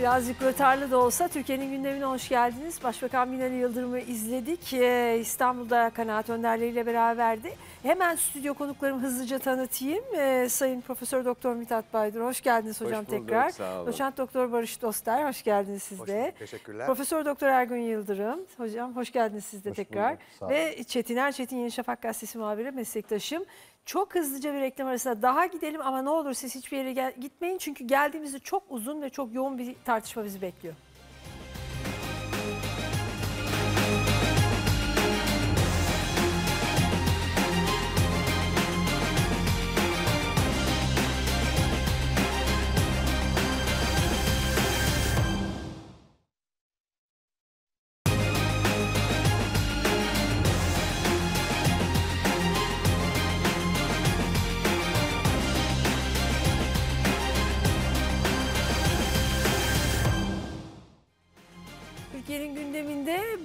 Birazcık rötarlı da olsa Türkiye'nin gündemine hoş geldiniz. Başbakan Binali Yıldırım'ı izledik. Ee, İstanbul'da kanaat önderleriyle beraberdi. Hemen stüdyo konuklarımı hızlıca tanıtayım. Ee, Sayın Profesör Doktor Mithat Baydur hoş geldiniz hocam hoş bulduk, tekrar. Sağ olun. Doçent Doktor Barış Doster, hoş geldiniz siz de. Hoş, teşekkürler. Profesör Doktor Ergün Yıldırım hocam hoş geldiniz siz de hoş tekrar. Bulduk, Ve Çetiner Çetin Yeni Şafak Gazetesi muhabiri meslektaşım. Çok hızlıca bir reklam arasına daha gidelim ama ne olur siz hiçbir yere gitmeyin. Çünkü geldiğimizde çok uzun ve çok yoğun bir tartışma bizi bekliyor.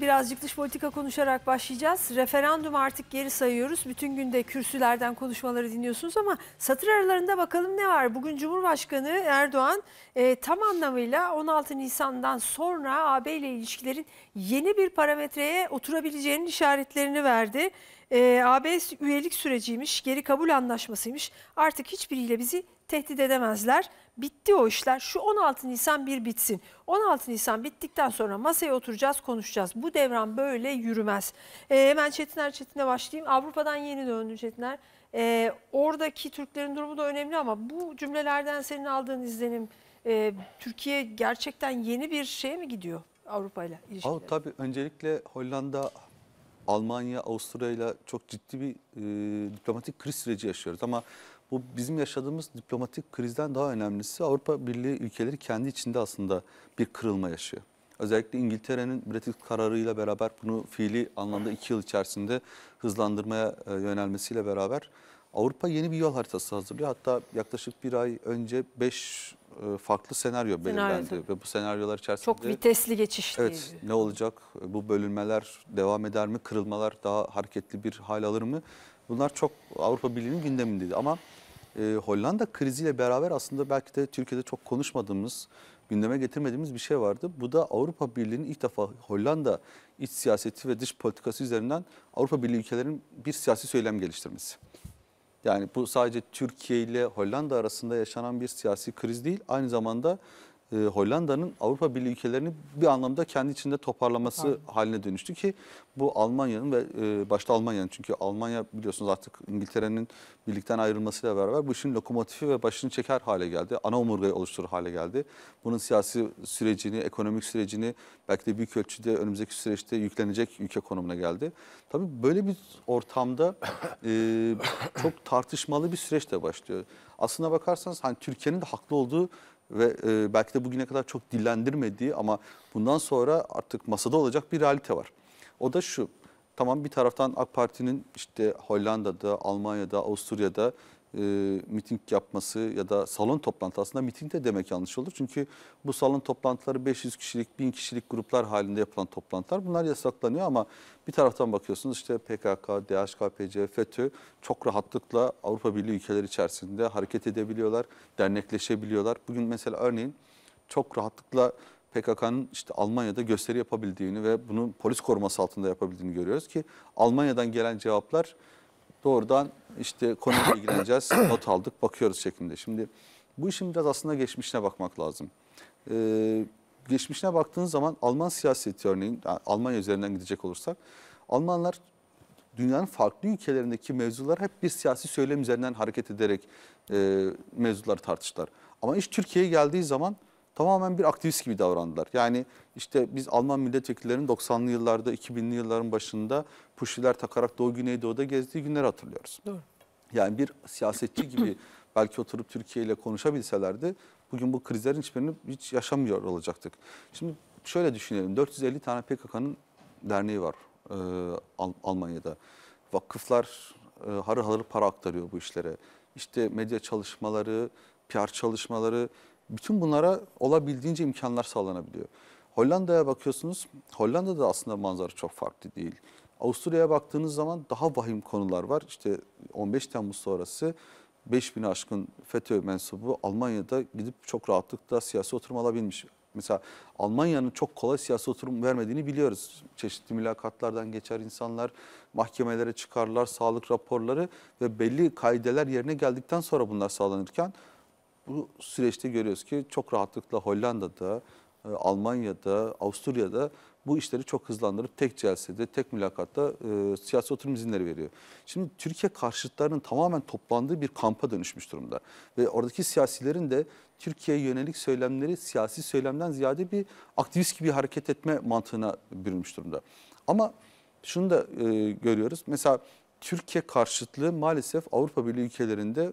birazcık dış politika konuşarak başlayacağız. Referandum artık geri sayıyoruz. Bütün günde kürsülerden konuşmaları dinliyorsunuz ama satır aralarında bakalım ne var. Bugün Cumhurbaşkanı Erdoğan e, tam anlamıyla 16 Nisan'dan sonra AB ile ilişkilerin yeni bir parametreye oturabileceğinin işaretlerini verdi. E, AB üyelik süreciymiş, geri kabul anlaşmasıymış. Artık hiçbiriyle bizi tehdit edemezler bitti o işler. Şu 16 Nisan bir bitsin. 16 Nisan bittikten sonra masaya oturacağız, konuşacağız. Bu devran böyle yürümez. E, hemen Çetiner Çetin'e başlayayım. Avrupa'dan yeni döndü Çetiner. E, ee, oradaki Türklerin durumu da önemli ama bu cümlelerden senin aldığın izlenim e, Türkiye gerçekten yeni bir şeye mi gidiyor Avrupa ile ilişkiler? Tabii öncelikle Hollanda, Almanya, Avusturya ile çok ciddi bir e, diplomatik kriz süreci yaşıyoruz ama bu bizim yaşadığımız diplomatik krizden daha önemlisi Avrupa Birliği ülkeleri kendi içinde aslında bir kırılma yaşıyor. Özellikle İngiltere'nin Brexit kararıyla beraber bunu fiili anlamda iki yıl içerisinde hızlandırmaya e, yönelmesiyle beraber Avrupa yeni bir yol haritası hazırlıyor. Hatta yaklaşık bir ay önce beş e, farklı senaryo belirlendi ve bu senaryolar içerisinde çok vitesli geçiş Evet, ne olacak? E, bu bölünmeler devam eder mi? Kırılmalar daha hareketli bir hal alır mı? Bunlar çok Avrupa Birliği'nin gündemindeydi ama e, Hollanda kriziyle beraber aslında belki de Türkiye'de çok konuşmadığımız, gündeme getirmediğimiz bir şey vardı. Bu da Avrupa Birliği'nin ilk defa Hollanda iç siyaseti ve dış politikası üzerinden Avrupa Birliği ülkelerinin bir siyasi söylem geliştirmesi. Yani bu sadece Türkiye ile Hollanda arasında yaşanan bir siyasi kriz değil, aynı zamanda e, Hollanda'nın Avrupa Birliği ülkelerini bir anlamda kendi içinde toparlaması Aynen. haline dönüştü ki bu Almanya'nın ve e, başta Almanya'nın çünkü Almanya biliyorsunuz artık İngiltere'nin birlikten ayrılmasıyla beraber bu işin lokomotifi ve başını çeker hale geldi. Ana omurgayı oluşturur hale geldi. Bunun siyasi sürecini, ekonomik sürecini belki de büyük ölçüde önümüzdeki süreçte yüklenecek ülke konumuna geldi. Tabii böyle bir ortamda e, çok tartışmalı bir süreç de başlıyor. Aslına bakarsanız hani Türkiye'nin de haklı olduğu ve e, belki de bugüne kadar çok dillendirmediği ama bundan sonra artık masada olacak bir realite var. O da şu, tamam bir taraftan AK Parti'nin işte Hollanda'da, Almanya'da, Avusturya'da e, miting yapması ya da salon toplantı aslında miting de demek yanlış olur. Çünkü bu salon toplantıları 500 kişilik, 1000 kişilik gruplar halinde yapılan toplantılar bunlar yasaklanıyor ama bir taraftan bakıyorsunuz işte PKK, DHKPC, FETÖ çok rahatlıkla Avrupa Birliği ülkeleri içerisinde hareket edebiliyorlar, dernekleşebiliyorlar. Bugün mesela örneğin çok rahatlıkla PKK'nın işte Almanya'da gösteri yapabildiğini ve bunu polis koruması altında yapabildiğini görüyoruz ki Almanya'dan gelen cevaplar doğrudan işte konuyla ilgileneceğiz, not aldık, bakıyoruz şeklinde. Şimdi bu işin biraz aslında geçmişine bakmak lazım. Ee, geçmişine baktığınız zaman Alman siyaseti örneğin, yani Almanya üzerinden gidecek olursak, Almanlar dünyanın farklı ülkelerindeki mevzuları hep bir siyasi söylem üzerinden hareket ederek e, mevzuları tartıştılar. Ama iş Türkiye'ye geldiği zaman tamamen bir aktivist gibi davrandılar. Yani işte biz Alman milletvekillerinin 90'lı yıllarda 2000'li yılların başında puşiler takarak Doğu Güneydoğu'da gezdiği günleri hatırlıyoruz. Doğru. Yani bir siyasetçi gibi belki oturup Türkiye ile konuşabilselerdi bugün bu krizlerin hiçbirini hiç yaşamıyor olacaktık. Şimdi şöyle düşünelim 450 tane PKK'nın derneği var e, Al Almanya'da. Vakıflar e, harı harı para aktarıyor bu işlere. İşte medya çalışmaları, PR çalışmaları bütün bunlara olabildiğince imkanlar sağlanabiliyor. Hollanda'ya bakıyorsunuz, Hollanda'da aslında manzara çok farklı değil. Avusturya'ya baktığınız zaman daha vahim konular var. İşte 15 Temmuz sonrası 5.000 aşkın FETÖ mensubu Almanya'da gidip çok rahatlıkla siyasi oturum alabilmiş. Mesela Almanya'nın çok kolay siyasi oturum vermediğini biliyoruz. Çeşitli mülakatlardan geçer insanlar, mahkemelere çıkarlar, sağlık raporları ve belli kaideler yerine geldikten sonra bunlar sağlanırken bu süreçte görüyoruz ki çok rahatlıkla Hollanda'da, e, Almanya'da, Avusturya'da bu işleri çok hızlandırıp tek celsede, tek mülakatta e, siyasi oturum izinleri veriyor. Şimdi Türkiye karşıtlarının tamamen toplandığı bir kampa dönüşmüş durumda. Ve oradaki siyasilerin de Türkiye'ye yönelik söylemleri siyasi söylemden ziyade bir aktivist gibi hareket etme mantığına bürünmüş durumda. Ama şunu da e, görüyoruz. Mesela Türkiye karşıtlığı maalesef Avrupa Birliği ülkelerinde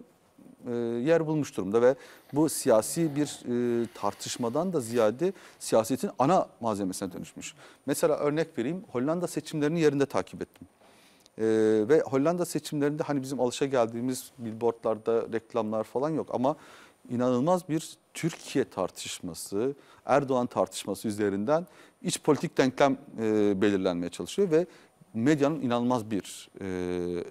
e, yer bulmuş durumda ve bu siyasi bir e, tartışmadan da ziyade siyasetin ana malzemesine dönüşmüş. Mesela örnek vereyim Hollanda seçimlerini yerinde takip ettim. E, ve Hollanda seçimlerinde hani bizim alışa geldiğimiz billboardlarda reklamlar falan yok ama inanılmaz bir Türkiye tartışması, Erdoğan tartışması üzerinden iç politik denklem e, belirlenmeye çalışıyor ve medyanın inanılmaz bir e,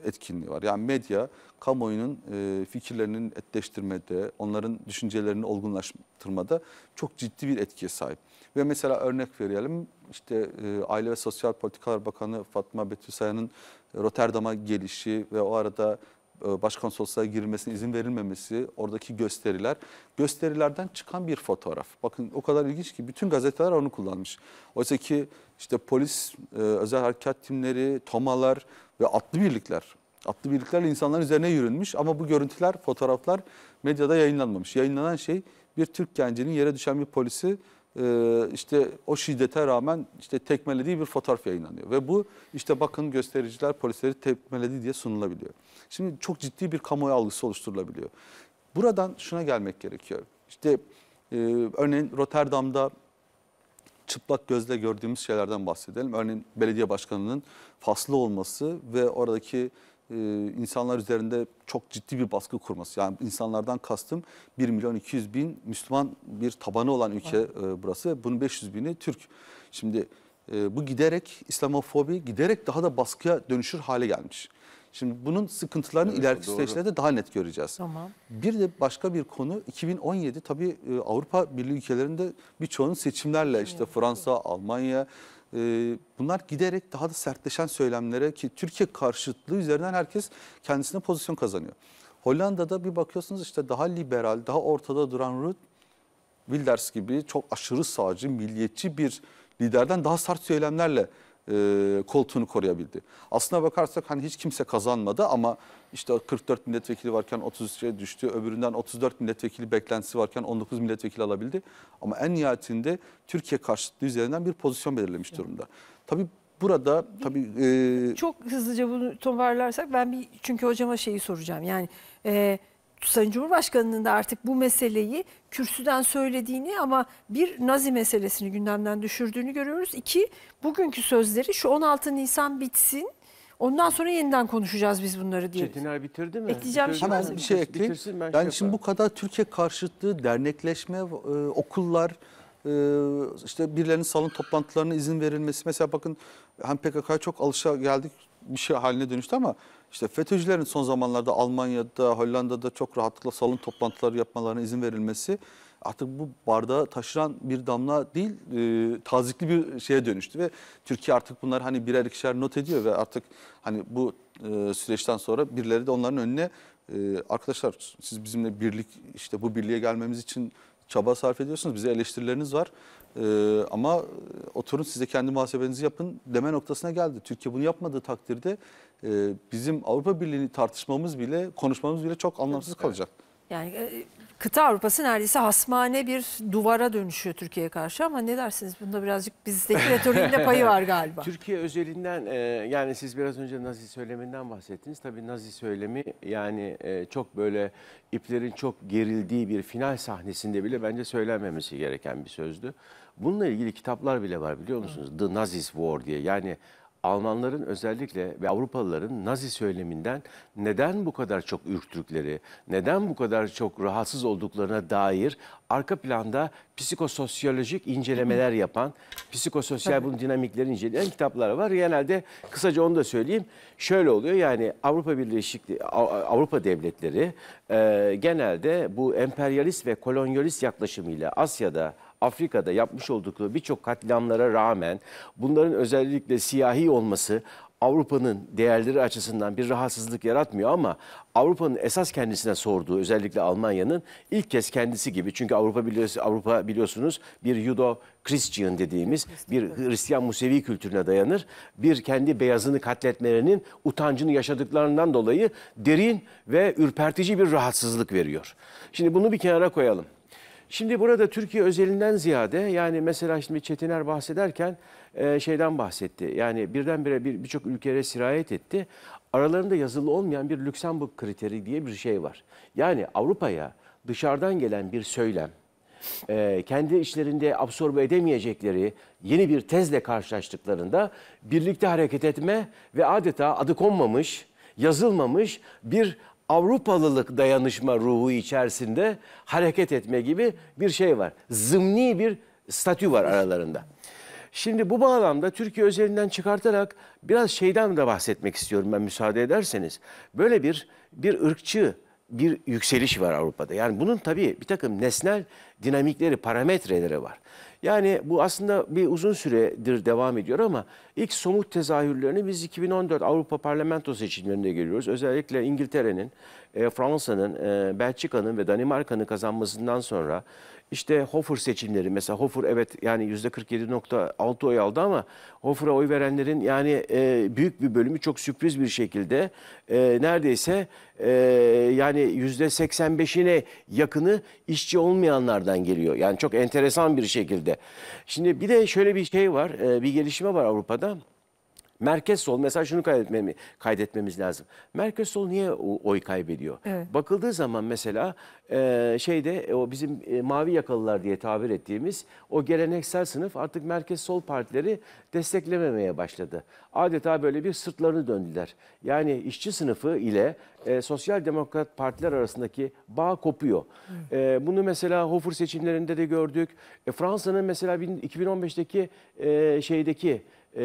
etkinliği var. Yani medya kamuoyunun e, fikirlerinin etleştirmede, onların düşüncelerini olgunlaştırmada çok ciddi bir etkiye sahip. Ve mesela örnek verelim işte e, Aile ve Sosyal Politikalar Bakanı Fatma Betül Sayan'ın e, Rotterdam'a gelişi ve o arada e, başkonsolosluğa girilmesine izin verilmemesi, oradaki gösteriler, gösterilerden çıkan bir fotoğraf. Bakın o kadar ilginç ki bütün gazeteler onu kullanmış. Oysa ki işte polis, e, özel harekat timleri, tomalar ve atlı birlikler. Atlı birliklerle insanların üzerine yürünmüş ama bu görüntüler, fotoğraflar medyada yayınlanmamış. Yayınlanan şey bir Türk gencinin yere düşen bir polisi e, işte o şiddete rağmen işte tekmelediği bir fotoğraf yayınlanıyor. Ve bu işte bakın göstericiler polisleri tekmeledi diye sunulabiliyor. Şimdi çok ciddi bir kamuoyu algısı oluşturulabiliyor. Buradan şuna gelmek gerekiyor. İşte e, örneğin Rotterdam'da çıplak gözle gördüğümüz şeylerden bahsedelim. Örneğin belediye başkanının faslı olması ve oradaki e, insanlar üzerinde çok ciddi bir baskı kurması. Yani insanlardan kastım 1 milyon 200 bin Müslüman bir tabanı olan ülke e, burası. Bunun 500 bini Türk. Şimdi e, bu giderek İslamofobi giderek daha da baskıya dönüşür hale gelmiş. Şimdi bunun sıkıntılarını evet, ileriki süreçlerde daha net göreceğiz. Tamam. Bir de başka bir konu 2017 tabii e, Avrupa Birliği ülkelerinde birçoğunun seçimlerle işte Fransa, Almanya e, bunlar giderek daha da sertleşen söylemlere ki Türkiye karşıtlığı üzerinden herkes kendisine pozisyon kazanıyor. Hollanda'da bir bakıyorsunuz işte daha liberal, daha ortada duran Ruud Wilders gibi çok aşırı sağcı, milliyetçi bir liderden daha sert söylemlerle e, koltuğunu koruyabildi. Aslına bakarsak hani hiç kimse kazanmadı ama işte 44 milletvekili varken 33'e şey düştü. Öbüründen 34 milletvekili beklentisi varken 19 milletvekili alabildi. Ama en nihayetinde Türkiye karşıtlığı üzerinden bir pozisyon belirlemiş durumda. Tabii burada tabii... E... Çok hızlıca bunu toparlarsak ben bir çünkü hocama şeyi soracağım. Yani... E, Sayın Cumhurbaşkanı'nın da artık bu meseleyi kürsüden söylediğini ama bir Nazi meselesini gündemden düşürdüğünü görüyoruz. İki, bugünkü sözleri şu 16 Nisan bitsin. Ondan sonra yeniden konuşacağız biz bunları diye. Çetiner bitirdi mi? Ekleyeceğim bitirdi. Hemen bir şey ekleyeyim. Bitirsin, ben, şey ben şey şimdi bu kadar Türkiye karşıtlığı, dernekleşme, e, okullar, e, işte birilerinin salon toplantılarına izin verilmesi. Mesela bakın hem PKK'ya çok alışa geldik bir şey haline dönüştü ama işte FETÖ'cülerin son zamanlarda Almanya'da, Hollanda'da çok rahatlıkla salon toplantıları yapmalarına izin verilmesi artık bu bardağı taşıran bir damla değil, e, tazikli bir şeye dönüştü ve Türkiye artık bunlar hani birer ikişer not ediyor ve artık hani bu e, süreçten sonra birileri de onların önüne e, arkadaşlar siz bizimle birlik işte bu birliğe gelmemiz için çaba sarf ediyorsunuz. Bize eleştirileriniz var. Ee, ama oturun size kendi muhasebenizi yapın deme noktasına geldi. Türkiye bunu yapmadığı takdirde e, bizim Avrupa Birliği'ni tartışmamız bile, konuşmamız bile çok anlamsız kalacak. Yani e, kıta Avrupa'sı neredeyse hasmane bir duvara dönüşüyor Türkiye'ye karşı ama ne dersiniz? Bunda birazcık bizdeki retoriğin payı var galiba. Türkiye özelinden e, yani siz biraz önce Nazi söyleminden bahsettiniz. Tabii Nazi söylemi yani e, çok böyle iplerin çok gerildiği bir final sahnesinde bile bence söylenmemesi gereken bir sözdü. Bununla ilgili kitaplar bile var biliyor musunuz? Hı. The Nazis War diye. Yani Almanların özellikle ve Avrupalıların Nazi söyleminden neden bu kadar çok ürktükleri, neden bu kadar çok rahatsız olduklarına dair arka planda psikososyolojik incelemeler yapan, psikososyal bunun dinamikleri inceleyen kitaplar var. Genelde kısaca onu da söyleyeyim. Şöyle oluyor yani Avrupa Birleşik Avrupa devletleri e, genelde bu emperyalist ve kolonyalist yaklaşımıyla Asya'da Afrika'da yapmış oldukları birçok katliamlara rağmen bunların özellikle siyahi olması Avrupa'nın değerleri açısından bir rahatsızlık yaratmıyor ama Avrupa'nın esas kendisine sorduğu özellikle Almanya'nın ilk kez kendisi gibi çünkü Avrupa biliyorsunuz, Avrupa biliyorsunuz bir Judo Christian dediğimiz bir Hristiyan Musevi kültürüne dayanır. Bir kendi beyazını katletmelerinin utancını yaşadıklarından dolayı derin ve ürpertici bir rahatsızlık veriyor. Şimdi bunu bir kenara koyalım. Şimdi burada Türkiye özelinden ziyade yani mesela şimdi Çetiner bahsederken e, şeyden bahsetti. Yani birdenbire bir, birçok ülkeye sirayet etti. Aralarında yazılı olmayan bir Lüksemburg kriteri diye bir şey var. Yani Avrupa'ya dışarıdan gelen bir söylem, e, kendi içlerinde absorbe edemeyecekleri yeni bir tezle karşılaştıklarında birlikte hareket etme ve adeta adı konmamış, yazılmamış bir Avrupalılık dayanışma ruhu içerisinde hareket etme gibi bir şey var. Zımni bir statü var aralarında. Şimdi bu bağlamda Türkiye özelinden çıkartarak biraz şeyden de bahsetmek istiyorum ben müsaade ederseniz. Böyle bir bir ırkçı bir yükseliş var Avrupa'da. Yani bunun tabii bir takım nesnel dinamikleri, parametreleri var. Yani bu aslında bir uzun süredir devam ediyor ama ilk somut tezahürlerini biz 2014 Avrupa Parlamento seçimlerinde görüyoruz. Özellikle İngiltere'nin, e, Fransa'nın, e, Belçika'nın ve Danimarka'nın kazanmasından sonra işte Hofer seçimleri mesela Hofer evet yani %47.6 oy aldı ama Hofer'a oy verenlerin yani e, büyük bir bölümü çok sürpriz bir şekilde e, neredeyse e, yani %85'ine yakını işçi olmayanlardan geliyor. Yani çok enteresan bir şekilde. Şimdi bir de şöyle bir şey var e, bir gelişme var Avrupa'da. Merkez sol mesela şunu kaydetmemi, kaydetmemiz lazım. Merkez sol niye oy kaybediyor? Evet. Bakıldığı zaman mesela e, şeyde e, o bizim e, mavi yakalılar diye tabir ettiğimiz o geleneksel sınıf artık merkez sol partileri desteklememeye başladı. Adeta böyle bir sırtlarını döndüler. Yani işçi sınıfı ile e, sosyal demokrat partiler arasındaki bağ kopuyor. E, bunu mesela Hofer seçimlerinde de gördük. E, Fransa'nın mesela 2015'teki e, şeydeki e,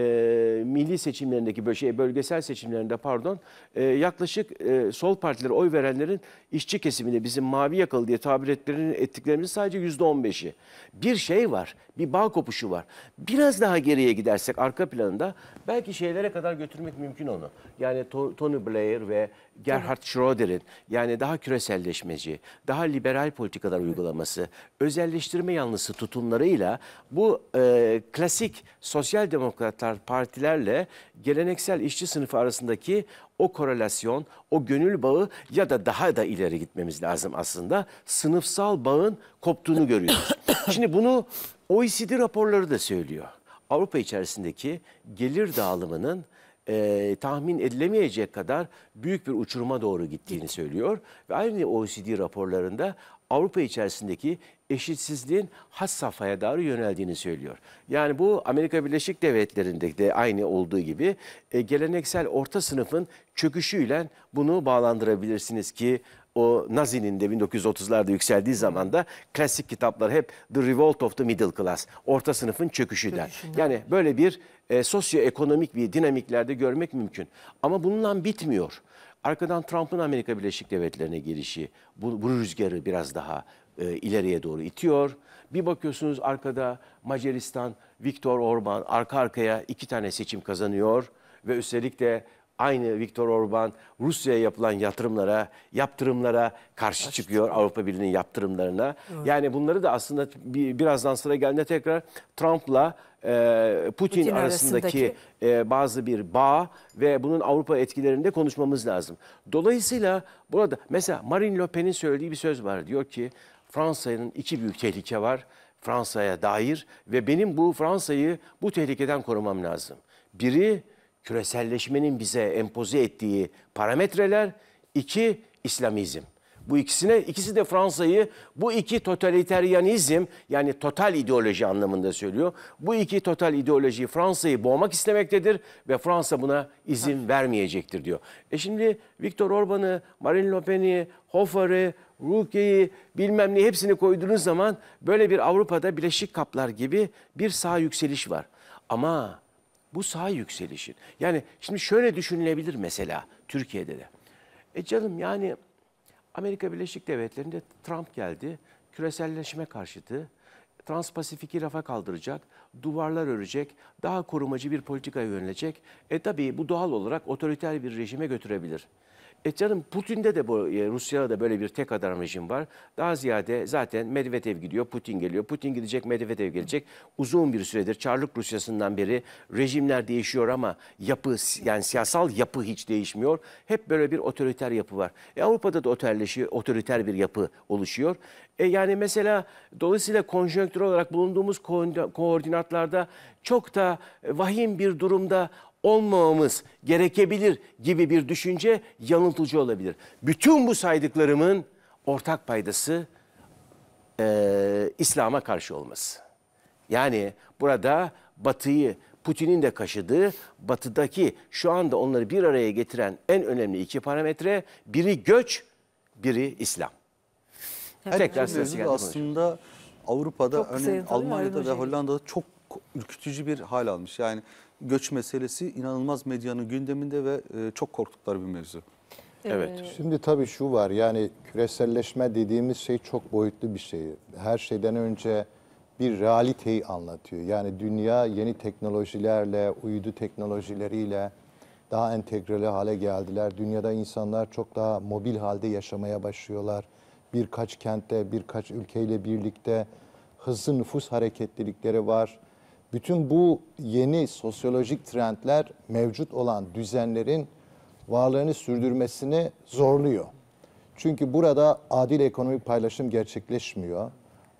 milli seçimlerindeki böyle şey, bölgesel seçimlerinde pardon e, yaklaşık e, sol partilere oy verenlerin işçi kesiminde bizim mavi yakalı diye tabir ettiklerinin, ettiklerimizin sadece yüzde on beşi. Bir şey var, bir bağ kopuşu var. Biraz daha geriye gidersek arka planında Belki şeylere kadar götürmek mümkün onu. Yani Tony Blair ve Gerhard Schroeder'in, yani daha küreselleşmeci, daha liberal politikalar uygulaması, özelleştirme yanlısı tutumlarıyla bu e, klasik sosyal demokratlar partilerle geleneksel işçi sınıfı arasındaki o korelasyon, o gönül bağı ya da daha da ileri gitmemiz lazım aslında. Sınıfsal bağın koptuğunu görüyoruz. Şimdi bunu OECD raporları da söylüyor. Avrupa içerisindeki gelir dağılımının e, tahmin edilemeyecek kadar büyük bir uçuruma doğru gittiğini söylüyor. Ve aynı OECD raporlarında Avrupa içerisindeki eşitsizliğin has safhaya doğru yöneldiğini söylüyor. Yani bu Amerika Birleşik Devletleri'nde de aynı olduğu gibi e, geleneksel orta sınıfın çöküşüyle bunu bağlandırabilirsiniz ki o Nazi'nin de 1930'larda yükseldiği zaman da klasik kitaplar hep The Revolt of the Middle Class, orta sınıfın çöküşü der. Yani böyle bir e, sosyoekonomik bir dinamiklerde görmek mümkün. Ama bununla bitmiyor. Arkadan Trump'ın Amerika Birleşik Devletleri'ne girişi bu, bu rüzgarı biraz daha e, ileriye doğru itiyor. Bir bakıyorsunuz arkada Macaristan, Viktor Orban arka arkaya iki tane seçim kazanıyor ve üstelik de aynı Viktor Orban Rusya'ya yapılan yatırımlara, yaptırımlara karşı Başka. çıkıyor Avrupa Birliği'nin yaptırımlarına. Evet. Yani bunları da aslında bir, birazdan sıra geldiğinde tekrar Trump'la e, Putin, Putin arasındaki, arasındaki e, bazı bir bağ ve bunun Avrupa etkilerinde konuşmamız lazım. Dolayısıyla burada mesela Marine Le Pen'in söylediği bir söz var. Diyor ki Fransa'nın iki büyük tehlike var Fransa'ya dair ve benim bu Fransa'yı bu tehlikeden korumam lazım. Biri küreselleşmenin bize empoze ettiği parametreler, iki İslamizm. Bu ikisine ikisi de Fransa'yı bu iki totaliteryanizm yani total ideoloji anlamında söylüyor. Bu iki total ideolojiyi Fransa'yı boğmak istemektedir ve Fransa buna izin vermeyecektir diyor. E şimdi Viktor Orban'ı, Marine Le Pen'i, Hofer'i, Ruki'yi, bilmem ne hepsini koyduğunuz zaman böyle bir Avrupa'da bileşik kaplar gibi bir sağ yükseliş var. Ama bu sağ yükselişin. Yani şimdi şöyle düşünülebilir mesela Türkiye'de de. E canım yani Amerika Birleşik Devletleri'nde Trump geldi. Küreselleşme karşıtı. Transpasifiki rafa kaldıracak, duvarlar örecek, daha korumacı bir politikaya yönelecek. E tabii bu doğal olarak otoriter bir rejime götürebilir. E canım Putin'de de bu, e, Rusya'da da böyle bir tek adam rejim var. Daha ziyade zaten Medvedev gidiyor, Putin geliyor. Putin gidecek, Medvedev gelecek. Uzun bir süredir Çarlık Rusya'sından beri rejimler değişiyor ama yapı yani siyasal yapı hiç değişmiyor. Hep böyle bir otoriter yapı var. E Avrupa'da da otorleşiyor, otoriter bir yapı oluşuyor. E yani mesela dolayısıyla konjonktür olarak bulunduğumuz koordinatlarda çok da vahim bir durumda olmamamız gerekebilir gibi bir düşünce yanıltıcı olabilir. Bütün bu saydıklarımın ortak paydası e, İslam'a karşı olması. Yani burada Batı'yı Putin'in de kaşıdığı batıdaki şu anda onları bir araya getiren en önemli iki parametre biri göç, biri İslam. Her Tekrar sırası Aslında konuşayım. Avrupa'da, örneğin Almanya'da ve şey. Hollanda'da çok ürkütücü bir hal almış. Yani göç meselesi inanılmaz medyanın gündeminde ve e, çok korktukları bir mevzu. Evet. Şimdi tabii şu var yani küreselleşme dediğimiz şey çok boyutlu bir şey. Her şeyden önce bir realiteyi anlatıyor. Yani dünya yeni teknolojilerle, uydu teknolojileriyle daha entegreli hale geldiler. Dünyada insanlar çok daha mobil halde yaşamaya başlıyorlar. Birkaç kentte, birkaç ülkeyle birlikte hızlı nüfus hareketlilikleri var bütün bu yeni sosyolojik trendler mevcut olan düzenlerin varlığını sürdürmesini zorluyor. Çünkü burada adil ekonomik paylaşım gerçekleşmiyor.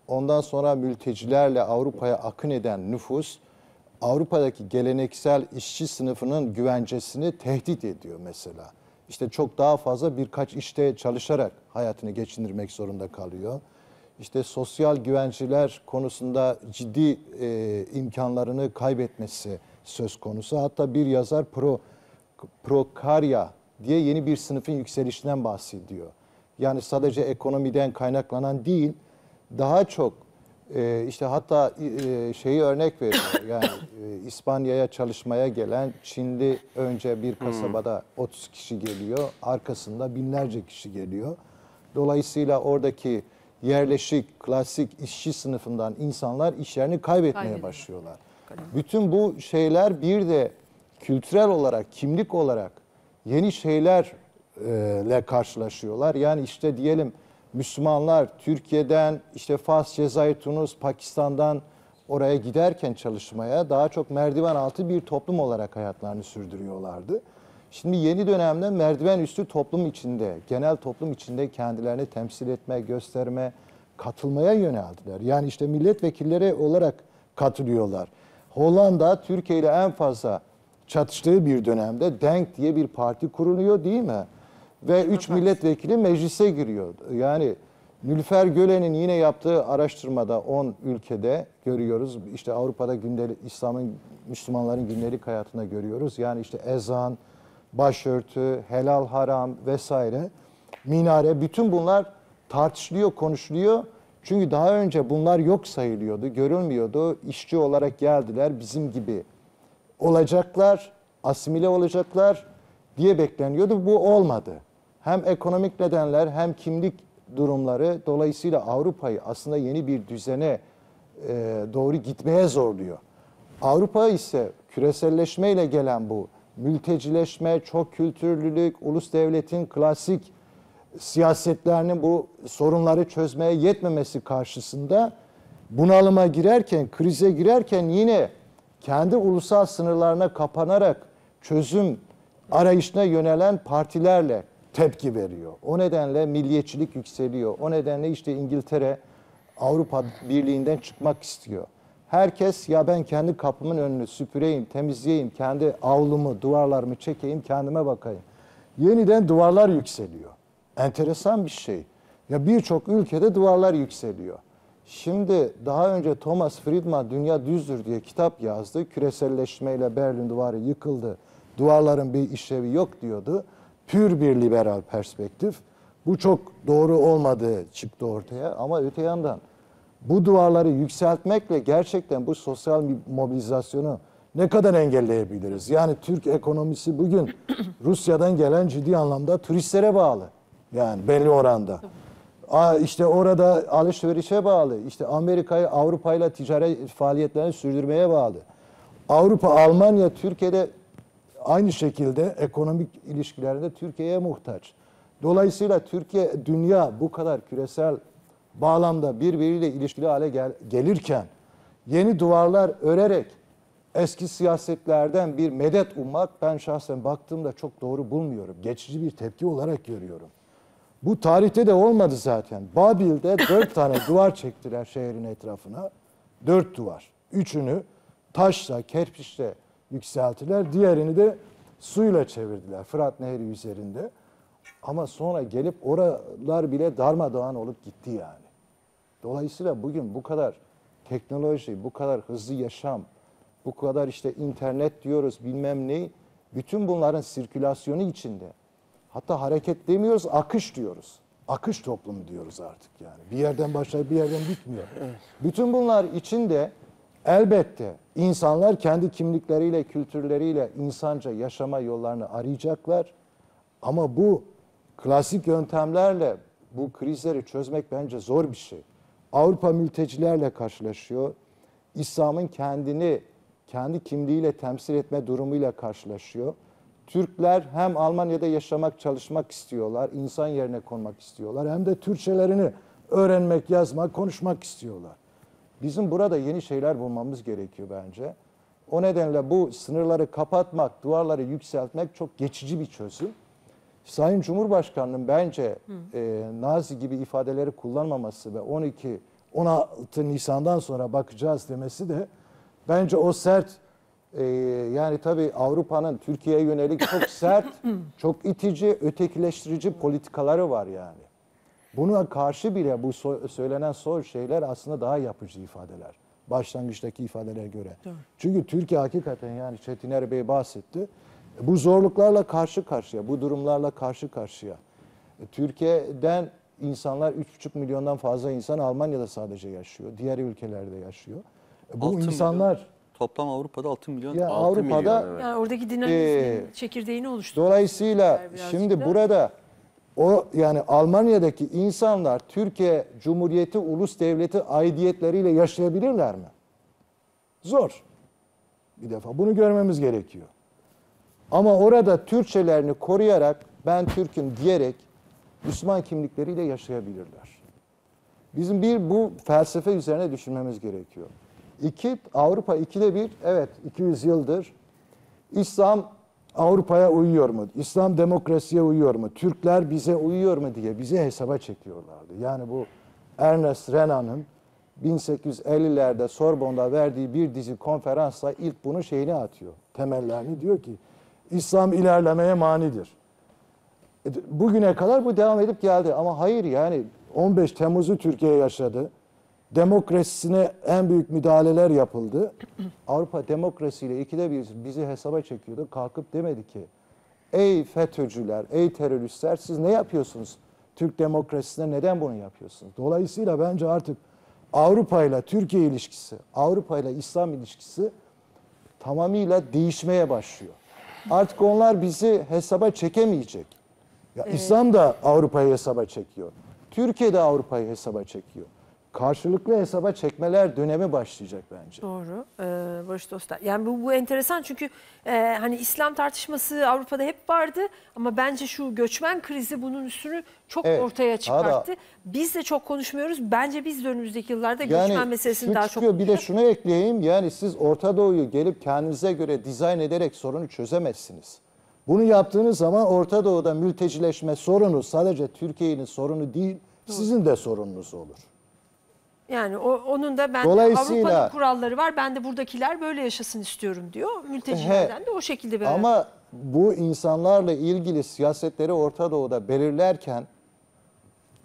Ondan sonra mültecilerle Avrupa'ya akın eden nüfus Avrupa'daki geleneksel işçi sınıfının güvencesini tehdit ediyor mesela. İşte çok daha fazla birkaç işte çalışarak hayatını geçindirmek zorunda kalıyor işte sosyal güvenciler konusunda ciddi e, imkanlarını kaybetmesi söz konusu. Hatta bir yazar pro prokarya diye yeni bir sınıfın yükselişinden bahsediyor. Yani sadece ekonomiden kaynaklanan değil, daha çok e, işte hatta e, şeyi örnek veriyor. Yani e, İspanya'ya çalışmaya gelen Çinli önce bir hmm. kasabada hmm. 30 kişi geliyor, arkasında binlerce kişi geliyor. Dolayısıyla oradaki yerleşik, klasik işçi sınıfından insanlar işlerini kaybetmeye başlıyorlar. Bütün bu şeyler bir de kültürel olarak, kimlik olarak yeni şeylerle karşılaşıyorlar. Yani işte diyelim Müslümanlar Türkiye'den, işte Fas, Cezayir, Tunus, Pakistan'dan oraya giderken çalışmaya daha çok merdiven altı bir toplum olarak hayatlarını sürdürüyorlardı. Şimdi yeni dönemde merdiven üstü toplum içinde, genel toplum içinde kendilerini temsil etme, gösterme, katılmaya yöneldiler. Yani işte milletvekilleri olarak katılıyorlar. Hollanda Türkiye ile en fazla çatıştığı bir dönemde Denk diye bir parti kuruluyor değil mi? Ve üç milletvekili meclise giriyor. Yani Nülfer Gölen'in yine yaptığı araştırmada 10 ülkede görüyoruz. İşte Avrupa'da gündelik İslam'ın Müslümanların günlük hayatında görüyoruz. Yani işte ezan, başörtü, helal haram vesaire, minare bütün bunlar tartışılıyor, konuşuluyor. Çünkü daha önce bunlar yok sayılıyordu, görülmüyordu. İşçi olarak geldiler bizim gibi olacaklar, asimile olacaklar diye bekleniyordu. Bu olmadı. Hem ekonomik nedenler hem kimlik durumları dolayısıyla Avrupa'yı aslında yeni bir düzene e, doğru gitmeye zorluyor. Avrupa ise küreselleşmeyle gelen bu mültecileşme, çok kültürlülük, ulus devletin klasik siyasetlerinin bu sorunları çözmeye yetmemesi karşısında bunalıma girerken, krize girerken yine kendi ulusal sınırlarına kapanarak çözüm arayışına yönelen partilerle tepki veriyor. O nedenle milliyetçilik yükseliyor. O nedenle işte İngiltere Avrupa Birliği'nden çıkmak istiyor. Herkes ya ben kendi kapımın önünü süpüreyim, temizleyeyim, kendi avlumu, duvarlarımı çekeyim, kendime bakayım. Yeniden duvarlar yükseliyor. Enteresan bir şey. Ya birçok ülkede duvarlar yükseliyor. Şimdi daha önce Thomas Friedman Dünya Düzdür diye kitap yazdı. Küreselleşmeyle Berlin duvarı yıkıldı. Duvarların bir işlevi yok diyordu. Pür bir liberal perspektif. Bu çok doğru olmadığı çıktı ortaya ama öte yandan bu duvarları yükseltmekle gerçekten bu sosyal mobilizasyonu ne kadar engelleyebiliriz? Yani Türk ekonomisi bugün Rusya'dan gelen ciddi anlamda turistlere bağlı. Yani belli oranda. Aa, işte orada alışverişe bağlı. İşte Amerika'yı Avrupa'yla ticaret faaliyetlerini sürdürmeye bağlı. Avrupa, Almanya, Türkiye'de aynı şekilde ekonomik ilişkilerinde Türkiye'ye muhtaç. Dolayısıyla Türkiye, dünya bu kadar küresel bağlamda birbiriyle ilişkili hale gel gelirken yeni duvarlar örerek eski siyasetlerden bir medet ummak ben şahsen baktığımda çok doğru bulmuyorum. Geçici bir tepki olarak görüyorum. Bu tarihte de olmadı zaten. Babil'de dört tane duvar çektiler şehrin etrafına. Dört duvar. Üçünü taşla, kerpiçle yükselttiler, Diğerini de suyla çevirdiler Fırat Nehri üzerinde. Ama sonra gelip oralar bile darmadağın olup gitti yani. Dolayısıyla bugün bu kadar teknoloji, bu kadar hızlı yaşam, bu kadar işte internet diyoruz bilmem ne, bütün bunların sirkülasyonu içinde. Hatta hareket demiyoruz, akış diyoruz. Akış toplumu diyoruz artık yani. Bir yerden başlayıp bir yerden bitmiyor. Bütün bunlar içinde elbette insanlar kendi kimlikleriyle, kültürleriyle insanca yaşama yollarını arayacaklar. Ama bu klasik yöntemlerle bu krizleri çözmek bence zor bir şey. Avrupa mültecilerle karşılaşıyor. İslam'ın kendini kendi kimliğiyle temsil etme durumuyla karşılaşıyor. Türkler hem Almanya'da yaşamak, çalışmak istiyorlar, insan yerine konmak istiyorlar hem de Türkçelerini öğrenmek, yazmak, konuşmak istiyorlar. Bizim burada yeni şeyler bulmamız gerekiyor bence. O nedenle bu sınırları kapatmak, duvarları yükseltmek çok geçici bir çözüm. Sayın Cumhurbaşkanı'nın bence e, Nazi gibi ifadeleri kullanmaması ve 12 16 Nisan'dan sonra bakacağız demesi de bence o sert e, yani tabii Avrupa'nın Türkiye'ye yönelik çok sert, çok itici, ötekileştirici politikaları var yani. Buna karşı bile bu so söylenen sol şeyler aslında daha yapıcı ifadeler. Başlangıçtaki ifadelere göre. Evet. Çünkü Türkiye hakikaten yani Çetin Erbey bahsetti bu zorluklarla karşı karşıya, bu durumlarla karşı karşıya. E, Türkiye'den insanlar 3,5 milyondan fazla insan Almanya'da sadece yaşıyor. Diğer ülkelerde yaşıyor. E, bu Altın insanlar milyon. Toplam Avrupa'da 6 milyon. Ya 6 Avrupa'da milyon, evet. yani oradaki dinamizmin e, çekirdeğini oluşturuyor. Dolayısıyla şimdi da. burada o yani Almanya'daki insanlar Türkiye Cumhuriyeti ulus devleti aidiyetleriyle yaşayabilirler mi? Zor. Bir defa bunu görmemiz gerekiyor. Ama orada Türkçelerini koruyarak ben Türk'üm diyerek Müslüman kimlikleriyle yaşayabilirler. Bizim bir bu felsefe üzerine düşünmemiz gerekiyor. İki, Avrupa ikide bir, evet 200 yıldır İslam Avrupa'ya uyuyor mu? İslam demokrasiye uyuyor mu? Türkler bize uyuyor mu diye bize hesaba çekiyorlardı. Yani bu Ernest Renan'ın 1850'lerde Sorbon'da verdiği bir dizi konferansla ilk bunu şeyini atıyor. Temellerini diyor ki İslam ilerlemeye manidir. E, bugüne kadar bu devam edip geldi ama hayır yani 15 Temmuz'u Türkiye yaşadı. Demokrasisine en büyük müdahaleler yapıldı. Avrupa demokrasiyle ikide bir bizi hesaba çekiyordu. Kalkıp demedi ki ey FETÖ'cüler, ey teröristler siz ne yapıyorsunuz? Türk demokrasisine neden bunu yapıyorsunuz? Dolayısıyla bence artık Avrupa ile Türkiye ilişkisi, Avrupa ile İslam ilişkisi tamamıyla değişmeye başlıyor. Artık onlar bizi hesaba çekemeyecek. Ya evet. İslam da Avrupa'yı hesaba çekiyor. Türkiye de Avrupa'yı hesaba çekiyor karşılıklı hesaba çekmeler dönemi başlayacak bence. Doğru. Ee, Barış Dostlar. Yani bu, bu enteresan çünkü e, hani İslam tartışması Avrupa'da hep vardı ama bence şu göçmen krizi bunun üstünü çok evet, ortaya çıkarttı. Hala, biz de çok konuşmuyoruz. Bence biz de önümüzdeki yıllarda yani göçmen meselesini daha çıkıyor, çok Bir de şunu ekleyeyim. Yani siz Orta Doğu'yu gelip kendinize göre dizayn ederek sorunu çözemezsiniz. Bunu yaptığınız zaman Orta Doğu'da mültecileşme sorunu sadece Türkiye'nin sorunu değil, Doğru. sizin de sorununuz olur. Yani o, onun da ben Dolayısıyla, Avrupa'nın kuralları var. Ben de buradakiler böyle yaşasın istiyorum diyor. Mültecilerden de o şekilde böyle. Ama bu insanlarla ilgili siyasetleri Orta Doğu'da belirlerken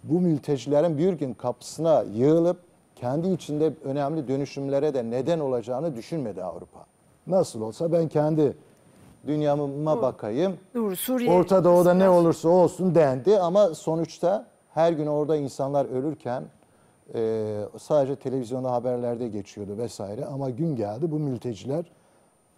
bu mültecilerin bir gün kapısına yığılıp kendi içinde önemli dönüşümlere de neden olacağını düşünmedi Avrupa. Nasıl olsa ben kendi dünyama bakayım. Doğru, Suriye Orta Doğu'da ne olursa olsun dendi ama sonuçta her gün orada insanlar ölürken e, sadece televizyonda haberlerde geçiyordu vesaire. Ama gün geldi bu mülteciler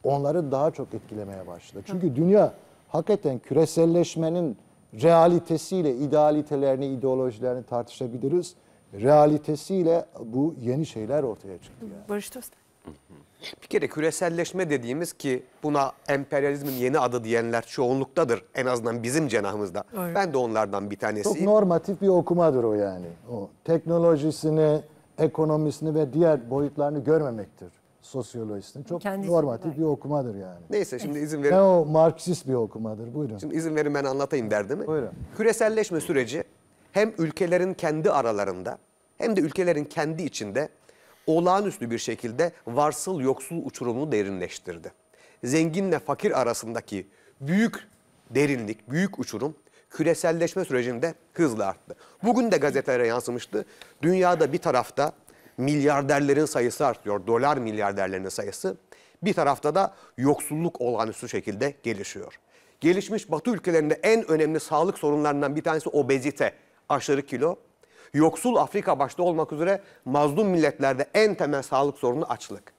onları daha çok etkilemeye başladı. Çünkü dünya hakikaten küreselleşmenin realitesiyle idealitelerini, ideolojilerini tartışabiliriz. Realitesiyle bu yeni şeyler ortaya çıktı. Yani. Barış Dostay. Bir kere küreselleşme dediğimiz ki buna emperyalizmin yeni adı diyenler çoğunluktadır. En azından bizim cenahımızda. Evet. Ben de onlardan bir tanesiyim. Çok normatif bir okumadır o yani. O teknolojisini, ekonomisini ve diğer boyutlarını görmemektir sosyolojisini. Çok Kendisi normatif belki. bir okumadır yani. Neyse şimdi izin verin. Ne o Marksist bir okumadır. Buyurun. Şimdi izin verin ben anlatayım derdimi. Buyurun. Küreselleşme süreci hem ülkelerin kendi aralarında hem de ülkelerin kendi içinde olağanüstü bir şekilde varsıl yoksul uçurumunu derinleştirdi. Zenginle fakir arasındaki büyük derinlik, büyük uçurum küreselleşme sürecinde hızla arttı. Bugün de gazetelere yansımıştı. Dünyada bir tarafta milyarderlerin sayısı artıyor, dolar milyarderlerinin sayısı. Bir tarafta da yoksulluk olağanüstü şekilde gelişiyor. Gelişmiş batı ülkelerinde en önemli sağlık sorunlarından bir tanesi obezite, aşırı kilo. Yoksul Afrika başta olmak üzere mazlum milletlerde en temel sağlık sorunu açlık.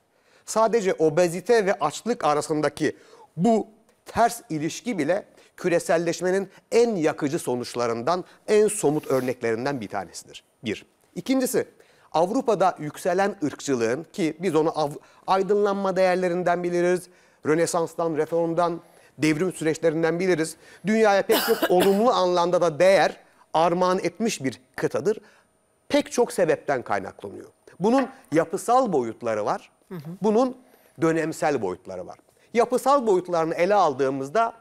Sadece obezite ve açlık arasındaki bu ters ilişki bile küreselleşmenin en yakıcı sonuçlarından, en somut örneklerinden bir tanesidir. Bir. İkincisi, Avrupa'da yükselen ırkçılığın ki biz onu aydınlanma değerlerinden biliriz, Rönesans'tan, reformdan, devrim süreçlerinden biliriz. Dünyaya pek çok olumlu anlamda da değer armağan etmiş bir kıtadır. Pek çok sebepten kaynaklanıyor. Bunun yapısal boyutları var. Bunun dönemsel boyutları var. Yapısal boyutlarını ele aldığımızda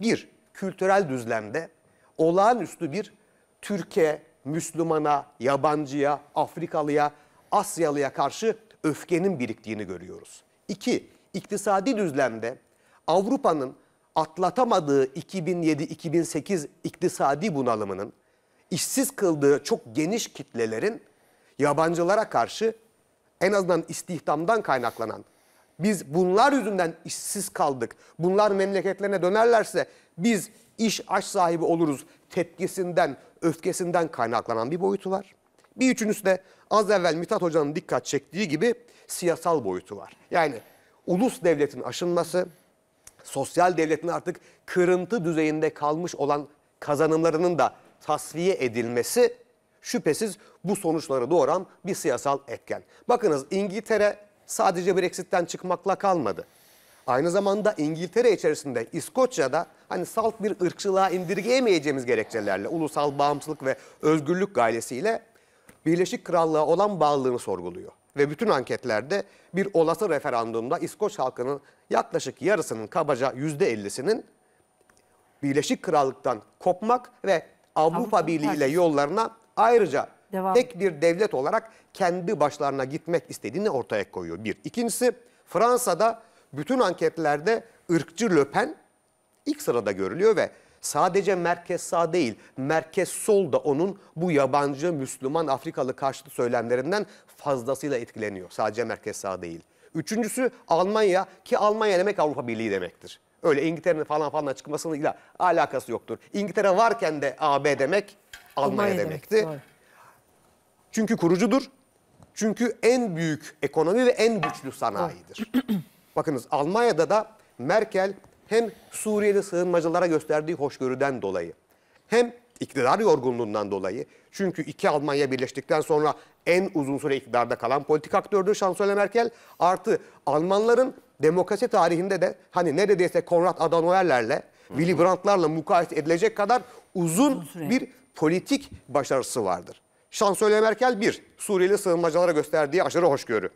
bir, kültürel düzlemde olağanüstü bir Türkiye, Müslümana, yabancıya, Afrikalıya, Asyalıya karşı öfkenin biriktiğini görüyoruz. İki, iktisadi düzlemde Avrupa'nın atlatamadığı 2007-2008 iktisadi bunalımının işsiz kıldığı çok geniş kitlelerin yabancılara karşı en azından istihdamdan kaynaklanan biz bunlar yüzünden işsiz kaldık. Bunlar memleketlerine dönerlerse biz iş aş sahibi oluruz tepkisinden, öfkesinden kaynaklanan bir boyutu var. Bir üçüncüsü de az evvel Mithat Hoca'nın dikkat çektiği gibi siyasal boyutu var. Yani ulus devletin aşınması, sosyal devletin artık kırıntı düzeyinde kalmış olan kazanımlarının da tasfiye edilmesi şüphesiz bu sonuçları doğuran bir siyasal etken. Bakınız İngiltere sadece Brexit'ten çıkmakla kalmadı. Aynı zamanda İngiltere içerisinde İskoçya'da hani salt bir ırkçılığa indirgeyemeyeceğimiz gerekçelerle ulusal bağımsızlık ve özgürlük gayesiyle Birleşik Krallığa olan bağlılığını sorguluyor ve bütün anketlerde bir olası referandumda İskoç halkının yaklaşık yarısının kabaca %50'sinin Birleşik Krallık'tan kopmak ve Avrupa, Avrupa Birliği ile yollarına ayrıca Devam. tek bir devlet olarak kendi başlarına gitmek istediğini ortaya koyuyor. Bir. İkincisi Fransa'da bütün anketlerde ırkçı Löpen ilk sırada görülüyor ve Sadece merkez sağ değil, merkez sol da onun bu yabancı Müslüman Afrikalı karşıtı söylemlerinden fazlasıyla etkileniyor. Sadece merkez sağ değil. Üçüncüsü Almanya ki Almanya demek Avrupa Birliği demektir. Öyle İngiltere'nin falan falan çıkmasıyla alakası yoktur. İngiltere varken de AB demek Almanya, Almanya demekti. Demek, Çünkü kurucudur. Çünkü en büyük ekonomi ve en güçlü sanayidir. Bakınız Almanya'da da Merkel hem Suriyeli sığınmacılara gösterdiği hoşgörüden dolayı hem iktidar yorgunluğundan dolayı. Çünkü iki Almanya birleştikten sonra en uzun süre iktidarda kalan politik aktördür Şansölye Merkel. Artı Almanların demokrasi tarihinde de hani neredeyse Konrad Adenauer'lerle, Willy Brandt'larla mukayese edilecek kadar uzun bir politik başarısı vardır. Şansölye Merkel bir, Suriyeli sığınmacılara gösterdiği aşırı hoşgörü.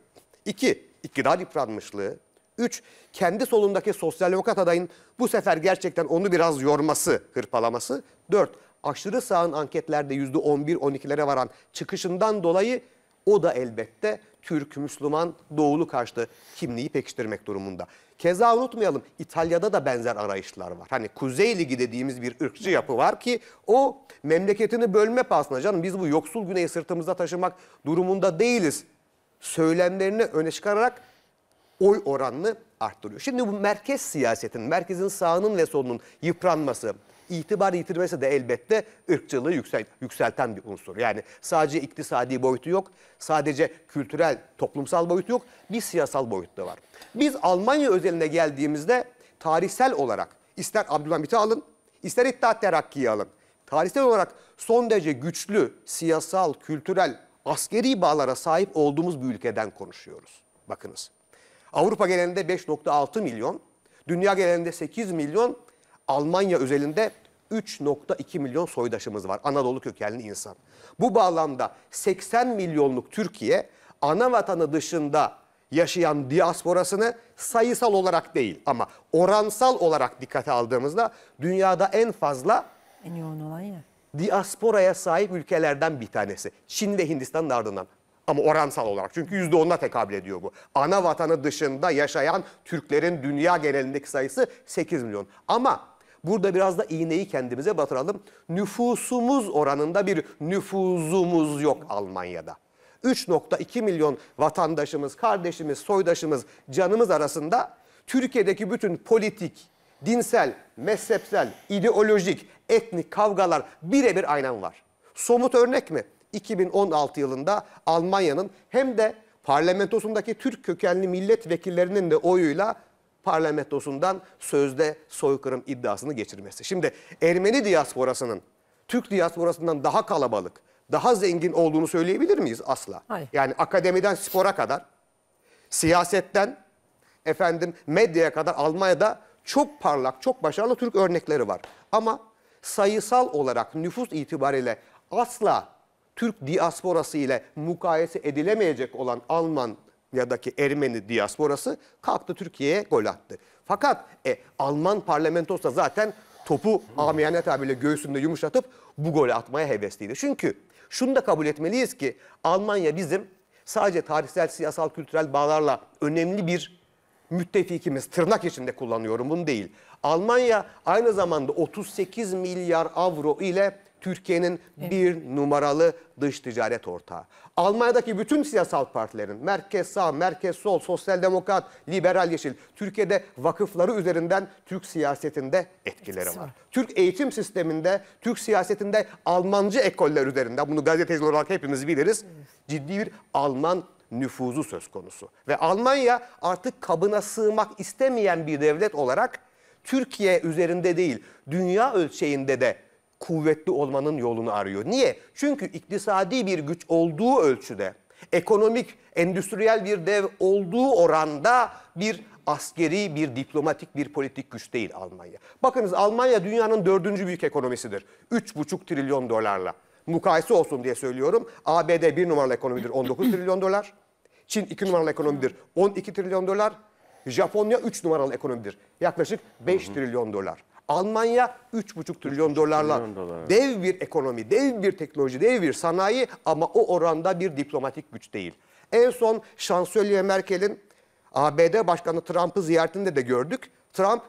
İki, iktidar yıpranmışlığı. 3. Kendi solundaki sosyal demokrat adayın bu sefer gerçekten onu biraz yorması, hırpalaması. 4. Aşırı sağın anketlerde %11-12'lere varan çıkışından dolayı o da elbette Türk, Müslüman, Doğulu karşıtı kimliği pekiştirmek durumunda. Keza unutmayalım İtalya'da da benzer arayışlar var. Hani Kuzey Ligi dediğimiz bir ırkçı yapı var ki o memleketini bölme pahasına canım biz bu yoksul güneyi sırtımızda taşımak durumunda değiliz. Söylemlerini öne çıkararak oy oranını arttırıyor. Şimdi bu merkez siyasetin, merkezin sağının ve solunun yıpranması, itibar yitirmesi de elbette ırkçılığı yüksel, yükselten bir unsur. Yani sadece iktisadi boyutu yok, sadece kültürel, toplumsal boyutu yok, bir siyasal boyutu da var. Biz Almanya özeline geldiğimizde tarihsel olarak ister Abdülhamit'i alın, ister İttihat Terakki'yi alın. Tarihsel olarak son derece güçlü siyasal, kültürel, askeri bağlara sahip olduğumuz bir ülkeden konuşuyoruz. Bakınız. Avrupa genelinde 5.6 milyon, dünya genelinde 8 milyon, Almanya özelinde 3.2 milyon soydaşımız var. Anadolu kökenli insan. Bu bağlamda 80 milyonluk Türkiye ana vatanı dışında yaşayan diasporasını sayısal olarak değil ama oransal olarak dikkate aldığımızda dünyada en fazla en yoğun olan ya. diasporaya sahip ülkelerden bir tanesi. Çin ve Hindistan'ın ardından. Ama oransal olarak. Çünkü yüzde onla tekabül ediyor bu. Ana vatanı dışında yaşayan Türklerin dünya genelindeki sayısı 8 milyon. Ama burada biraz da iğneyi kendimize batıralım. Nüfusumuz oranında bir nüfuzumuz yok Almanya'da. 3.2 milyon vatandaşımız, kardeşimiz, soydaşımız, canımız arasında Türkiye'deki bütün politik, dinsel, mezhepsel, ideolojik, etnik kavgalar birebir aynen var. Somut örnek mi? 2016 yılında Almanya'nın hem de parlamentosundaki Türk kökenli milletvekillerinin de oyuyla parlamentosundan sözde soykırım iddiasını geçirmesi. Şimdi Ermeni diasporasının Türk diasporasından daha kalabalık, daha zengin olduğunu söyleyebilir miyiz? Asla. Hayır. Yani akademiden spora kadar, siyasetten efendim medyaya kadar Almanya'da çok parlak, çok başarılı Türk örnekleri var. Ama sayısal olarak nüfus itibariyle asla Türk diasporası ile mukayese edilemeyecek olan Alman ya da ki Ermeni diasporası kalktı Türkiye'ye gol attı. Fakat e, Alman parlamentosu da zaten topu amiyane tabirle göğsünde yumuşatıp bu golü atmaya hevesliydi. Çünkü şunu da kabul etmeliyiz ki Almanya bizim sadece tarihsel, siyasal, kültürel bağlarla önemli bir müttefikimiz. Tırnak içinde kullanıyorum bunu değil. Almanya aynı zamanda 38 milyar avro ile Türkiye'nin evet. bir numaralı dış ticaret ortağı. Almanya'daki bütün siyasal partilerin merkez sağ, merkez sol, sosyal demokrat, liberal yeşil Türkiye'de vakıfları üzerinden Türk siyasetinde etkileri var. Türk eğitim sisteminde, Türk siyasetinde Almancı ekoller üzerinden bunu gazeteci olarak hepimiz biliriz. Ciddi bir Alman nüfuzu söz konusu. Ve Almanya artık kabına sığmak istemeyen bir devlet olarak Türkiye üzerinde değil, dünya ölçeğinde de kuvvetli olmanın yolunu arıyor. Niye? Çünkü iktisadi bir güç olduğu ölçüde, ekonomik, endüstriyel bir dev olduğu oranda bir askeri, bir diplomatik, bir politik güç değil Almanya. Bakınız Almanya dünyanın dördüncü büyük ekonomisidir. üç buçuk trilyon dolarla. Mukayese olsun diye söylüyorum. ABD bir numaralı ekonomidir 19 trilyon dolar. Çin iki numaralı ekonomidir 12 trilyon dolar. Japonya 3 numaralı ekonomidir. Yaklaşık 5 trilyon dolar. Almanya 3,5 trilyon dolarla trilyon dolar. dev bir ekonomi, dev bir teknoloji, dev bir sanayi ama o oranda bir diplomatik güç değil. En son Şansölye Merkel'in ABD Başkanı Trump'ı ziyaretinde de gördük. Trump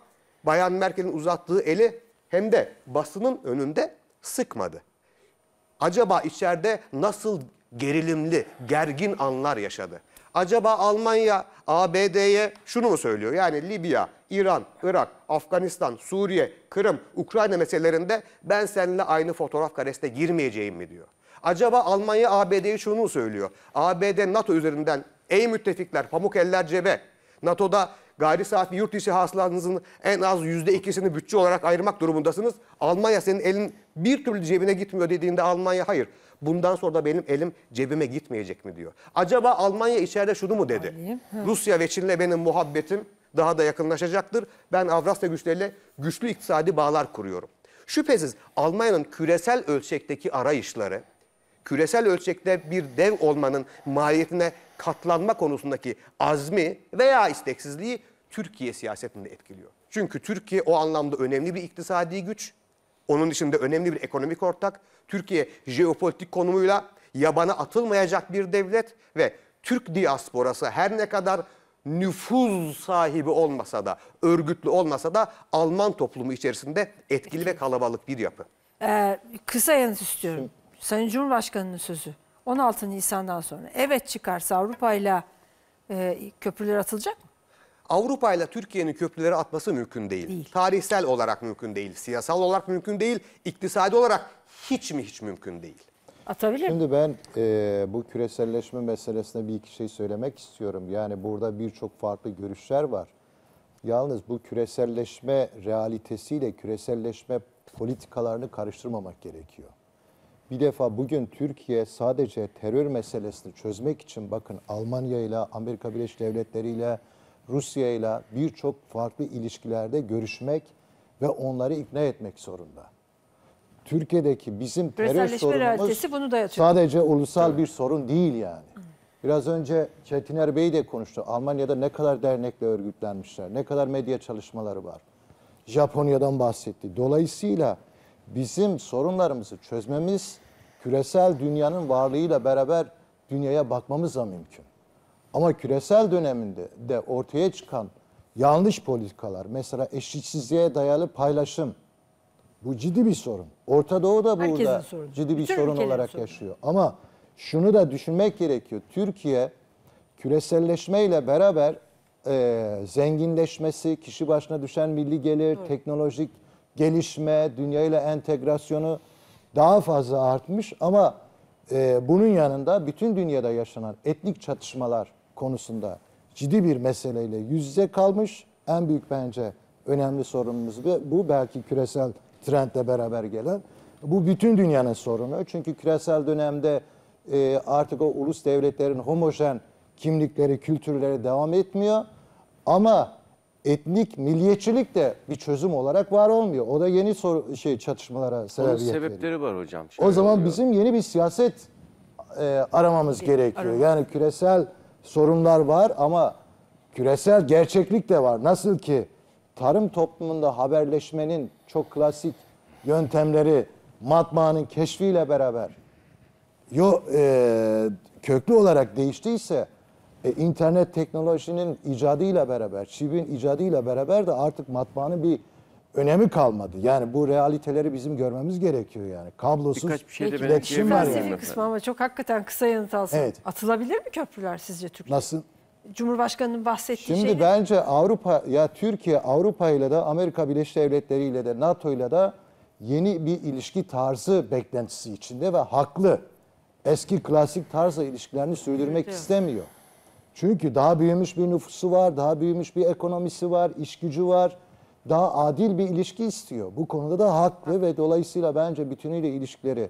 Bayan Merkel'in uzattığı eli hem de basının önünde sıkmadı. Acaba içeride nasıl gerilimli, gergin anlar yaşadı? Acaba Almanya ABD'ye şunu mu söylüyor? Yani Libya, İran, Irak, Afganistan, Suriye, Kırım, Ukrayna meselelerinde ben seninle aynı fotoğraf karesine girmeyeceğim mi diyor. Acaba Almanya ABD'ye şunu mu söylüyor? ABD NATO üzerinden ey müttefikler pamuk eller cebe NATO'da gayri safi yurt dışı hasılanızın en az yüzde ikisini bütçe olarak ayırmak durumundasınız. Almanya senin elin bir türlü cebine gitmiyor dediğinde Almanya hayır. Bundan sonra da benim elim cebime gitmeyecek mi diyor. Acaba Almanya içeride şunu mu dedi? Rusya ve Çin'le benim muhabbetim daha da yakınlaşacaktır. Ben Avrasya güçleriyle güçlü iktisadi bağlar kuruyorum. Şüphesiz Almanya'nın küresel ölçekteki arayışları küresel ölçekte bir dev olmanın maliyetine katlanma konusundaki azmi veya isteksizliği Türkiye siyasetinde etkiliyor. Çünkü Türkiye o anlamda önemli bir iktisadi güç. Onun dışında önemli bir ekonomik ortak. Türkiye jeopolitik konumuyla yabana atılmayacak bir devlet ve Türk diasporası her ne kadar nüfuz sahibi olmasa da, örgütlü olmasa da Alman toplumu içerisinde etkili ve kalabalık bir yapı. Ee, kısa yanıt istiyorum. Sayın Cumhurbaşkanı'nın sözü 16 Nisan'dan sonra evet çıkarsa Avrupa ile köprüler atılacak mı? Avrupa ile Türkiye'nin köprüleri atması mümkün değil. değil. Tarihsel olarak mümkün değil, siyasal olarak mümkün değil, iktisadi olarak hiç mi hiç mümkün değil. Atabilir Şimdi ben e, bu küreselleşme meselesine bir iki şey söylemek istiyorum. Yani burada birçok farklı görüşler var. Yalnız bu küreselleşme realitesiyle küreselleşme politikalarını karıştırmamak gerekiyor. Bir defa bugün Türkiye sadece terör meselesini çözmek için bakın Almanya ile Amerika Birleşik Devletleri ile Rusya ile birçok farklı ilişkilerde görüşmek ve onları ikna etmek zorunda. Türkiye'deki bizim terör sorunumuz bunu da sadece ulusal bir sorun değil yani. Biraz önce Çetiner Bey de konuştu. Almanya'da ne kadar dernekle örgütlenmişler, ne kadar medya çalışmaları var. Japonya'dan bahsetti. Dolayısıyla bizim sorunlarımızı çözmemiz küresel dünyanın varlığıyla beraber dünyaya bakmamız da mümkün. Ama küresel döneminde de ortaya çıkan yanlış politikalar, mesela eşitsizliğe dayalı paylaşım, bu ciddi bir sorun. Orta Doğu da burada ciddi bir Bütün sorun olarak sorun. yaşıyor. Ama şunu da düşünmek gerekiyor. Türkiye küreselleşmeyle beraber e, zenginleşmesi, kişi başına düşen milli gelir, evet. teknolojik gelişme, dünyayla entegrasyonu daha fazla artmış ama e, bunun yanında bütün dünyada yaşanan etnik çatışmalar konusunda ciddi bir meseleyle yüz yüze kalmış. En büyük bence önemli sorunumuz bu. Belki küresel trendle beraber gelen. Bu bütün dünyanın sorunu. Çünkü küresel dönemde e, artık o ulus devletlerin homojen kimlikleri, kültürleri devam etmiyor. Ama etnik milliyetçilik de bir çözüm olarak var olmuyor. O da yeni soru, şey çatışmalara sebebiyet Onun sebepleri var hocam. O zaman oluyor. bizim yeni bir siyaset e, aramamız Ge gerekiyor. Aramamız. Yani küresel sorunlar var ama küresel gerçeklik de var. Nasıl ki tarım toplumunda haberleşmenin çok klasik yöntemleri matbaanın keşfiyle beraber yo e, köklü olarak değiştiyse e, internet teknolojinin icadıyla beraber, çipin icadıyla beraber de artık matbaanın bir önemi kalmadı. Yani bu realiteleri bizim görmemiz gerekiyor yani. Kablosuz Birkaç bir şey iletişim var yani. bir kısmı ama çok hakikaten kısa yanıt alsın. Evet. Atılabilir mi köprüler sizce Türkiye? Nasıl? Cumhurbaşkanının bahsettiği şey. Şimdi şeyle... bence Avrupa ya Türkiye Avrupa ile de Amerika Birleşik Devletleri ile de NATO ile de yeni bir ilişki tarzı beklentisi içinde ve haklı. Eski klasik tarzla ilişkilerini sürdürmek evet. istemiyor. Çünkü daha büyümüş bir nüfusu var, daha büyümüş bir ekonomisi var, iş gücü var. Daha adil bir ilişki istiyor. Bu konuda da haklı ve dolayısıyla bence bütünüyle ilişkileri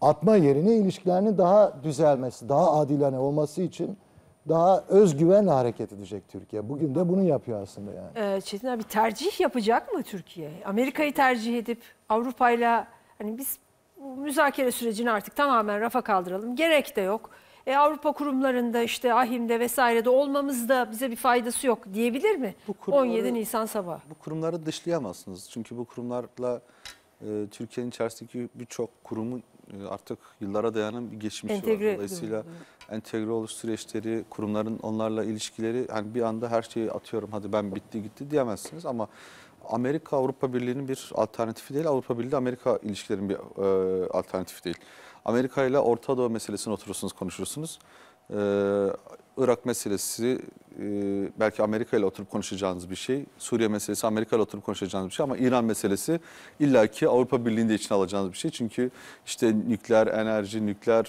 atma yerine ilişkilerinin daha düzelmesi, daha adilane olması için daha özgüvenle hareket edecek Türkiye. Bugün de bunu yapıyor aslında yani. Ee, Çetin abi tercih yapacak mı Türkiye? Amerika'yı tercih edip Avrupa'yla hani biz bu müzakere sürecini artık tamamen rafa kaldıralım. Gerek de yok e, Avrupa kurumlarında işte AHİM'de vesairede olmamızda bize bir faydası yok diyebilir mi? Bu kurumları, 17 Nisan sabahı. Bu kurumları dışlayamazsınız. Çünkü bu kurumlarla e, Türkiye'nin içerisindeki birçok kurumun e, artık yıllara dayanan bir geçmişi entegre. var. Dolayısıyla entegre oluş süreçleri, kurumların onlarla ilişkileri hani bir anda her şeyi atıyorum hadi ben bitti gitti diyemezsiniz ama Amerika Avrupa Birliği'nin bir alternatifi değil. Avrupa Birliği Amerika ilişkilerinin bir e, alternatifi değil. Amerika ile Orta Doğu meselesini oturursunuz konuşursunuz. Ee, Irak meselesi e, belki Amerika ile oturup konuşacağınız bir şey. Suriye meselesi Amerika ile oturup konuşacağınız bir şey ama İran meselesi illaki Avrupa Birliği'nde içine alacağınız bir şey. Çünkü işte nükleer enerji, nükleer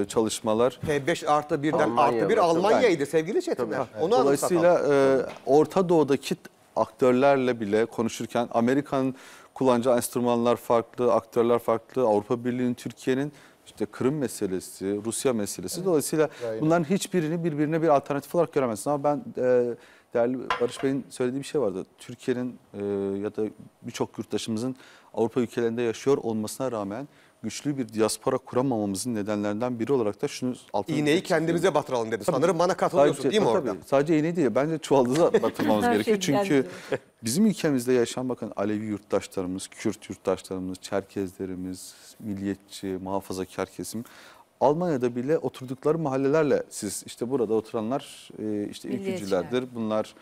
e, çalışmalar. P5 artı 1'den Almanya artı 1 Almanya'ydı sevgili Çetinler. Evet. Onu Dolayısıyla e, Orta Doğu'daki aktörlerle bile konuşurken Amerika'nın kullanacağı enstrümanlar farklı, aktörler farklı. Avrupa Birliği'nin, Türkiye'nin işte Kırım meselesi, Rusya meselesi. Evet. Dolayısıyla Aynen. bunların hiçbirini birbirine bir alternatif olarak göremezsin. Ama ben e, değerli Barış Bey'in söylediği bir şey vardı. Türkiye'nin e, ya da birçok yurttaşımızın Avrupa ülkelerinde yaşıyor olmasına rağmen güçlü bir diaspora kuramamamızın nedenlerinden biri olarak da şunu altını... İğneyi kendimize batıralım dedi. Tabii. Sanırım bana katılıyorsun sadece, değil mi tabii, orada? Sadece iğneyi değil. Bence çuvalda da batırmamız gerekiyor. Çünkü bizim ülkemizde yaşayan bakın Alevi yurttaşlarımız, Kürt yurttaşlarımız, Çerkezlerimiz, milliyetçi, muhafazakar kesim Almanya'da bile oturdukları mahallelerle siz işte burada oturanlar e, işte ilk ülkücülerdir. Bunlar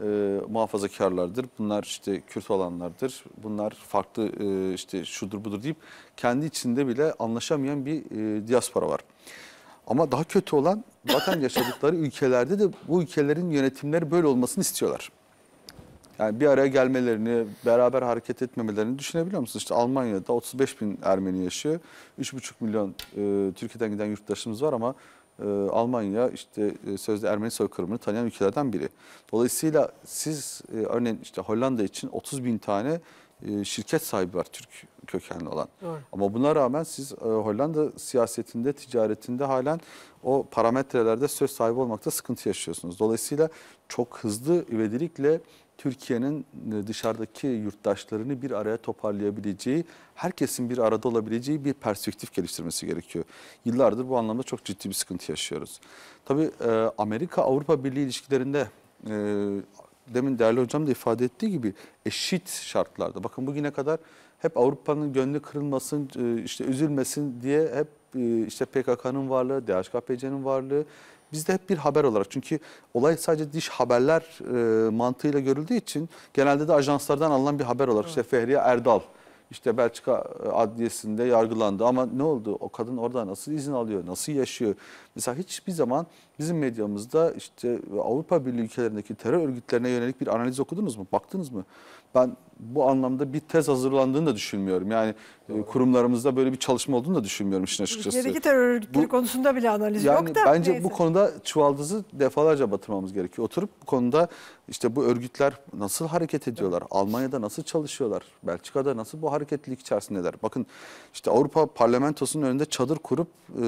e, muhafazakarlardır, bunlar işte Kürt olanlardır, bunlar farklı e, işte şudur budur deyip kendi içinde bile anlaşamayan bir e, diaspora var. Ama daha kötü olan zaten yaşadıkları ülkelerde de bu ülkelerin yönetimleri böyle olmasını istiyorlar. Yani bir araya gelmelerini, beraber hareket etmemelerini düşünebiliyor musunuz? İşte Almanya'da 35 bin Ermeni yaşıyor. 3,5 milyon e, Türkiye'den giden yurttaşımız var ama ee, Almanya işte e, sözde Ermeni soykırımını tanıyan ülkelerden biri. Dolayısıyla siz e, örneğin işte Hollanda için 30 bin tane e, şirket sahibi var Türk kökenli olan. Doğru. Ama buna rağmen siz Hollanda siyasetinde, ticaretinde halen o parametrelerde söz sahibi olmakta sıkıntı yaşıyorsunuz. Dolayısıyla çok hızlı ivedilikle Türkiye'nin e, dışarıdaki yurttaşlarını bir araya toparlayabileceği, herkesin bir arada olabileceği bir perspektif geliştirmesi gerekiyor. Yıllardır bu anlamda çok ciddi bir sıkıntı yaşıyoruz. Tabii e, Amerika-Avrupa Birliği ilişkilerinde e, demin değerli hocam da ifade ettiği gibi eşit şartlarda. Bakın bugüne kadar hep Avrupa'nın gönlü kırılmasın, işte üzülmesin diye hep işte PKK'nın varlığı, DHKPC'nin varlığı bizde hep bir haber olarak çünkü olay sadece diş haberler e, mantığıyla görüldüğü için genelde de ajanslardan alınan bir haber olarak evet. işte Fehriye Erdal işte Belçika e, Adliyesi'nde yargılandı ama ne oldu? O kadın orada nasıl izin alıyor, nasıl yaşıyor? Mesela hiçbir zaman bizim medyamızda işte Avrupa Birliği ülkelerindeki terör örgütlerine yönelik bir analiz okudunuz mu? Baktınız mı? ben bu anlamda bir tez hazırlandığını da düşünmüyorum. Yani e, kurumlarımızda böyle bir çalışma olduğunu da düşünmüyorum işin açıkçası. Ülkedeki terör örgütleri konusunda bile analiz yani yok da. Bence neyse. bu konuda çuvaldızı defalarca batırmamız gerekiyor. Oturup bu konuda işte bu örgütler nasıl hareket ediyorlar? Evet. Almanya'da nasıl çalışıyorlar? Belçika'da nasıl bu hareketlilik içerisindeler? Bakın işte Avrupa parlamentosunun önünde çadır kurup e,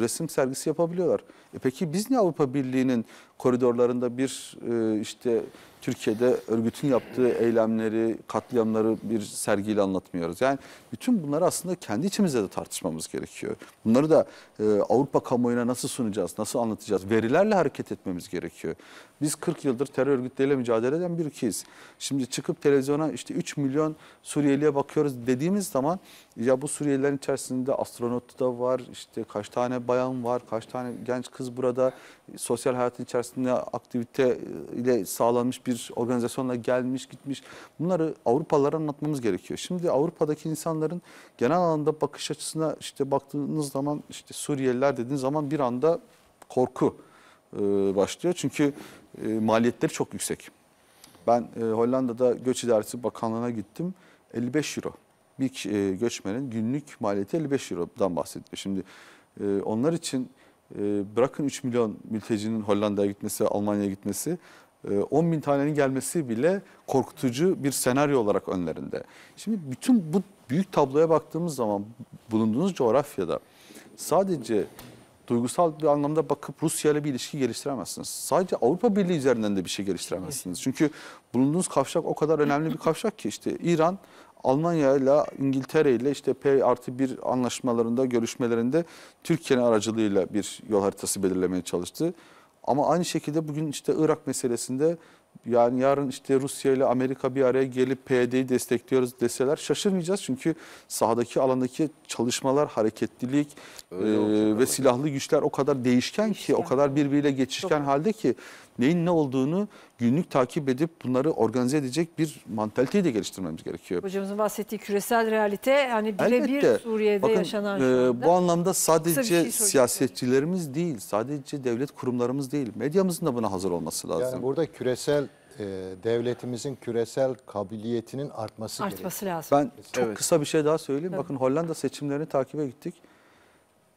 resim sergisi yapabiliyorlar. E peki biz ne Avrupa Birliği'nin koridorlarında bir e, işte Türkiye'de örgütün yaptığı eylemleri, katliamları bir sergiyle anlatmıyoruz. Yani bütün bunları aslında kendi içimizde de tartışmamız gerekiyor. Bunları da e, Avrupa kamuoyuna nasıl sunacağız, nasıl anlatacağız? Verilerle hareket etmemiz gerekiyor. Biz 40 yıldır terör örgütleriyle mücadele eden bir ülkeyiz. Şimdi çıkıp televizyona işte 3 milyon Suriyeliye bakıyoruz dediğimiz zaman ya bu Suriyelilerin içerisinde astronot da var, işte kaç tane bayan var, kaç tane genç kız burada sosyal hayatın içerisinde aktivite e, ile sağlanmış bir organizasyonla gelmiş gitmiş. Bunları Avrupalılara anlatmamız gerekiyor. Şimdi Avrupa'daki insanların genel anlamda bakış açısına işte baktığınız zaman işte Suriyeliler dediğiniz zaman bir anda korku e, başlıyor. Çünkü e, maliyetleri çok yüksek. Ben e, Hollanda'da Göç İdaresi Bakanlığı'na gittim. 55 euro. Bir e, göçmenin günlük maliyeti 55 eurodan bahsediyor. Şimdi e, onlar için e, bırakın 3 milyon mültecinin Hollanda'ya gitmesi, Almanya'ya gitmesi 10 e, bin tanenin gelmesi bile korkutucu bir senaryo olarak önlerinde. Şimdi bütün bu büyük tabloya baktığımız zaman bulunduğunuz coğrafyada sadece duygusal bir anlamda bakıp Rusya ile bir ilişki geliştiremezsiniz. Sadece Avrupa Birliği üzerinden de bir şey geliştiremezsiniz. Çünkü bulunduğunuz kavşak o kadar önemli bir kavşak ki işte İran Almanya ile İngiltere ile işte P artı bir anlaşmalarında görüşmelerinde Türkiye'nin aracılığıyla bir yol haritası belirlemeye çalıştı. Ama aynı şekilde bugün işte Irak meselesinde yani yarın işte Rusya ile Amerika bir araya gelip PYD'yi destekliyoruz deseler şaşırmayacağız. Çünkü sahadaki alandaki çalışmalar, hareketlilik e, olacak, ve silahlı güçler o kadar değişken işte. ki, o kadar birbiriyle geçişken Çok. halde ki neyin ne olduğunu günlük takip edip bunları organize edecek bir mantaliteyi de geliştirmemiz gerekiyor. Hocamızın bahsettiği küresel realite hani birebir Suriye'de Bakın, yaşanan e, şu anda. bu anlamda sadece şey siyasetçilerimiz değil, sadece devlet kurumlarımız değil, medyamızın da buna hazır olması lazım. Yani burada küresel e, devletimizin küresel kabiliyetinin artması, artması gerekiyor. lazım. Ben çok evet. kısa bir şey daha söyleyeyim. Tabii. Bakın Hollanda seçimlerini takibe gittik.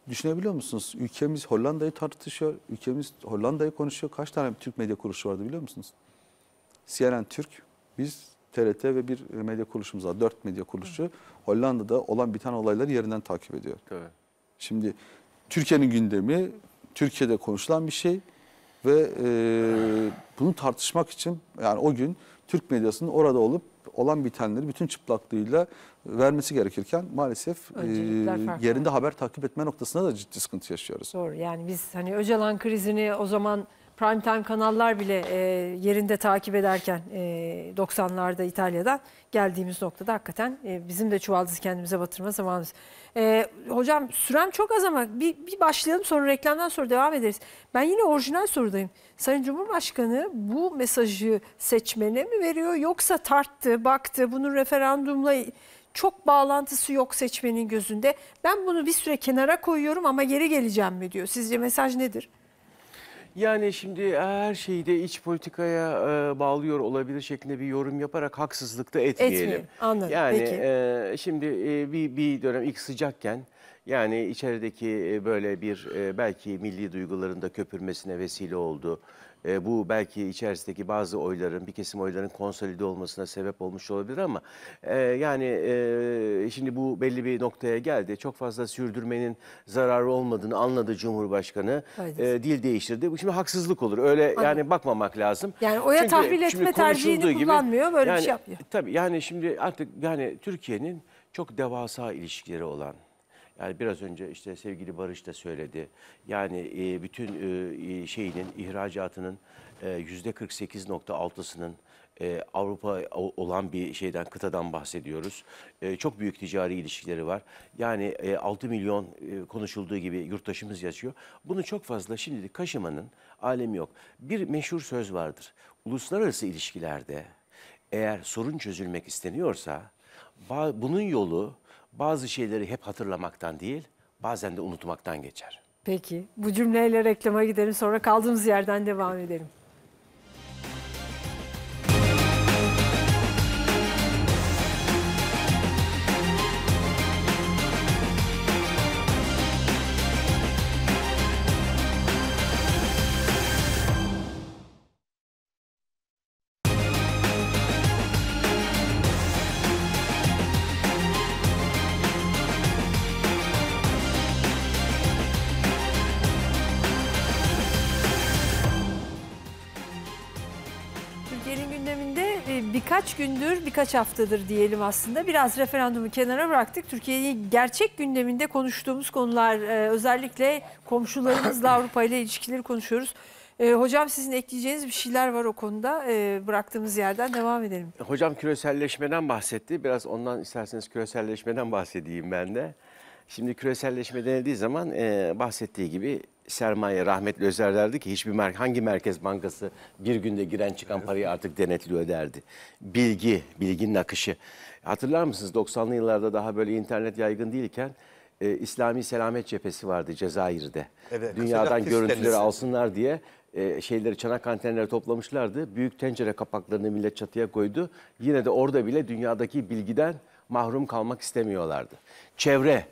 Düşünebiliyor musunuz? Ülkemiz Hollanda'yı tartışıyor, ülkemiz Hollanda'yı konuşuyor. Kaç tane Türk medya kuruluşu vardı biliyor musunuz? CNN Türk, biz TRT ve bir medya kuruluşumuz var. Dört medya kuruluşu Hollanda'da olan biten olayları yerinden takip ediyor. Evet. Şimdi Türkiye'nin gündemi, Türkiye'de konuşulan bir şey ve e, bunu tartışmak için yani o gün Türk medyasının orada olup olan bitenleri bütün çıplaklığıyla vermesi gerekirken maalesef e, yerinde haber takip etme noktasında da ciddi sıkıntı yaşıyoruz. Doğru yani biz hani Öcalan krizini o zaman prime time kanallar bile e, yerinde takip ederken e, 90'larda İtalya'dan geldiğimiz noktada hakikaten e, bizim de çuvaldızı kendimize batırma zamanımız. E, hocam sürem çok az ama bir, bir başlayalım sonra reklamdan sonra devam ederiz. Ben yine orijinal sorudayım. Sayın Cumhurbaşkanı bu mesajı seçmene mi veriyor yoksa tarttı, baktı bunun referandumla çok bağlantısı yok seçmenin gözünde. Ben bunu bir süre kenara koyuyorum ama geri geleceğim mi diyor. Sizce mesaj nedir? Yani şimdi her şeyi de iç politikaya e, bağlıyor olabilir şeklinde bir yorum yaparak haksızlık da etmeyelim. Etmeyeyim, anladım. Yani Peki. E, şimdi e, bir, bir dönem ilk sıcakken yani içerideki e, böyle bir e, belki milli duygularında köpürmesine vesile oldu. E, bu belki içerisindeki bazı oyların, bir kesim oyların konsolide olmasına sebep olmuş olabilir ama e, yani e, şimdi bu belli bir noktaya geldi. Çok fazla sürdürmenin zararı olmadığını anladı Cumhurbaşkanı. E, dil değiştirdi. Bu şimdi haksızlık olur. Öyle Anladım. yani bakmamak lazım. Yani oya Çünkü tahvil etme tercihini gibi, kullanmıyor. Böyle yani, bir şey yapmıyor. Tabii yani şimdi artık yani Türkiye'nin çok devasa ilişkileri olan yani biraz önce işte sevgili Barış da söyledi. Yani e, bütün e, e, şeyinin ihracatının yüzde 48.6'sının e, Avrupa olan bir şeyden kıtadan bahsediyoruz. E, çok büyük ticari ilişkileri var. Yani e, 6 milyon e, konuşulduğu gibi yurttaşımız yaşıyor. Bunu çok fazla şimdilik kaşımanın alemi yok. Bir meşhur söz vardır. Uluslararası ilişkilerde eğer sorun çözülmek isteniyorsa bunun yolu bazı şeyleri hep hatırlamaktan değil, bazen de unutmaktan geçer. Peki, bu cümleyle reklama gidelim sonra kaldığımız yerden devam edelim. birkaç gündür, birkaç haftadır diyelim aslında biraz referandumu kenara bıraktık. Türkiye'yi gerçek gündeminde konuştuğumuz konular e, özellikle komşularımızla Avrupa ile ilişkileri konuşuyoruz. E, hocam sizin ekleyeceğiniz bir şeyler var o konuda. E, bıraktığımız yerden devam edelim. Hocam küreselleşmeden bahsetti. Biraz ondan isterseniz küreselleşmeden bahsedeyim ben de. Şimdi küreselleşme denildiği zaman e, bahsettiği gibi sermaye rahmetli Özer derdi ki hiçbir mer hangi merkez bankası bir günde giren çıkan parayı artık denetliyor derdi. Bilgi, bilginin akışı. Hatırlar mısınız 90'lı yıllarda daha böyle internet yaygın değilken e, İslami Selamet Cephesi vardı Cezayir'de. Evet, Dünyadan görüntüleri kendisi. alsınlar diye e, şeyleri çanak antenleri toplamışlardı. Büyük tencere kapaklarını millet çatıya koydu. Yine de orada bile dünyadaki bilgiden mahrum kalmak istemiyorlardı. Çevre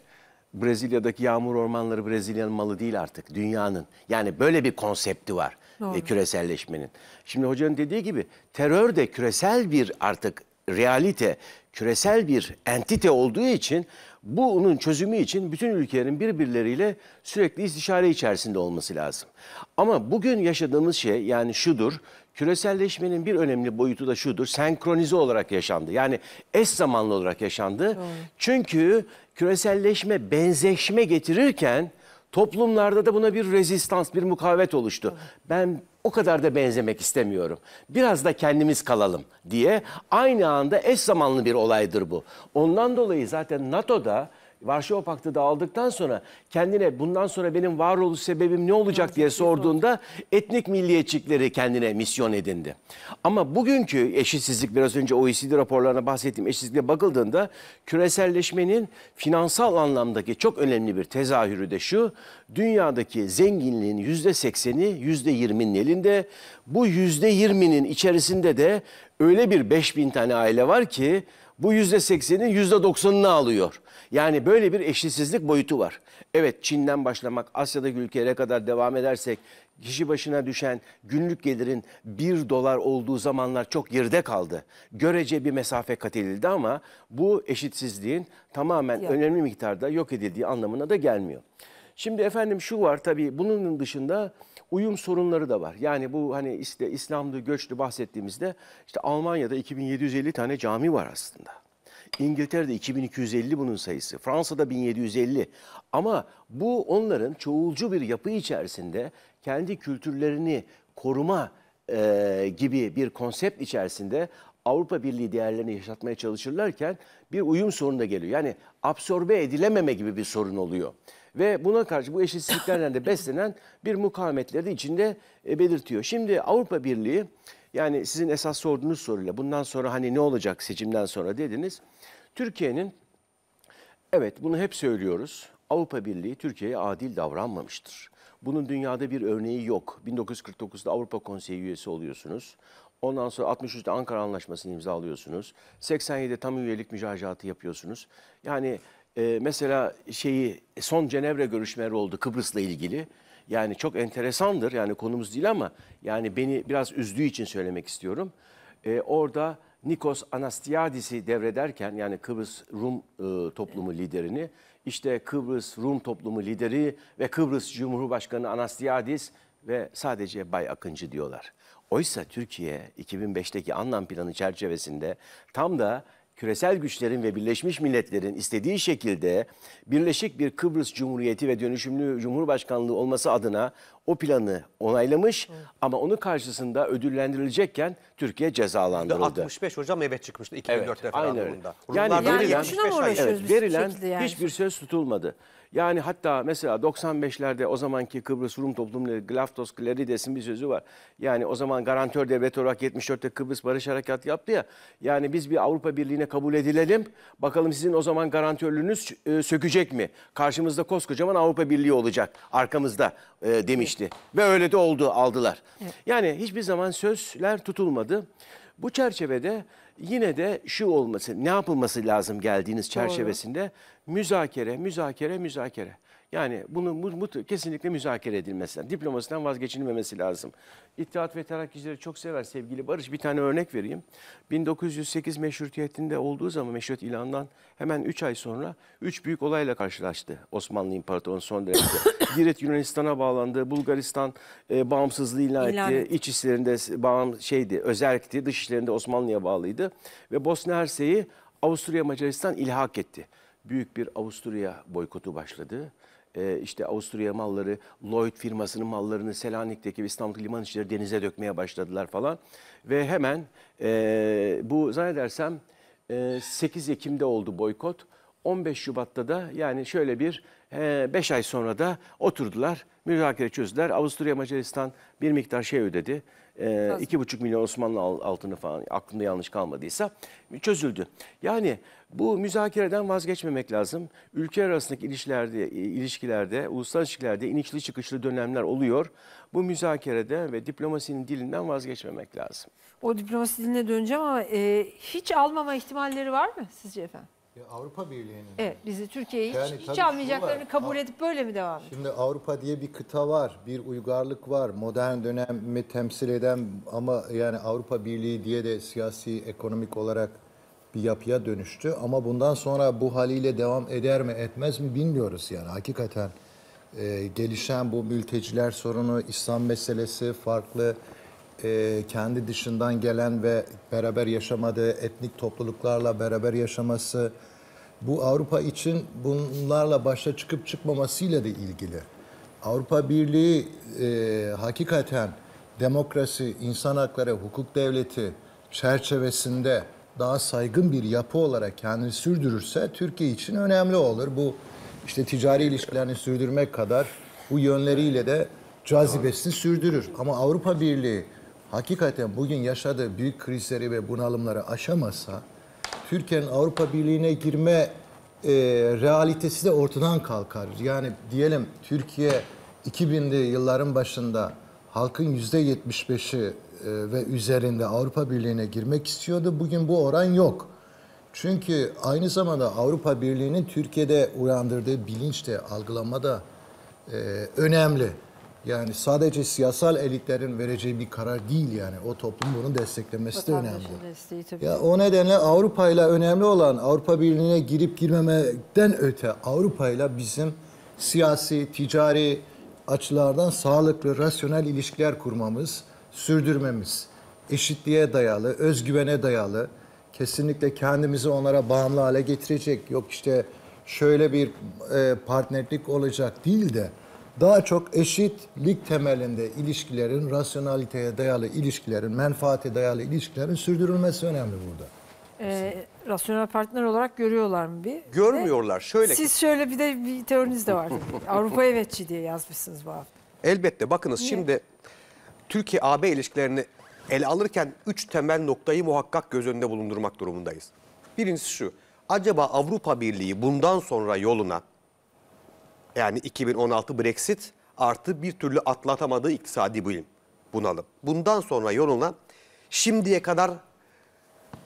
Brezilya'daki yağmur ormanları Brezilya'nın malı değil artık dünyanın. Yani böyle bir konsepti var e, küreselleşmenin. Şimdi hocanın dediği gibi terör de küresel bir artık realite, küresel bir entite olduğu için bunun çözümü için bütün ülkelerin birbirleriyle sürekli istişare içerisinde olması lazım. Ama bugün yaşadığımız şey yani şudur, küreselleşmenin bir önemli boyutu da şudur, senkronize olarak yaşandı. Yani eş zamanlı olarak yaşandı. Doğru. Çünkü küreselleşme, benzeşme getirirken toplumlarda da buna bir rezistans, bir mukavet oluştu. Ben o kadar da benzemek istemiyorum. Biraz da kendimiz kalalım diye aynı anda eş zamanlı bir olaydır bu. Ondan dolayı zaten NATO'da Varşova Paktı dağıldıktan sonra kendine bundan sonra benim varoluş sebebim ne olacak diye sorduğunda etnik milliyetçilikleri kendine misyon edindi. Ama bugünkü eşitsizlik biraz önce OECD raporlarına bahsettiğim eşitsizliğe bakıldığında küreselleşmenin finansal anlamdaki çok önemli bir tezahürü de şu. Dünyadaki zenginliğin yüzde %80'i %20'nin elinde. Bu yüzde %20'nin içerisinde de öyle bir bin tane aile var ki bu yüzde %80'in %90'ını alıyor. Yani böyle bir eşitsizlik boyutu var. Evet Çin'den başlamak Asya'daki ülkelere kadar devam edersek kişi başına düşen günlük gelirin 1 dolar olduğu zamanlar çok geride kaldı. Görece bir mesafe kat edildi ama bu eşitsizliğin tamamen yok. önemli miktarda yok edildiği anlamına da gelmiyor. Şimdi efendim şu var tabii bunun dışında uyum sorunları da var. Yani bu hani işte İslamlı göçlü bahsettiğimizde işte Almanya'da 2750 tane cami var aslında. İngiltere'de 2250 bunun sayısı, Fransa'da 1750. Ama bu onların çoğulcu bir yapı içerisinde kendi kültürlerini koruma e, gibi bir konsept içerisinde Avrupa Birliği değerlerini yaşatmaya çalışırlarken bir uyum sorunu da geliyor. Yani absorbe edilememe gibi bir sorun oluyor. Ve buna karşı bu eşitsizliklerden de beslenen bir mukavemetleri de içinde e, belirtiyor. Şimdi Avrupa Birliği yani sizin esas sorduğunuz soruyla bundan sonra hani ne olacak seçimden sonra dediniz. Türkiye'nin evet bunu hep söylüyoruz. Avrupa Birliği Türkiye'ye adil davranmamıştır. Bunun dünyada bir örneği yok. 1949'da Avrupa Konseyi üyesi oluyorsunuz. Ondan sonra 63'te Ankara Anlaşması'nı imzalıyorsunuz. 87'de tam üyelik mücadele yapıyorsunuz. Yani e, mesela şeyi son Cenevre görüşmeleri oldu Kıbrıs'la ilgili. Yani çok enteresandır yani konumuz değil ama yani beni biraz üzdüğü için söylemek istiyorum. Ee, orada Nikos Anastiadis'i devrederken yani Kıbrıs Rum e, toplumu liderini işte Kıbrıs Rum toplumu lideri ve Kıbrıs Cumhurbaşkanı Anastiadis ve sadece Bay Akıncı diyorlar. Oysa Türkiye 2005'teki anlam planı çerçevesinde tam da küresel güçlerin ve Birleşmiş Milletler'in istediği şekilde birleşik bir Kıbrıs Cumhuriyeti ve dönüşümlü Cumhurbaşkanlığı olması adına o planı onaylamış Hı. ama onun karşısında ödüllendirilecekken Türkiye cezalandırıldı. 65 hocam evet çıkmıştı 2004 evet, referandumunda. Yani, yani verilen, boşuna verilen yani. hiçbir söz tutulmadı. Yani hatta mesela 95'lerde o zamanki Kıbrıs Rum toplumları Glaftos Klerides'in bir sözü var. Yani o zaman garantör devlet olarak 74'te Kıbrıs Barış Harekatı yaptı ya. Yani biz bir Avrupa Birliği'ne kabul edilelim. Bakalım sizin o zaman garantörlüğünüz e, sökecek mi? Karşımızda koskocaman Avrupa Birliği olacak arkamızda e, demişti. Ve öyle de oldu aldılar. Yani hiçbir zaman sözler tutulmadı. Bu çerçevede yine de şu olması, ne yapılması lazım geldiğiniz çerçevesinde? Müzakere, müzakere, müzakere. Yani bunu mut, kesinlikle müzakere edilmesi lazım. Diplomasiden vazgeçilmemesi lazım. İttihat ve Terakkileri çok sever sevgili Barış. Bir tane örnek vereyim. 1908 meşrutiyetinde olduğu zaman meşrut ilanından hemen 3 ay sonra 3 büyük olayla karşılaştı Osmanlı İmparatorluğu'nun son döneminde. Girit Yunanistan'a bağlandı. Bulgaristan e, bağımsızlığı ilan, ilan etti. İç işlerinde bağım şeydi, özerkti. Dış işlerinde Osmanlı'ya bağlıydı. Ve Bosna Herseyi Avusturya Macaristan ilhak etti. Büyük bir Avusturya boykotu başladı e, işte Avusturya malları, Lloyd firmasının mallarını Selanik'teki İstanbul liman işleri denize dökmeye başladılar falan. Ve hemen e, bu zannedersem e, 8 Ekim'de oldu boykot. 15 Şubat'ta da yani şöyle bir 5 e, ay sonra da oturdular, müzakere çözdüler. Avusturya Macaristan bir miktar şey ödedi e, iki buçuk milyon Osmanlı altını falan aklında yanlış kalmadıysa çözüldü. Yani bu müzakereden vazgeçmemek lazım. Ülke arasındaki ilişkilerde, e, ilişkilerde, uluslararası ilişkilerde inişli çıkışlı dönemler oluyor. Bu müzakerede ve diplomasinin dilinden vazgeçmemek lazım. O diplomasi diline döneceğim ama e, hiç almama ihtimalleri var mı sizce efendim? Ya e, Avrupa Birliği'nin. Evet bizi Türkiye'yi yani hiç, hiç almayacaklarını kabul edip böyle mi devam ediyor? Şimdi Avrupa diye bir kıta var, bir uygarlık var. Modern dönemi temsil eden ama yani Avrupa Birliği diye de siyasi, ekonomik olarak bir yapıya dönüştü. Ama bundan sonra bu haliyle devam eder mi etmez mi bilmiyoruz yani. Hakikaten e, gelişen bu mülteciler sorunu, İslam meselesi, farklı e, kendi dışından gelen ve beraber yaşamadığı etnik topluluklarla beraber yaşaması bu Avrupa için bunlarla başa çıkıp çıkmamasıyla da ilgili. Avrupa Birliği e, hakikaten demokrasi, insan hakları, hukuk devleti çerçevesinde daha saygın bir yapı olarak kendini sürdürürse Türkiye için önemli olur. Bu işte ticari ilişkilerini sürdürmek kadar bu yönleriyle de cazibesini sürdürür. Ama Avrupa Birliği hakikaten bugün yaşadığı büyük krizleri ve bunalımları aşamasa, Türkiye'nin Avrupa Birliği'ne girme e, realitesi de ortadan kalkar. Yani diyelim Türkiye 2000'li yılların başında halkın %75'i e, ve üzerinde Avrupa Birliği'ne girmek istiyordu. Bugün bu oran yok. Çünkü aynı zamanda Avrupa Birliği'nin Türkiye'de uyandırdığı bilinç de, algılama da e, önemli. Yani sadece siyasal elitlerin vereceği bir karar değil yani. O toplum bunu desteklemesi Vatandaşın de önemli. Desteği, tabii. Ya o nedenle Avrupa ile önemli olan Avrupa Birliği'ne girip girmemeden öte Avrupa ile bizim siyasi, ticari açılardan sağlıklı, rasyonel ilişkiler kurmamız, sürdürmemiz, eşitliğe dayalı, özgüvene dayalı, kesinlikle kendimizi onlara bağımlı hale getirecek. Yok işte şöyle bir e, partnerlik olacak değil de daha çok eşitlik temelinde ilişkilerin, rasyonaliteye dayalı ilişkilerin, menfaate dayalı ilişkilerin sürdürülmesi önemli burada. Ee, rasyonel partner olarak görüyorlar mı bir? Görmüyorlar. şöyle. Siz şöyle bir de bir teoriniz de var. Avrupa evetçi diye yazmışsınız bu hafta. Elbette. Bakınız Niye? şimdi Türkiye-AB ilişkilerini ele alırken üç temel noktayı muhakkak göz önünde bulundurmak durumundayız. Birincisi şu. Acaba Avrupa Birliği bundan sonra yoluna yani 2016 Brexit artı bir türlü atlatamadığı iktisadi bilim bunalım. Bundan sonra yoluna şimdiye kadar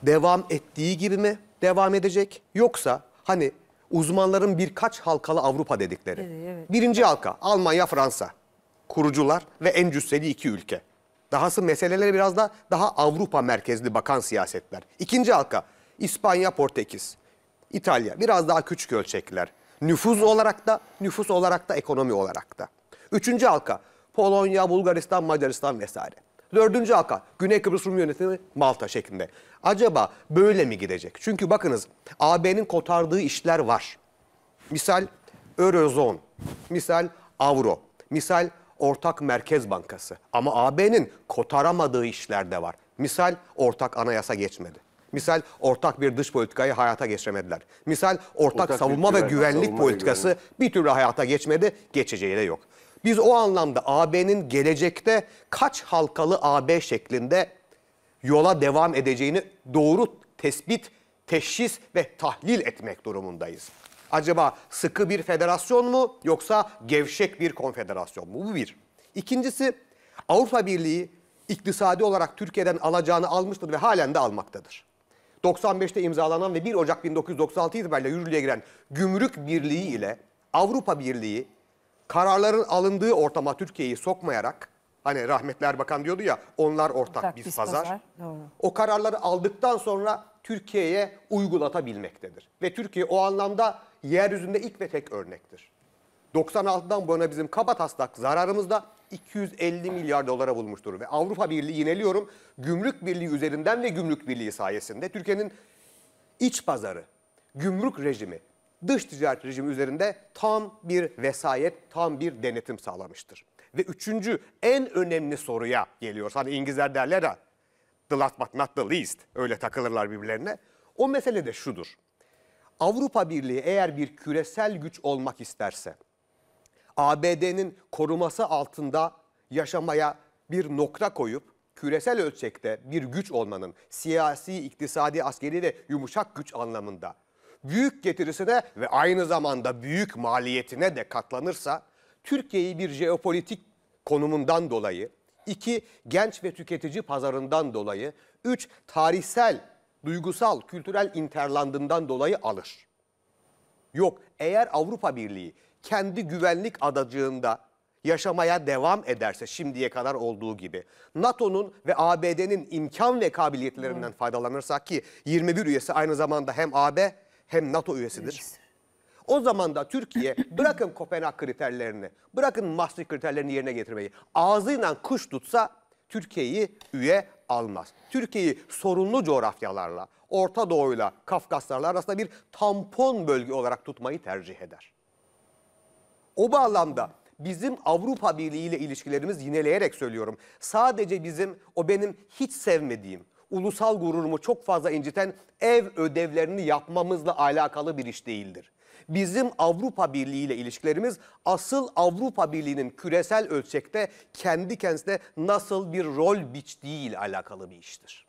devam ettiği gibi mi devam edecek? Yoksa hani uzmanların birkaç halkalı Avrupa dedikleri. Evet, evet. Birinci halka Almanya, Fransa. Kurucular ve en cüsseli iki ülke. Dahası meselelere biraz da daha Avrupa merkezli bakan siyasetler. İkinci halka İspanya, Portekiz, İtalya. Biraz daha küçük ölçekler. Nüfuz olarak da, nüfus olarak da, ekonomi olarak da. Üçüncü halka Polonya, Bulgaristan, Macaristan vesaire. Dördüncü halka Güney Kıbrıs Rum yönetimi Malta şeklinde. Acaba böyle mi gidecek? Çünkü bakınız AB'nin kotardığı işler var. Misal Eurozone, misal Avro, misal Ortak Merkez Bankası. Ama AB'nin kotaramadığı işler de var. Misal ortak anayasa geçmedi. Misal ortak bir dış politikayı hayata geçiremediler. Misal ortak, ortak savunma ve güvenlik savunma politikası güvenlik. bir türlü hayata geçmedi, geçeceği de yok. Biz o anlamda AB'nin gelecekte kaç halkalı AB şeklinde yola devam edeceğini doğru tespit, teşhis ve tahlil etmek durumundayız. Acaba sıkı bir federasyon mu yoksa gevşek bir konfederasyon mu? Bu bir. İkincisi Avrupa Birliği iktisadi olarak Türkiye'den alacağını almıştır ve halen de almaktadır. 95'te imzalanan ve 1 Ocak 1996 itibariyle yürürlüğe giren Gümrük Birliği ile Avrupa Birliği kararların alındığı ortama Türkiye'yi sokmayarak hani rahmetli Erbakan diyordu ya onlar ortak, ortak biz, biz pazar. pazar. O kararları aldıktan sonra Türkiye'ye uygulatabilmektedir. Ve Türkiye o anlamda yeryüzünde ilk ve tek örnektir. 96'dan bu yana bizim kaba taslak zararımızda 250 milyar dolara bulmuştur. Ve Avrupa Birliği yineliyorum gümrük birliği üzerinden ve gümrük birliği sayesinde Türkiye'nin iç pazarı, gümrük rejimi, dış ticaret rejimi üzerinde tam bir vesayet, tam bir denetim sağlamıştır. Ve üçüncü en önemli soruya geliyoruz. Hani İngilizler derler ya the last but not the least öyle takılırlar birbirlerine. O mesele de şudur. Avrupa Birliği eğer bir küresel güç olmak isterse ABD'nin koruması altında yaşamaya bir nokta koyup küresel ölçekte bir güç olmanın siyasi, iktisadi, askeri ve yumuşak güç anlamında büyük getirisine ve aynı zamanda büyük maliyetine de katlanırsa Türkiye'yi bir jeopolitik konumundan dolayı, iki genç ve tüketici pazarından dolayı, üç tarihsel, duygusal, kültürel interlandından dolayı alır. Yok eğer Avrupa Birliği kendi güvenlik adacığında yaşamaya devam ederse şimdiye kadar olduğu gibi NATO'nun ve ABD'nin imkan ve kabiliyetlerinden faydalanırsak ki 21 üyesi aynı zamanda hem AB hem NATO üyesidir. O zaman da Türkiye bırakın Kopenhag kriterlerini, bırakın Maastricht kriterlerini yerine getirmeyi ağzıyla kuş tutsa Türkiye'yi üye almaz. Türkiye'yi sorunlu coğrafyalarla, Orta Doğu'yla, Kafkaslarla arasında bir tampon bölge olarak tutmayı tercih eder. O bağlamda bizim Avrupa Birliği ile ilişkilerimiz yineleyerek söylüyorum. Sadece bizim o benim hiç sevmediğim ulusal gururumu çok fazla inciten ev ödevlerini yapmamızla alakalı bir iş değildir. Bizim Avrupa Birliği ile ilişkilerimiz asıl Avrupa Birliği'nin küresel ölçekte kendi kendisine nasıl bir rol biçtiği ile alakalı bir iştir.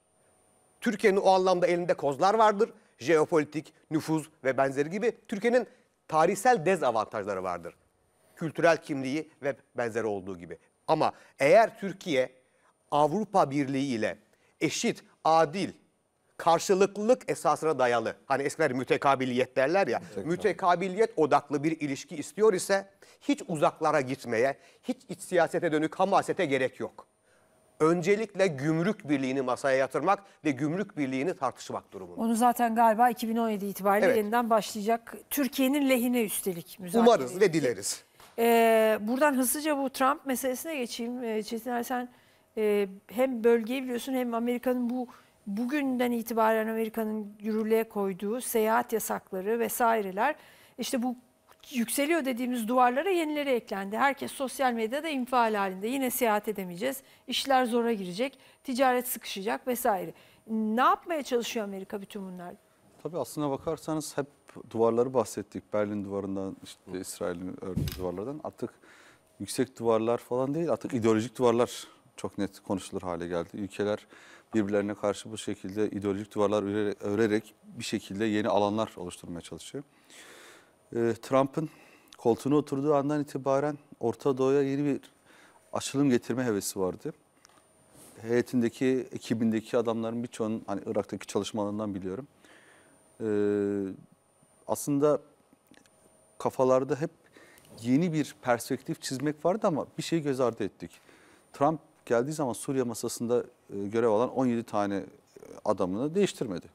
Türkiye'nin o anlamda elinde kozlar vardır. Jeopolitik, nüfuz ve benzeri gibi Türkiye'nin tarihsel dezavantajları vardır kültürel kimliği ve benzeri olduğu gibi. Ama eğer Türkiye Avrupa Birliği ile eşit, adil, karşılıklılık esasına dayalı. Hani eskiler mütekabiliyet derler ya. Mütekabiliyet. mütekabiliyet odaklı bir ilişki istiyor ise hiç uzaklara gitmeye, hiç iç siyasete dönük hamasete gerek yok. Öncelikle gümrük birliğini masaya yatırmak ve gümrük birliğini tartışmak durumunda. Onu zaten galiba 2017 itibariyle evet. yeniden başlayacak. Türkiye'nin lehine üstelik. Umarız ve dileriz. Ee, buradan hızlıca bu Trump meselesine geçeyim. Ee, Çetin sen e, hem bölgeyi biliyorsun hem Amerika'nın bu bugünden itibaren Amerika'nın yürürlüğe koyduğu seyahat yasakları vesaireler işte bu yükseliyor dediğimiz duvarlara yenileri eklendi. Herkes sosyal medyada infial halinde. Yine seyahat edemeyeceğiz. İşler zora girecek. Ticaret sıkışacak vesaire. Ne yapmaya çalışıyor Amerika bütün bunlar? Tabii aslına bakarsanız hep duvarları bahsettik. Berlin duvarından, işte İsrail'in ördüğü duvarlardan. Artık yüksek duvarlar falan değil, artık ideolojik duvarlar çok net konuşulur hale geldi. Ülkeler birbirlerine karşı bu şekilde ideolojik duvarlar örerek, örerek bir şekilde yeni alanlar oluşturmaya çalışıyor. Ee, Trump'ın koltuğuna oturduğu andan itibaren Orta Doğu'ya yeni bir açılım getirme hevesi vardı. Heyetindeki, ekibindeki adamların birçoğunun hani Irak'taki çalışmalarından biliyorum. Ee, aslında kafalarda hep yeni bir perspektif çizmek vardı ama bir şey göz ardı ettik. Trump geldiği zaman Suriye masasında e, görev alan 17 tane e, adamını değiştirmedi.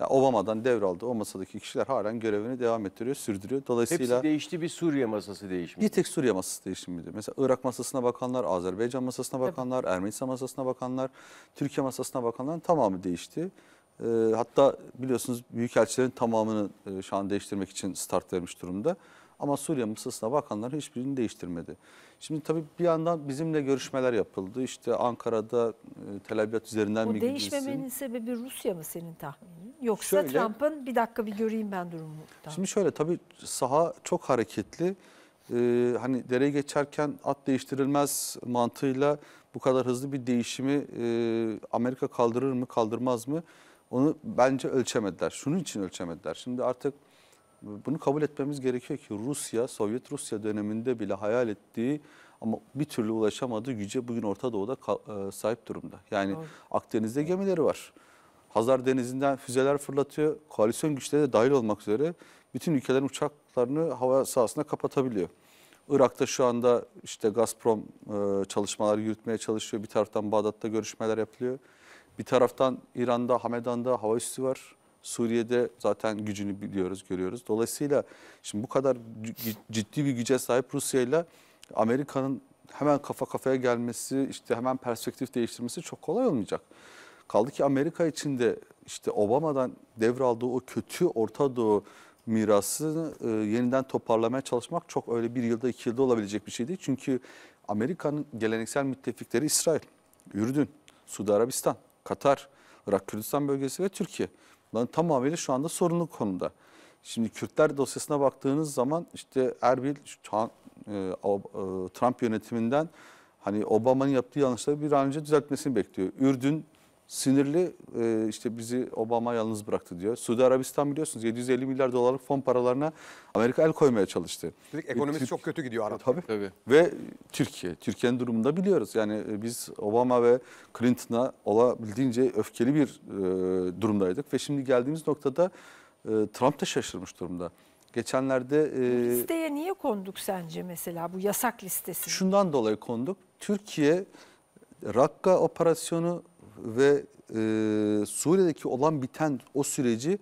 Yani Obama'dan devraldı. O masadaki kişiler halen görevini devam ettiriyor, sürdürüyor. Dolayısıyla Hepsi değişti bir Suriye masası değişmedi. Bir tek Suriye masası değişmedi. Mesela Irak masasına bakanlar, Azerbaycan masasına bakanlar, Ermenistan masasına bakanlar, Türkiye masasına bakanların tamamı değişti. E, hatta biliyorsunuz büyükelçilerin tamamını e, şu an değiştirmek için start vermiş durumda. Ama Suriye masasına bakanların hiçbirini değiştirmedi. Şimdi tabii bir yandan bizimle görüşmeler yapıldı. İşte Ankara'da e, Tel Aviv üzerinden Bu mi gidilsin? Bu değişmemenin sebebi Rusya mı senin tahminin? Yoksa Trump'ın bir dakika bir göreyim ben durumu. Şimdi şöyle tabii saha çok hareketli. Ee, hani dere geçerken at değiştirilmez mantığıyla bu kadar hızlı bir değişimi e, Amerika kaldırır mı kaldırmaz mı? Onu bence ölçemediler. Şunun için ölçemediler. Şimdi artık bunu kabul etmemiz gerekiyor ki Rusya, Sovyet Rusya döneminde bile hayal ettiği ama bir türlü ulaşamadığı güce bugün Orta Doğu'da e, sahip durumda. Yani evet. Akdeniz'de gemileri var. Hazar Denizi'nden füzeler fırlatıyor. Koalisyon güçleri de dahil olmak üzere bütün ülkelerin uçaklarını hava sahasına kapatabiliyor. Irak'ta şu anda işte Gazprom e, çalışmaları yürütmeye çalışıyor. Bir taraftan Bağdat'ta görüşmeler yapılıyor. Bir taraftan İran'da, Hamedan'da hava üssü var. Suriye'de zaten gücünü biliyoruz, görüyoruz. Dolayısıyla şimdi bu kadar ciddi bir güce sahip Rusya ile Amerika'nın hemen kafa kafaya gelmesi, işte hemen perspektif değiştirmesi çok kolay olmayacak. Kaldı ki Amerika içinde işte Obama'dan devraldığı o kötü Orta Doğu mirasını e, yeniden toparlamaya çalışmak çok öyle bir yılda iki yılda olabilecek bir şey değil. Çünkü Amerika'nın geleneksel müttefikleri İsrail, Ürdün, Suudi Arabistan. Katar, Irak Kürdistan bölgesi ve Türkiye. Bunların tamamıyla şu anda sorunlu konuda. Şimdi Kürtler dosyasına baktığınız zaman işte Erbil şu an, e, e, Trump yönetiminden hani Obama'nın yaptığı yanlışları bir an önce düzeltmesini bekliyor. Ürdün sinirli e, işte bizi Obama yalnız bıraktı diyor. Suudi Arabistan biliyorsunuz 750 milyar dolarlık fon paralarına Amerika el koymaya çalıştı. Dedik e, ekonomisi e, çok kötü gidiyor Arap. Tabii. tabii. Ve Türkiye. Türkiye'nin durumunu da biliyoruz. Yani e, biz Obama ve Clinton'a olabildiğince öfkeli bir e, durumdaydık. Ve şimdi geldiğimiz noktada e, Trump da şaşırmış durumda. Geçenlerde... E, listeye niye konduk sence mesela bu yasak listesi? Şundan dolayı konduk. Türkiye Rakka operasyonu ve e, Suriye'deki olan biten o süreci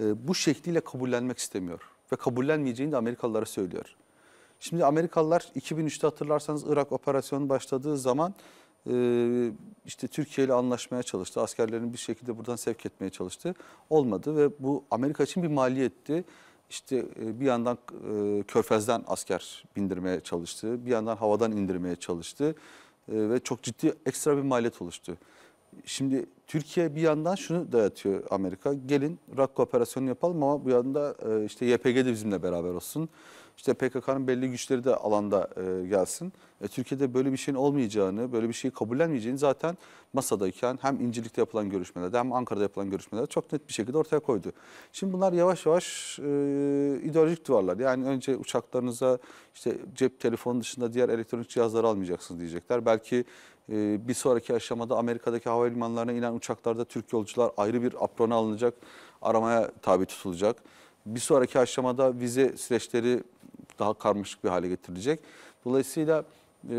e, bu şekliyle kabullenmek istemiyor. Ve kabullenmeyeceğini de Amerikalılara söylüyor. Şimdi Amerikalılar 2003'te hatırlarsanız Irak operasyonu başladığı zaman e, işte Türkiye ile anlaşmaya çalıştı. Askerlerini bir şekilde buradan sevk etmeye çalıştı. Olmadı ve bu Amerika için bir maliyetti. İşte e, bir yandan e, körfezden asker bindirmeye çalıştı. Bir yandan havadan indirmeye çalıştı. E, ve çok ciddi ekstra bir maliyet oluştu. Şimdi Türkiye bir yandan şunu dayatıyor Amerika. Gelin rak kooperasyonu yapalım ama bu yanda e, işte YPG de bizimle beraber olsun işte PKK'nın belli güçleri de alanda e, gelsin. E, Türkiye'de böyle bir şeyin olmayacağını, böyle bir şeyi kabullenmeyeceğini zaten masadayken hem İncilik'te yapılan görüşmelerde hem Ankara'da yapılan görüşmelerde çok net bir şekilde ortaya koydu. Şimdi bunlar yavaş yavaş e, ideolojik duvarlar. Yani önce uçaklarınıza işte cep telefonu dışında diğer elektronik cihazları almayacaksınız diyecekler. Belki e, bir sonraki aşamada Amerika'daki havalimanlarına inen uçaklarda Türk yolcular ayrı bir aprona alınacak, aramaya tabi tutulacak bir sonraki aşamada vize süreçleri daha karmaşık bir hale getirecek. Dolayısıyla e,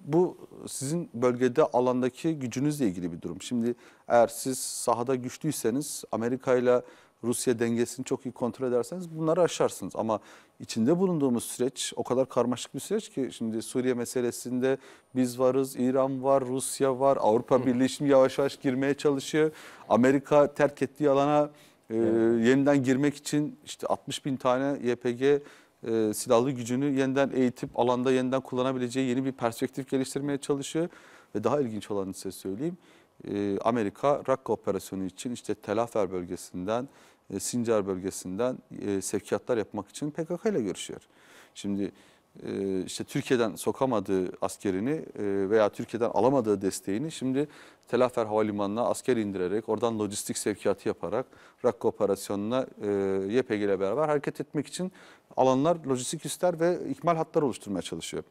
bu sizin bölgede alandaki gücünüzle ilgili bir durum. Şimdi eğer siz sahada güçlüyseniz Amerika ile Rusya dengesini çok iyi kontrol ederseniz bunları aşarsınız. Ama içinde bulunduğumuz süreç o kadar karmaşık bir süreç ki şimdi Suriye meselesinde biz varız, İran var, Rusya var, Avrupa Birliği şimdi yavaş yavaş girmeye çalışıyor. Amerika terk ettiği alana evet. Yeniden girmek için işte 60 bin tane YPG e, silahlı gücünü yeniden eğitip alanda yeniden kullanabileceği yeni bir perspektif geliştirmeye çalışıyor. Ve daha ilginç olanı size söyleyeyim. E, Amerika Rakka operasyonu için işte Telafer bölgesinden, e, Sincar bölgesinden e, sevkiyatlar yapmak için PKK ile görüşüyor. Şimdi e, işte Türkiye'den sokamadığı askerini e, veya Türkiye'den alamadığı desteğini şimdi Telafer Havalimanı'na asker indirerek oradan lojistik sevkiyatı yaparak Rakka operasyonuna e, YPG ile beraber hareket etmek için alanlar lojistik üsler ve ikmal hatlar oluşturmaya çalışıyor.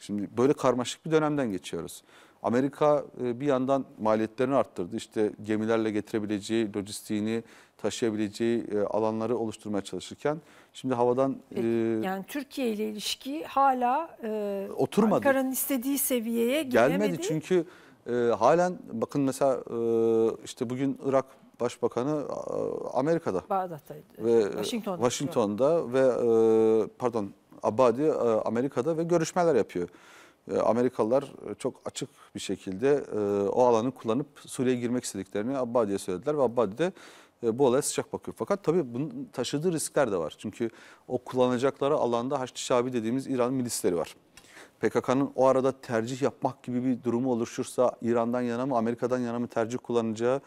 Şimdi böyle karmaşık bir dönemden geçiyoruz. Amerika e, bir yandan maliyetlerini arttırdı. İşte gemilerle getirebileceği, lojistiğini taşıyabileceği e, alanları oluşturmaya çalışırken şimdi havadan... E, yani Türkiye ile ilişki hala e, oturmadı. Ankara'nın istediği seviyeye gelmedi. Gelmedi çünkü e, halen bakın mesela e, işte bugün Irak Başbakanı Amerika'da. Bağdat'taydı. Ve Washington'da. Washington'da ve pardon Abadi Amerika'da ve görüşmeler yapıyor. E, Amerikalılar e, çok açık bir şekilde e, o alanı kullanıp Suriye'ye girmek istediklerini Abbadi'ye söylediler ve Abbadi de bu olaya sıcak bakıyor. Fakat tabii bunun taşıdığı riskler de var. Çünkü o kullanacakları alanda Haçlı Şabi dediğimiz İran milisleri var. PKK'nın o arada tercih yapmak gibi bir durumu oluşursa İran'dan yana mı Amerika'dan yana mı tercih kullanacağı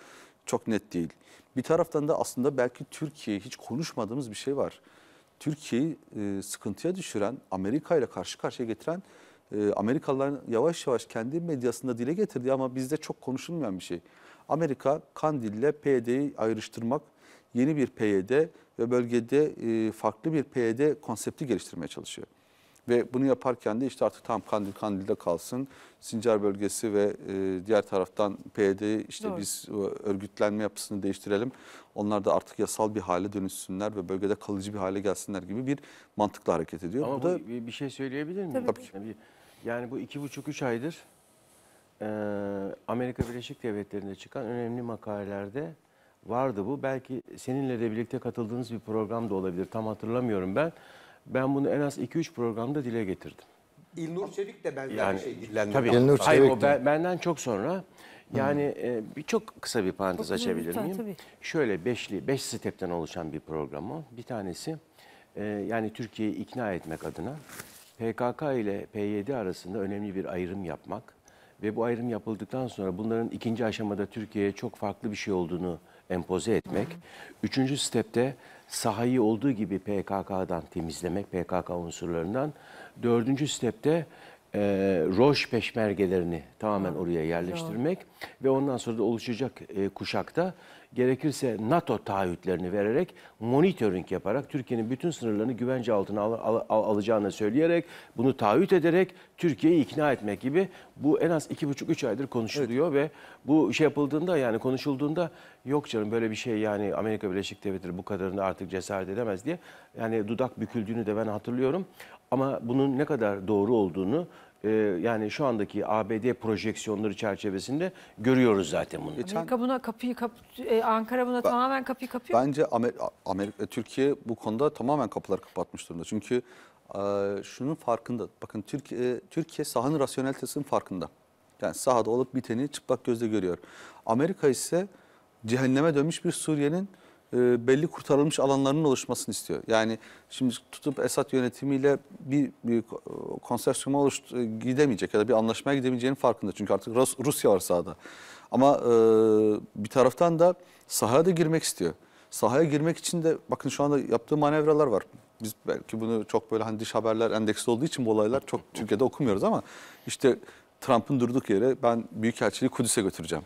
çok net değil. Bir taraftan da aslında belki Türkiye hiç konuşmadığımız bir şey var. Türkiye'yi sıkıntıya düşüren, Amerika ile karşı karşıya getiren e, Amerikalıların yavaş yavaş kendi medyasında dile getirdi ama bizde çok konuşulmayan bir şey. Amerika Kandil ile PYD'yi ayrıştırmak, yeni bir PYD ve bölgede e, farklı bir PYD konsepti geliştirmeye çalışıyor. Ve bunu yaparken de işte artık tam Kandil Kandil'de kalsın. Sincar bölgesi ve e, diğer taraftan PYD işte Doğru. biz e, örgütlenme yapısını değiştirelim. Onlar da artık yasal bir hale dönüşsünler ve bölgede kalıcı bir hale gelsinler gibi bir mantıkla hareket ediyor. Ama bu, bu da bir şey söyleyebilir miyim? Tabii ki. Tabii yani bu iki buçuk üç aydır e, Amerika Birleşik Devletleri'nde çıkan önemli makalelerde vardı bu. Belki seninle de birlikte katıldığınız bir program da olabilir. Tam hatırlamıyorum ben. Ben bunu en az 2-3 programda dile getirdim. İlnur Çevik de benzer yani, şey dillendirdi. Tabii. İlnur Hayır, o ben, benden çok sonra. Yani hmm. e, bir çok kısa bir parantez açabilir miyim? Şöyle beşli, beş stepten oluşan bir program o. Bir tanesi e, yani Türkiye'yi ikna etmek adına PKK ile PYD arasında önemli bir ayrım yapmak ve bu ayrım yapıldıktan sonra bunların ikinci aşamada Türkiye'ye çok farklı bir şey olduğunu empoze etmek. Üçüncü stepte sahayı olduğu gibi PKK'dan temizlemek, PKK unsurlarından. Dördüncü stepte e, roş peşmergelerini tamamen oraya yerleştirmek ve ondan sonra da oluşacak e, kuşakta gerekirse NATO taahhütlerini vererek monitoring yaparak Türkiye'nin bütün sınırlarını güvence altına al, al, al, alacağını söyleyerek bunu taahhüt ederek Türkiye'yi ikna etmek gibi bu en az iki buçuk üç aydır konuşuluyor evet. ve bu şey yapıldığında yani konuşulduğunda yok canım böyle bir şey yani Amerika Birleşik Devletleri bu kadarını artık cesaret edemez diye yani dudak büküldüğünü de ben hatırlıyorum ama bunun ne kadar doğru olduğunu ee, yani şu andaki ABD projeksiyonları çerçevesinde görüyoruz zaten bunu. Geçen- Amerika buna kapıyı kap e, Ankara buna tamamen kapıyı kapıyor. Bence Amer- Amerika, e, Türkiye bu konuda tamamen kapıları kapatmış durumda. Çünkü e, şunun farkında. Bakın Türkiye, Türkiye sahanın rasyonelitesinin farkında. Yani sahada olup biteni çıplak gözle görüyor. Amerika ise cehenneme dönmüş bir Suriye'nin e, belli kurtarılmış alanlarının oluşmasını istiyor. Yani şimdi tutup Esad yönetimiyle bir, bir konsorsiyuma oluş, e, gidemeyecek ya da bir anlaşmaya gidemeyeceğinin farkında. Çünkü artık Rus, Rusya var sahada. Ama e, bir taraftan da sahaya da girmek istiyor. Sahaya girmek için de bakın şu anda yaptığı manevralar var. Biz belki bunu çok böyle hani dış haberler endeksli olduğu için bu olaylar çok Türkiye'de okumuyoruz ama işte Trump'ın durduk yere ben Büyükelçiliği Kudüs'e götüreceğim.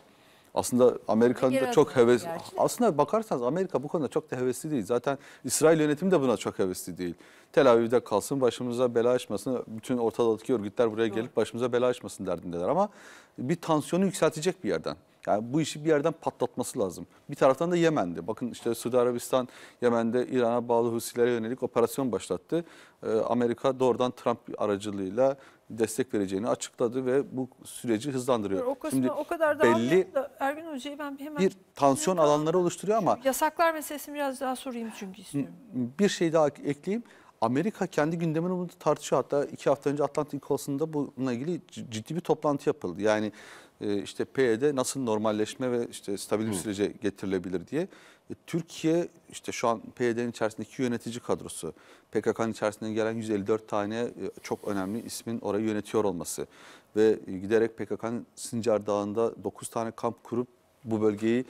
Aslında Amerika'da çok heves... Gerçi. Aslında bakarsanız Amerika bu konuda çok da hevesli değil. Zaten İsrail yönetimi de buna çok hevesli değil. Tel Aviv'de kalsın başımıza bela açmasın. Bütün ortadaki örgütler buraya Doğru. gelip başımıza bela açmasın derdindeler. Ama bir tansiyonu yükseltecek bir yerden. Yani bu işi bir yerden patlatması lazım. Bir taraftan da Yemen'de. Bakın işte Suudi Arabistan Yemen'de İran'a bağlı Husilere yönelik operasyon başlattı. Ee, Amerika doğrudan Trump aracılığıyla destek vereceğini açıkladı ve bu süreci hızlandırıyor. O Şimdi o kadar da belli da Ergün Hoca'yı ben hemen bir tansiyon hemen alanları oluşturuyor ama yasaklar meselesini biraz daha sorayım çünkü istiyorum. Bir şey daha ekleyeyim. Amerika kendi gündemini bunu tartışıyor. Hatta iki hafta önce Atlantik Kolsu'nda bununla ilgili ciddi bir toplantı yapıldı. Yani e, işte PYD nasıl normalleşme ve işte stabil bir sürece getirilebilir diye. E, Türkiye işte şu an PYD'nin içerisindeki yönetici kadrosu, PKK'nın içerisinden gelen 154 tane e, çok önemli ismin orayı yönetiyor olması ve giderek PKK'nın Sincar Dağı'nda 9 tane kamp kurup bu bölgeyi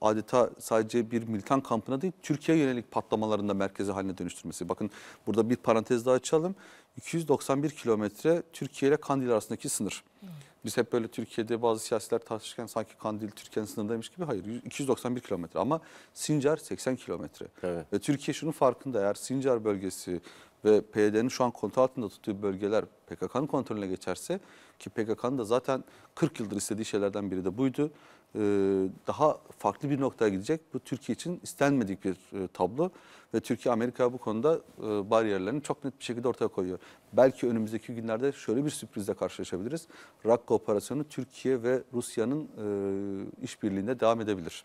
adeta sadece bir militan kampına değil Türkiye yönelik patlamalarında merkezi haline dönüştürmesi. Bakın burada bir parantez daha açalım. 291 kilometre Türkiye ile Kandil arasındaki sınır. Evet. Biz hep böyle Türkiye'de bazı siyasiler tartışırken sanki Kandil Türkiye'nin sınırındaymış gibi. Hayır 291 kilometre ama Sincar 80 kilometre. Evet. Türkiye şunun farkında eğer Sincar bölgesi ve PYD'nin şu an kontrol altında tuttuğu bölgeler PKK'nın kontrolüne geçerse ki PKK'nın da zaten 40 yıldır istediği şeylerden biri de buydu. E, daha farklı bir noktaya gidecek. Bu Türkiye için istenmedik bir e, tablo ve Türkiye Amerika bu konuda e, bariyerlerini çok net bir şekilde ortaya koyuyor. Belki önümüzdeki günlerde şöyle bir sürprizle karşılaşabiliriz. Rakka operasyonu Türkiye ve Rusya'nın işbirliğinde devam edebilir.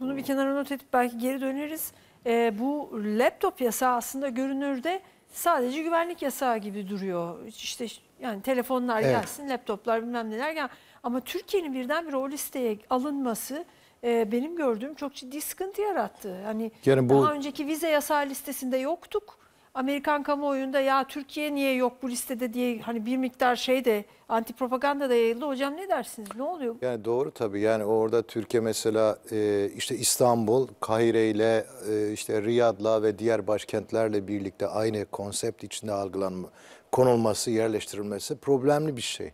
Bunu bir kenara not edip belki geri döneriz e, bu laptop yasağı aslında görünürde sadece güvenlik yasağı gibi duruyor. İşte yani telefonlar evet. gelsin, laptoplar bilmem neler gel. Ama Türkiye'nin birdenbire o listeye alınması e, benim gördüğüm çok ciddi sıkıntı yarattı. Hani yani bu... daha önceki vize yasağı listesinde yoktuk. Amerikan kamuoyunda ya Türkiye niye yok bu listede diye hani bir miktar şey de anti propaganda da yayıldı. Hocam ne dersiniz? Ne oluyor? Yani doğru tabii. Yani orada Türkiye mesela e, işte İstanbul, Kahire ile e, işte Riyad'la ve diğer başkentlerle birlikte aynı konsept içinde algılanma, konulması, yerleştirilmesi problemli bir şey.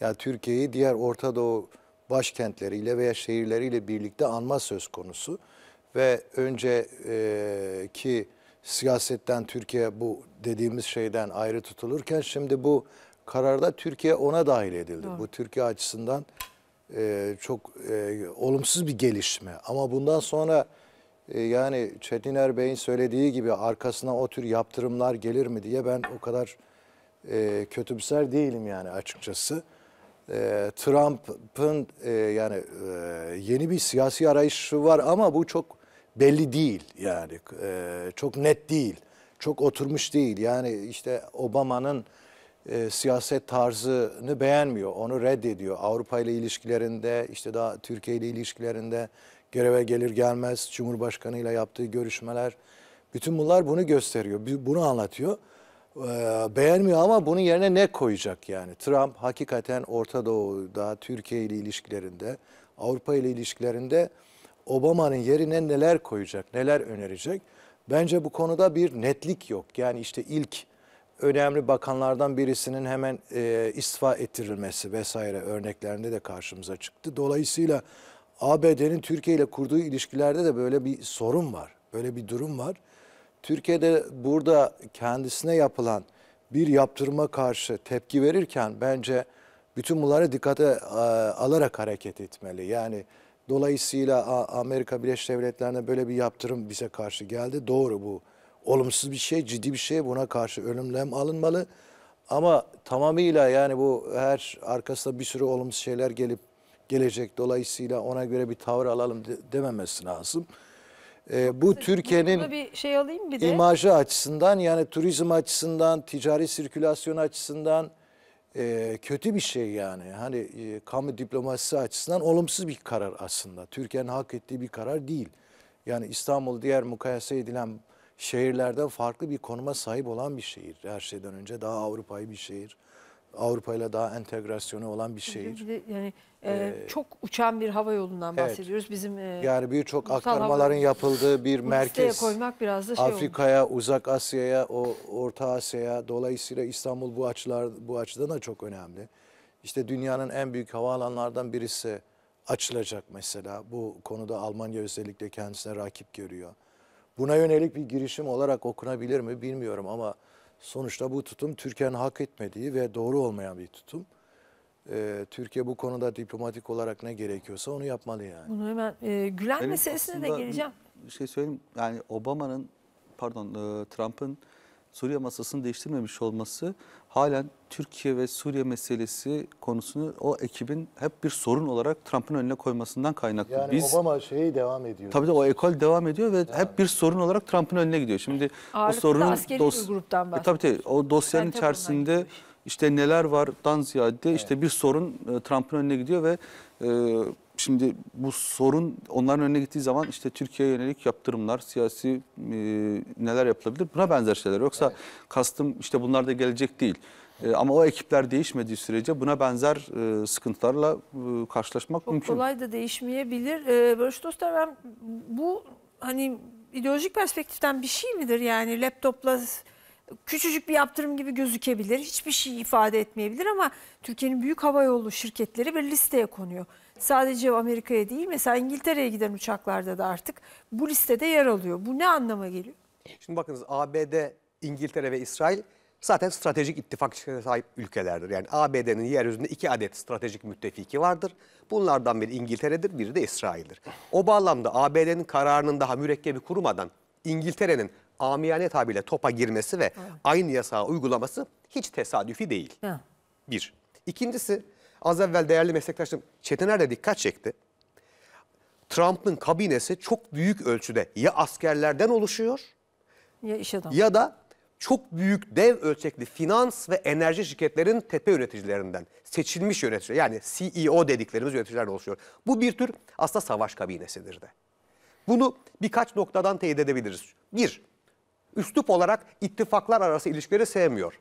Yani Türkiye'yi diğer Orta Doğu başkentleriyle veya şehirleriyle birlikte anma söz konusu ve önce e, ki siyasetten Türkiye bu dediğimiz şeyden ayrı tutulurken şimdi bu kararda Türkiye ona dahil edildi. Doğru. Bu Türkiye açısından e, çok e, olumsuz bir gelişme. Ama bundan sonra e, yani Çetin Erbey'in söylediği gibi arkasına o tür yaptırımlar gelir mi diye ben o kadar e, kötümser değilim yani açıkçası. E, Trump'ın e, yani e, yeni bir siyasi arayışı var ama bu çok belli değil yani e, çok net değil, çok oturmuş değil. Yani işte Obama'nın e, siyaset tarzını beğenmiyor, onu reddediyor. Avrupa ile ilişkilerinde, işte daha Türkiye ile ilişkilerinde göreve gelir gelmez Cumhurbaşkanı ile yaptığı görüşmeler. Bütün bunlar bunu gösteriyor, bunu anlatıyor. E, beğenmiyor ama bunun yerine ne koyacak yani? Trump hakikaten Orta Doğu'da, Türkiye ile ilişkilerinde, Avrupa ile ilişkilerinde Obama'nın yerine neler koyacak, neler önerecek? Bence bu konuda bir netlik yok. Yani işte ilk önemli bakanlardan birisinin hemen e, istifa ettirilmesi vesaire örneklerinde de karşımıza çıktı. Dolayısıyla ABD'nin Türkiye ile kurduğu ilişkilerde de böyle bir sorun var. Böyle bir durum var. Türkiye'de burada kendisine yapılan bir yaptırma karşı tepki verirken bence bütün bunları dikkate alarak hareket etmeli. Yani Dolayısıyla Amerika Birleşik Devletleri'ne böyle bir yaptırım bize karşı geldi. Doğru bu. Olumsuz bir şey, ciddi bir şey. Buna karşı önlem alınmalı. Ama tamamıyla yani bu her arkasında bir sürü olumsuz şeyler gelip gelecek. Dolayısıyla ona göre bir tavır alalım de, dememesi lazım. Ee, bu Türkiye'nin şey imajı açısından yani turizm açısından, ticari sirkülasyon açısından e, kötü bir şey yani. Hani e, kamu diplomasisi açısından olumsuz bir karar aslında. Türkiye'nin hak ettiği bir karar değil. Yani İstanbul diğer mukayese edilen şehirlerden farklı bir konuma sahip olan bir şehir. Her şeyden önce daha Avrupa'yı bir şehir. Avrupa ile daha entegrasyonu olan bir şehir. Yani ee, ee, çok uçan bir hava yolundan evet. bahsediyoruz. Bizim e, yani birçok aktarmaların hava... yapıldığı bir merkez. koymak biraz da şey Afrika'ya, Uzak Asya'ya, o Orta Asya'ya dolayısıyla İstanbul bu açılar bu açıdan da çok önemli. İşte dünyanın en büyük havaalanlardan birisi açılacak mesela. Bu konuda Almanya özellikle kendisine rakip görüyor. Buna yönelik bir girişim olarak okunabilir mi bilmiyorum ama sonuçta bu tutum Türkiye'nin hak etmediği ve doğru olmayan bir tutum. Ee, Türkiye bu konuda diplomatik olarak ne gerekiyorsa onu yapmalı yani. Bunu hemen e, Gülen Benim meselesine de geleceğim. Bir şey söyleyeyim yani Obama'nın pardon e, Trump'ın Suriye masasını değiştirmemiş olması halen Türkiye ve Suriye meselesi konusunu o ekibin hep bir sorun olarak Trump'ın önüne koymasından kaynaklı. Yani Biz, Obama şeyi devam ediyor. Tabii de o ekol devam ediyor ve yani. hep bir sorun olarak Trump'ın önüne gidiyor. Şimdi Ağırlıklı o sorunun dos, bir gruptan bahsediyor. E, tabii tabii o dosyanın içerisinde... Bunlar işte neler vardan ziyade evet. işte bir sorun e, Trump'ın önüne gidiyor ve e, şimdi bu sorun onların önüne gittiği zaman işte Türkiye'ye yönelik yaptırımlar, siyasi e, neler yapılabilir buna benzer şeyler. Yoksa evet. kastım işte bunlar da gelecek değil. E, ama o ekipler değişmediği sürece buna benzer e, sıkıntılarla e, karşılaşmak Çok mümkün. kolay da değişmeyebilir. E, Barış Dostlar ben bu hani ideolojik perspektiften bir şey midir? Yani laptopla küçücük bir yaptırım gibi gözükebilir. Hiçbir şey ifade etmeyebilir ama Türkiye'nin büyük hava yolu şirketleri bir listeye konuyor. Sadece Amerika'ya değil mesela İngiltere'ye giden uçaklarda da artık bu listede yer alıyor. Bu ne anlama geliyor? Şimdi bakınız ABD, İngiltere ve İsrail zaten stratejik ittifak sahip ülkelerdir. Yani ABD'nin yeryüzünde iki adet stratejik müttefiki vardır. Bunlardan biri İngiltere'dir, biri de İsrail'dir. O bağlamda ABD'nin kararının daha mürekkebi kurumadan İngiltere'nin amiyane tabiyle topa girmesi ve evet. aynı yasağı uygulaması hiç tesadüfi değil. Evet. Bir. İkincisi az evvel değerli meslektaşım Çetiner de dikkat çekti. Trump'ın kabinesi çok büyük ölçüde ya askerlerden oluşuyor ya, iş ya da çok büyük dev ölçekli finans ve enerji şirketlerin tepe yöneticilerinden seçilmiş yöneticiler yani CEO dediklerimiz yöneticilerden oluşuyor. Bu bir tür aslında savaş kabinesidir de. Bunu birkaç noktadan teyit edebiliriz. Bir, üslup olarak ittifaklar arası ilişkileri sevmiyor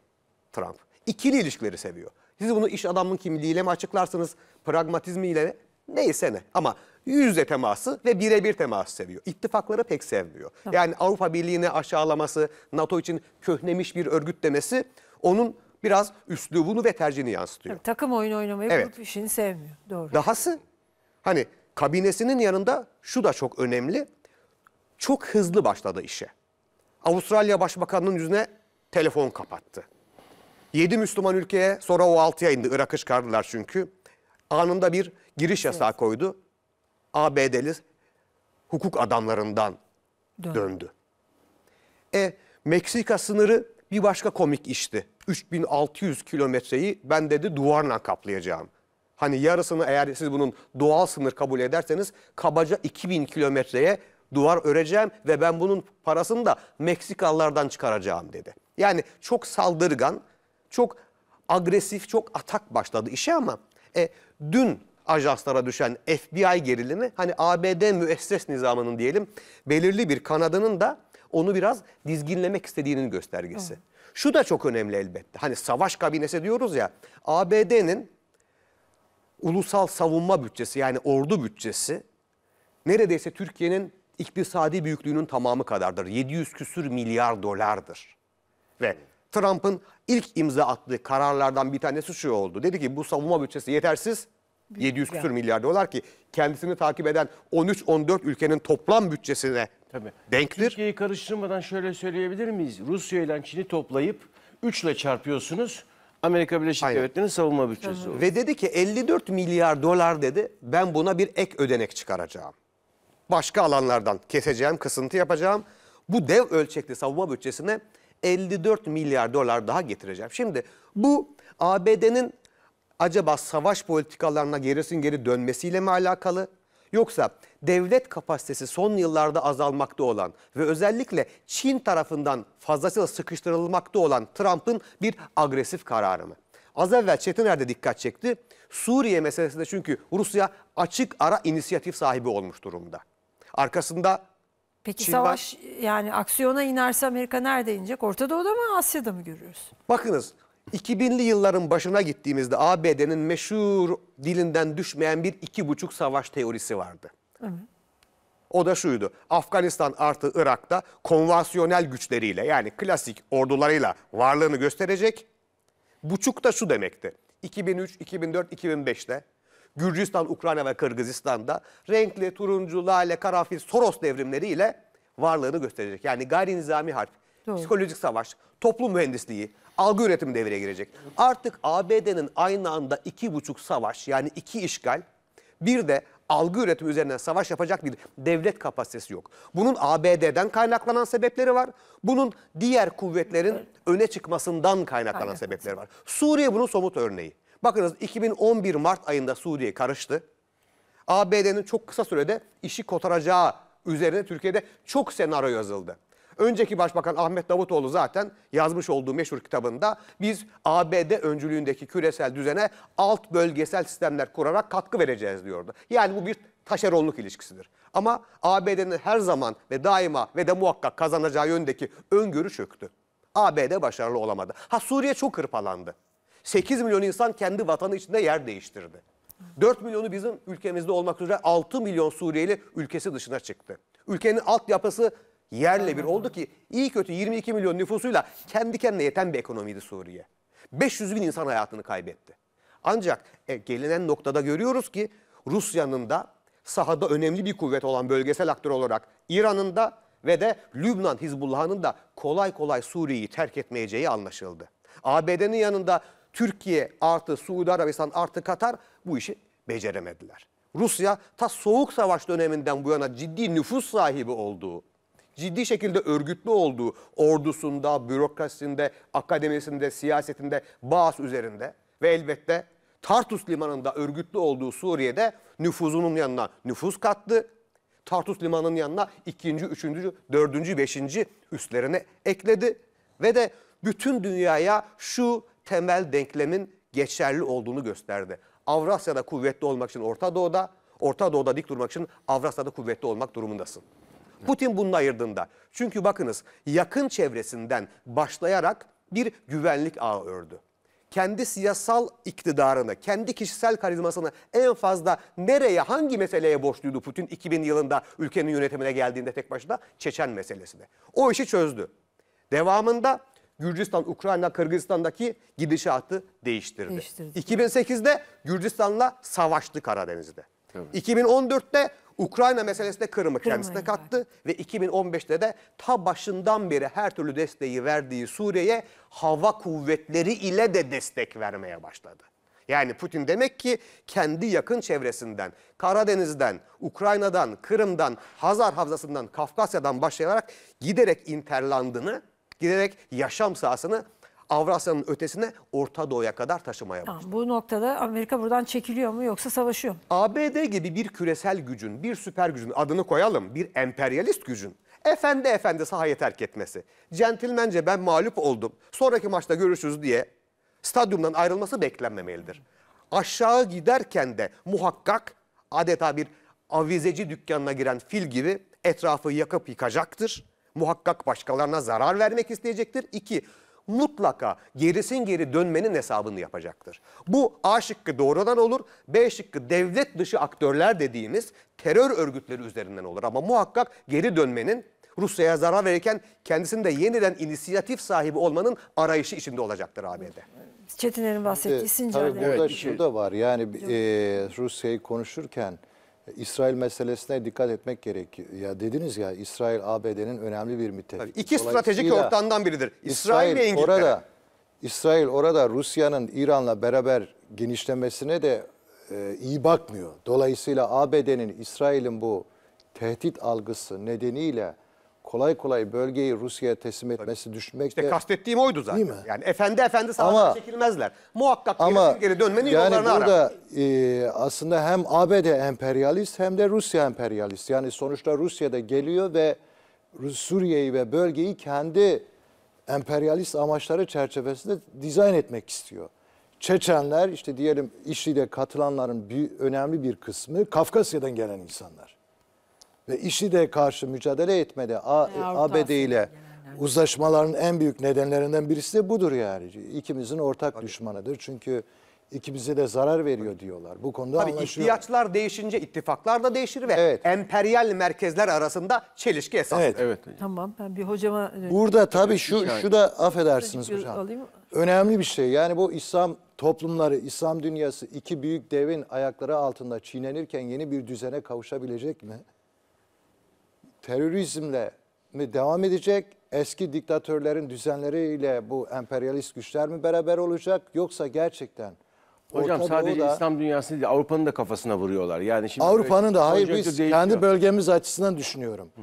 Trump. İkili ilişkileri seviyor. Siz bunu iş adamın kimliğiyle mi açıklarsınız, pragmatizmiyle Neyse ne. Ama yüz yüze teması ve birebir teması seviyor. İttifakları pek sevmiyor. Tamam. Yani Avrupa Birliği'ni aşağılaması, NATO için köhnemiş bir örgüt demesi onun biraz üslubunu ve tercihini yansıtıyor. Tabii, takım oyunu oynamayı evet. grup işini sevmiyor. Doğru. Dahası hani kabinesinin yanında şu da çok önemli. Çok hızlı başladı işe. Avustralya Başbakanı'nın yüzüne telefon kapattı. 7 Müslüman ülkeye sonra o 6'ya indi. Irak'ı çıkardılar çünkü. Anında bir giriş yasağı koydu. ABD'li hukuk adamlarından döndü. E Meksika sınırı bir başka komik işti. 3600 kilometreyi ben dedi duvarla kaplayacağım. Hani yarısını eğer siz bunun doğal sınır kabul ederseniz kabaca 2000 kilometreye duvar öreceğim ve ben bunun parasını da Meksikalılardan çıkaracağım dedi. Yani çok saldırgan, çok agresif, çok atak başladı işe ama e, dün ajanslara düşen FBI gerilimi hani ABD müesses nizamının diyelim belirli bir kanadının da onu biraz dizginlemek istediğinin göstergesi. Hı. Şu da çok önemli elbette. Hani savaş kabinesi diyoruz ya ABD'nin ulusal savunma bütçesi yani ordu bütçesi neredeyse Türkiye'nin İkbir Sadi büyüklüğünün tamamı kadardır. 700 küsür milyar dolardır. Ve Trump'ın ilk imza attığı kararlardan bir tanesi şu oldu. Dedi ki bu savunma bütçesi yetersiz. 700 küsür milyar dolar ki kendisini takip eden 13-14 ülkenin toplam bütçesine Tabii. denktir. Türkiye'yi karıştırmadan şöyle söyleyebilir miyiz? Rusya ile Çin'i toplayıp 3 ile çarpıyorsunuz. Amerika Birleşik Devletleri'nin savunma bütçesi. Hı Ve dedi ki 54 milyar dolar dedi ben buna bir ek ödenek çıkaracağım başka alanlardan keseceğim, kısıntı yapacağım. Bu dev ölçekli savunma bütçesine 54 milyar dolar daha getireceğim. Şimdi bu ABD'nin acaba savaş politikalarına gerisin geri dönmesiyle mi alakalı? Yoksa devlet kapasitesi son yıllarda azalmakta olan ve özellikle Çin tarafından fazlasıyla sıkıştırılmakta olan Trump'ın bir agresif kararı mı? Az evvel Çetiner de dikkat çekti. Suriye meselesinde çünkü Rusya açık ara inisiyatif sahibi olmuş durumda. Arkasında Peki Çin savaş var. yani aksiyona inerse Amerika nerede inecek? Orta Doğu'da mı Asya'da mı görüyoruz? Bakınız 2000'li yılların başına gittiğimizde ABD'nin meşhur dilinden düşmeyen bir iki buçuk savaş teorisi vardı. Hı. O da şuydu. Afganistan artı Irak'ta konvasyonel güçleriyle yani klasik ordularıyla varlığını gösterecek. Buçuk da şu demekti. 2003, 2004, 2005'te Gürcistan, Ukrayna ve Kırgızistan'da renkli, turuncu, lale, karanfil, Soros devrimleriyle varlığını gösterecek. Yani gayri nizami harp, Doğru. psikolojik savaş, toplum mühendisliği, algı üretimi devreye girecek. Artık ABD'nin aynı anda iki buçuk savaş yani iki işgal bir de algı üretimi üzerinden savaş yapacak bir devlet kapasitesi yok. Bunun ABD'den kaynaklanan sebepleri var. Bunun diğer kuvvetlerin öne çıkmasından kaynaklanan sebepleri var. Suriye bunun somut örneği. Bakınız 2011 Mart ayında Suudiye karıştı. ABD'nin çok kısa sürede işi kotaracağı üzerine Türkiye'de çok senaryo yazıldı. Önceki Başbakan Ahmet Davutoğlu zaten yazmış olduğu meşhur kitabında biz ABD öncülüğündeki küresel düzene alt bölgesel sistemler kurarak katkı vereceğiz diyordu. Yani bu bir taşeronluk ilişkisidir. Ama ABD'nin her zaman ve daima ve de muhakkak kazanacağı yöndeki öngörü çöktü. ABD başarılı olamadı. Ha Suriye çok hırpalandı. 8 milyon insan kendi vatanı içinde yer değiştirdi. 4 milyonu bizim ülkemizde olmak üzere 6 milyon Suriyeli ülkesi dışına çıktı. Ülkenin altyapısı yerle bir oldu ki iyi kötü 22 milyon nüfusuyla kendi kendine yeten bir ekonomiydi Suriye. 500 bin insan hayatını kaybetti. Ancak e, gelinen noktada görüyoruz ki Rusya'nın da sahada önemli bir kuvvet olan bölgesel aktör olarak İran'ın da ve de Lübnan Hizbullah'ın da kolay kolay Suriye'yi terk etmeyeceği anlaşıldı. ABD'nin yanında Türkiye artı Suudi Arabistan artı Katar bu işi beceremediler. Rusya ta soğuk savaş döneminden bu yana ciddi nüfus sahibi olduğu, ciddi şekilde örgütlü olduğu ordusunda, bürokrasisinde, akademisinde, siyasetinde, bağız üzerinde ve elbette Tartus limanında örgütlü olduğu Suriye'de nüfuzunun yanına nüfus kattı. Tartus limanının yanına ikinci, üçüncü, dördüncü, beşinci üslerine ekledi. Ve de bütün dünyaya şu temel denklemin geçerli olduğunu gösterdi. Avrasya'da kuvvetli olmak için Orta Doğu'da, Orta Doğu'da dik durmak için Avrasya'da kuvvetli olmak durumundasın. Putin bunu ayırdığında. Çünkü bakınız yakın çevresinden başlayarak bir güvenlik ağı ördü. Kendi siyasal iktidarını, kendi kişisel karizmasını en fazla nereye, hangi meseleye borçluydu Putin 2000 yılında ülkenin yönetimine geldiğinde tek başına? Çeçen meselesine. O işi çözdü. Devamında Gürcistan, Ukrayna, Kırgızistan'daki gidişatı değiştirdi. değiştirdi. 2008'de Gürcistan'la savaştı Karadeniz'de. Evet. 2014'te Ukrayna meselesine Kırım'ı kendisine kattı ve 2015'te de ta başından beri her türlü desteği verdiği Suriye'ye hava kuvvetleri ile de destek vermeye başladı. Yani Putin demek ki kendi yakın çevresinden, Karadeniz'den, Ukrayna'dan, Kırım'dan, Hazar Havzası'ndan, Kafkasya'dan başlayarak giderek interlandını giderek yaşam sahasını Avrasya'nın ötesine Orta Doğu'ya kadar taşımaya başladı. Bu noktada Amerika buradan çekiliyor mu yoksa savaşıyor mu? ABD gibi bir küresel gücün, bir süper gücün adını koyalım, bir emperyalist gücün efendi efendi sahayı terk etmesi, centilmence ben mağlup oldum, sonraki maçta görüşürüz diye stadyumdan ayrılması beklenmemelidir. Aşağı giderken de muhakkak adeta bir avizeci dükkanına giren fil gibi etrafı yakıp yıkacaktır muhakkak başkalarına zarar vermek isteyecektir. İki, mutlaka gerisin geri dönmenin hesabını yapacaktır. Bu A şıkkı doğrudan olur. B şıkkı devlet dışı aktörler dediğimiz terör örgütleri üzerinden olur. Ama muhakkak geri dönmenin Rusya'ya zarar verirken kendisinde yeniden inisiyatif sahibi olmanın arayışı içinde olacaktır ABD. Çetin'in bahsettiği ee, Sincar'da. Tabii burada evet, şurada şey- var yani e, Rusya'yı konuşurken İsrail meselesine dikkat etmek gerekiyor. Ya dediniz ya İsrail ABD'nin önemli bir müttefiki. İki stratejik ortamdan biridir. İsrail, İsrail ve İngiltere. Orada, İsrail orada Rusya'nın İran'la beraber genişlemesine de e, iyi bakmıyor. Dolayısıyla ABD'nin İsrail'in bu tehdit algısı nedeniyle kolay kolay bölgeyi Rusya'ya teslim etmesi Tabii. düşünmek işte de... kastettiğim oydu zaten. Değil mi? Yani efendi efendi savaşa çekilmezler. Muhakkak ama, geri dönmenin yani yollarını burada, arar. E, aslında hem ABD emperyalist hem de Rusya emperyalist. Yani sonuçta Rusya da geliyor ve Suriye'yi ve bölgeyi kendi emperyalist amaçları çerçevesinde dizayn etmek istiyor. Çeçenler işte diyelim işçide katılanların bir, önemli bir kısmı Kafkasya'dan gelen insanlar ve IŞİD'e karşı mücadele etmedi. A, ABD ile uzlaşmaların en büyük nedenlerinden birisi de budur yani. İkimizin ortak Tabii. düşmanıdır. Çünkü ikimize de zarar veriyor diyorlar. Bu konuda Tabii anlaşıyor. ihtiyaçlar değişince ittifaklar da değişir ve evet. emperyal merkezler arasında çelişki esas. Evet. evet. Tamam ben bir hocama Burada tabii şu şu da affedersiniz hocam. Alayım. Önemli bir şey. Yani bu İslam toplumları, İslam dünyası iki büyük devin ayakları altında çiğnenirken yeni bir düzene kavuşabilecek mi? terörizmle mi devam edecek? Eski diktatörlerin düzenleriyle bu emperyalist güçler mi beraber olacak? Yoksa gerçekten Hocam Orta sadece Doğu'da, İslam dünyası değil Avrupa'nın da kafasına vuruyorlar. Yani şimdi Avrupa'nın da hayır biz değişiyor. kendi bölgemiz açısından düşünüyorum. Hı.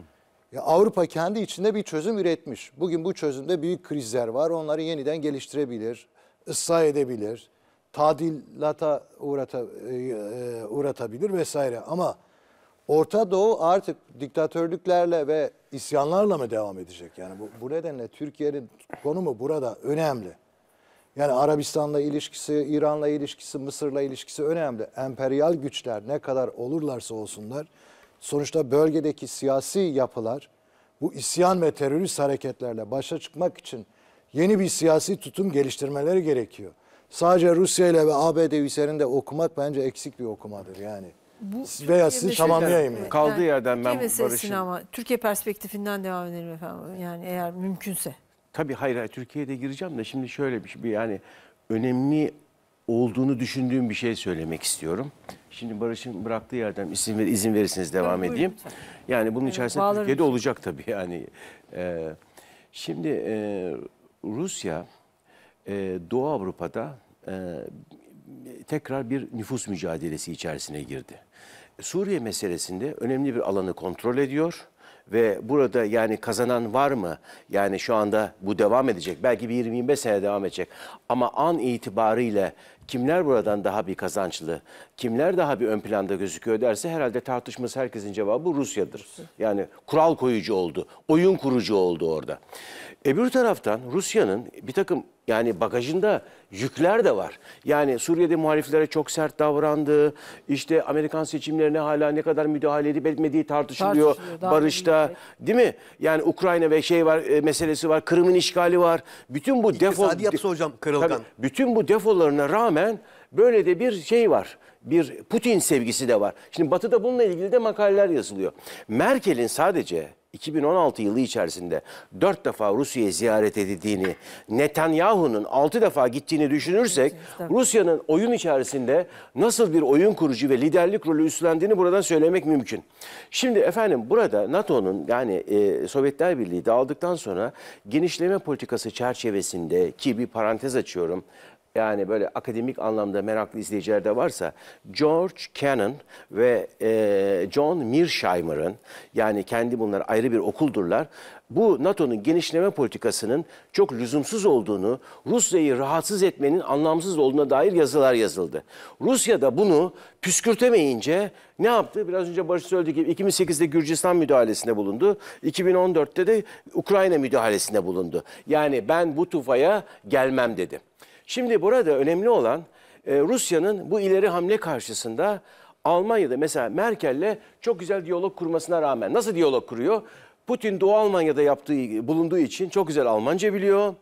Ya Avrupa kendi içinde bir çözüm üretmiş. Bugün bu çözümde büyük krizler var. Onları yeniden geliştirebilir, ıslah edebilir, tadilata uğrata, e, e, uğratabilir vesaire. Ama Orta Doğu artık diktatörlüklerle ve isyanlarla mı devam edecek? Yani bu, bu nedenle Türkiye'nin konumu burada önemli. Yani Arabistan'la ilişkisi, İran'la ilişkisi, Mısır'la ilişkisi önemli. Emperyal güçler ne kadar olurlarsa olsunlar sonuçta bölgedeki siyasi yapılar bu isyan ve terörist hareketlerle başa çıkmak için yeni bir siyasi tutum geliştirmeleri gerekiyor. Sadece Rusya ile ve ABD üzerinde okumak bence eksik bir okumadır yani bu veya siz tamamlayayım. Yani. Kaldığı yerden ben barışın. ama Türkiye perspektifinden devam edelim efendim. Yani eğer mümkünse. Tabii hayır hayır Türkiye'de gireceğim de şimdi şöyle bir şey yani önemli olduğunu düşündüğüm bir şey söylemek istiyorum. Şimdi Barış'ın bıraktığı yerden izin, ver, izin verirseniz devam evet, edeyim. Buyurun. Yani bunun içerisinde bağlarım. Türkiye'de olacak tabii yani. E, şimdi e, Rusya e, Doğu Avrupa'da e, tekrar bir nüfus mücadelesi içerisine girdi. Suriye meselesinde önemli bir alanı kontrol ediyor ve burada yani kazanan var mı? Yani şu anda bu devam edecek. Belki bir 20-25 sene devam edecek. Ama an itibarıyla kimler buradan daha bir kazançlı? kimler daha bir ön planda gözüküyor derse herhalde tartışması herkesin cevabı Rusya'dır. Yani kural koyucu oldu, oyun kurucu oldu orada. Öbür taraftan Rusya'nın bir takım yani bagajında yükler de var. Yani Suriye'de muhaliflere çok sert davrandı. İşte Amerikan seçimlerine hala ne kadar müdahale edip etmediği tartışılıyor. tartışılıyor Barış'ta değil, değil mi? Yani Ukrayna ve şey var e, meselesi var. Kırım'ın işgali var. Bütün bu İktisadi defo yapısı hocam kırılgan. Tabii, bütün bu defolarına rağmen böyle de bir şey var bir Putin sevgisi de var. Şimdi Batı'da bununla ilgili de makaleler yazılıyor. Merkel'in sadece 2016 yılı içerisinde 4 defa Rusya'ya ziyaret edildiğini, Netanyahu'nun 6 defa gittiğini düşünürsek Rusya'nın oyun içerisinde nasıl bir oyun kurucu ve liderlik rolü üstlendiğini buradan söylemek mümkün. Şimdi efendim burada NATO'nun yani e, Sovyetler Birliği dağıldıktan sonra genişleme politikası çerçevesinde ki bir parantez açıyorum yani böyle akademik anlamda meraklı izleyiciler de varsa George Cannon ve e, John Mearsheimer'ın yani kendi bunlar ayrı bir okuldurlar. Bu NATO'nun genişleme politikasının çok lüzumsuz olduğunu, Rusya'yı rahatsız etmenin anlamsız olduğuna dair yazılar yazıldı. Rusya da bunu püskürtemeyince ne yaptı? Biraz önce Barış söylediği gibi 2008'de Gürcistan müdahalesinde bulundu. 2014'te de Ukrayna müdahalesinde bulundu. Yani ben bu tufaya gelmem dedim. Şimdi burada önemli olan e, Rusya'nın bu ileri hamle karşısında Almanya'da mesela Merkel'le çok güzel diyalog kurmasına rağmen nasıl diyalog kuruyor? Putin Doğu Almanya'da yaptığı bulunduğu için çok güzel Almanca biliyor.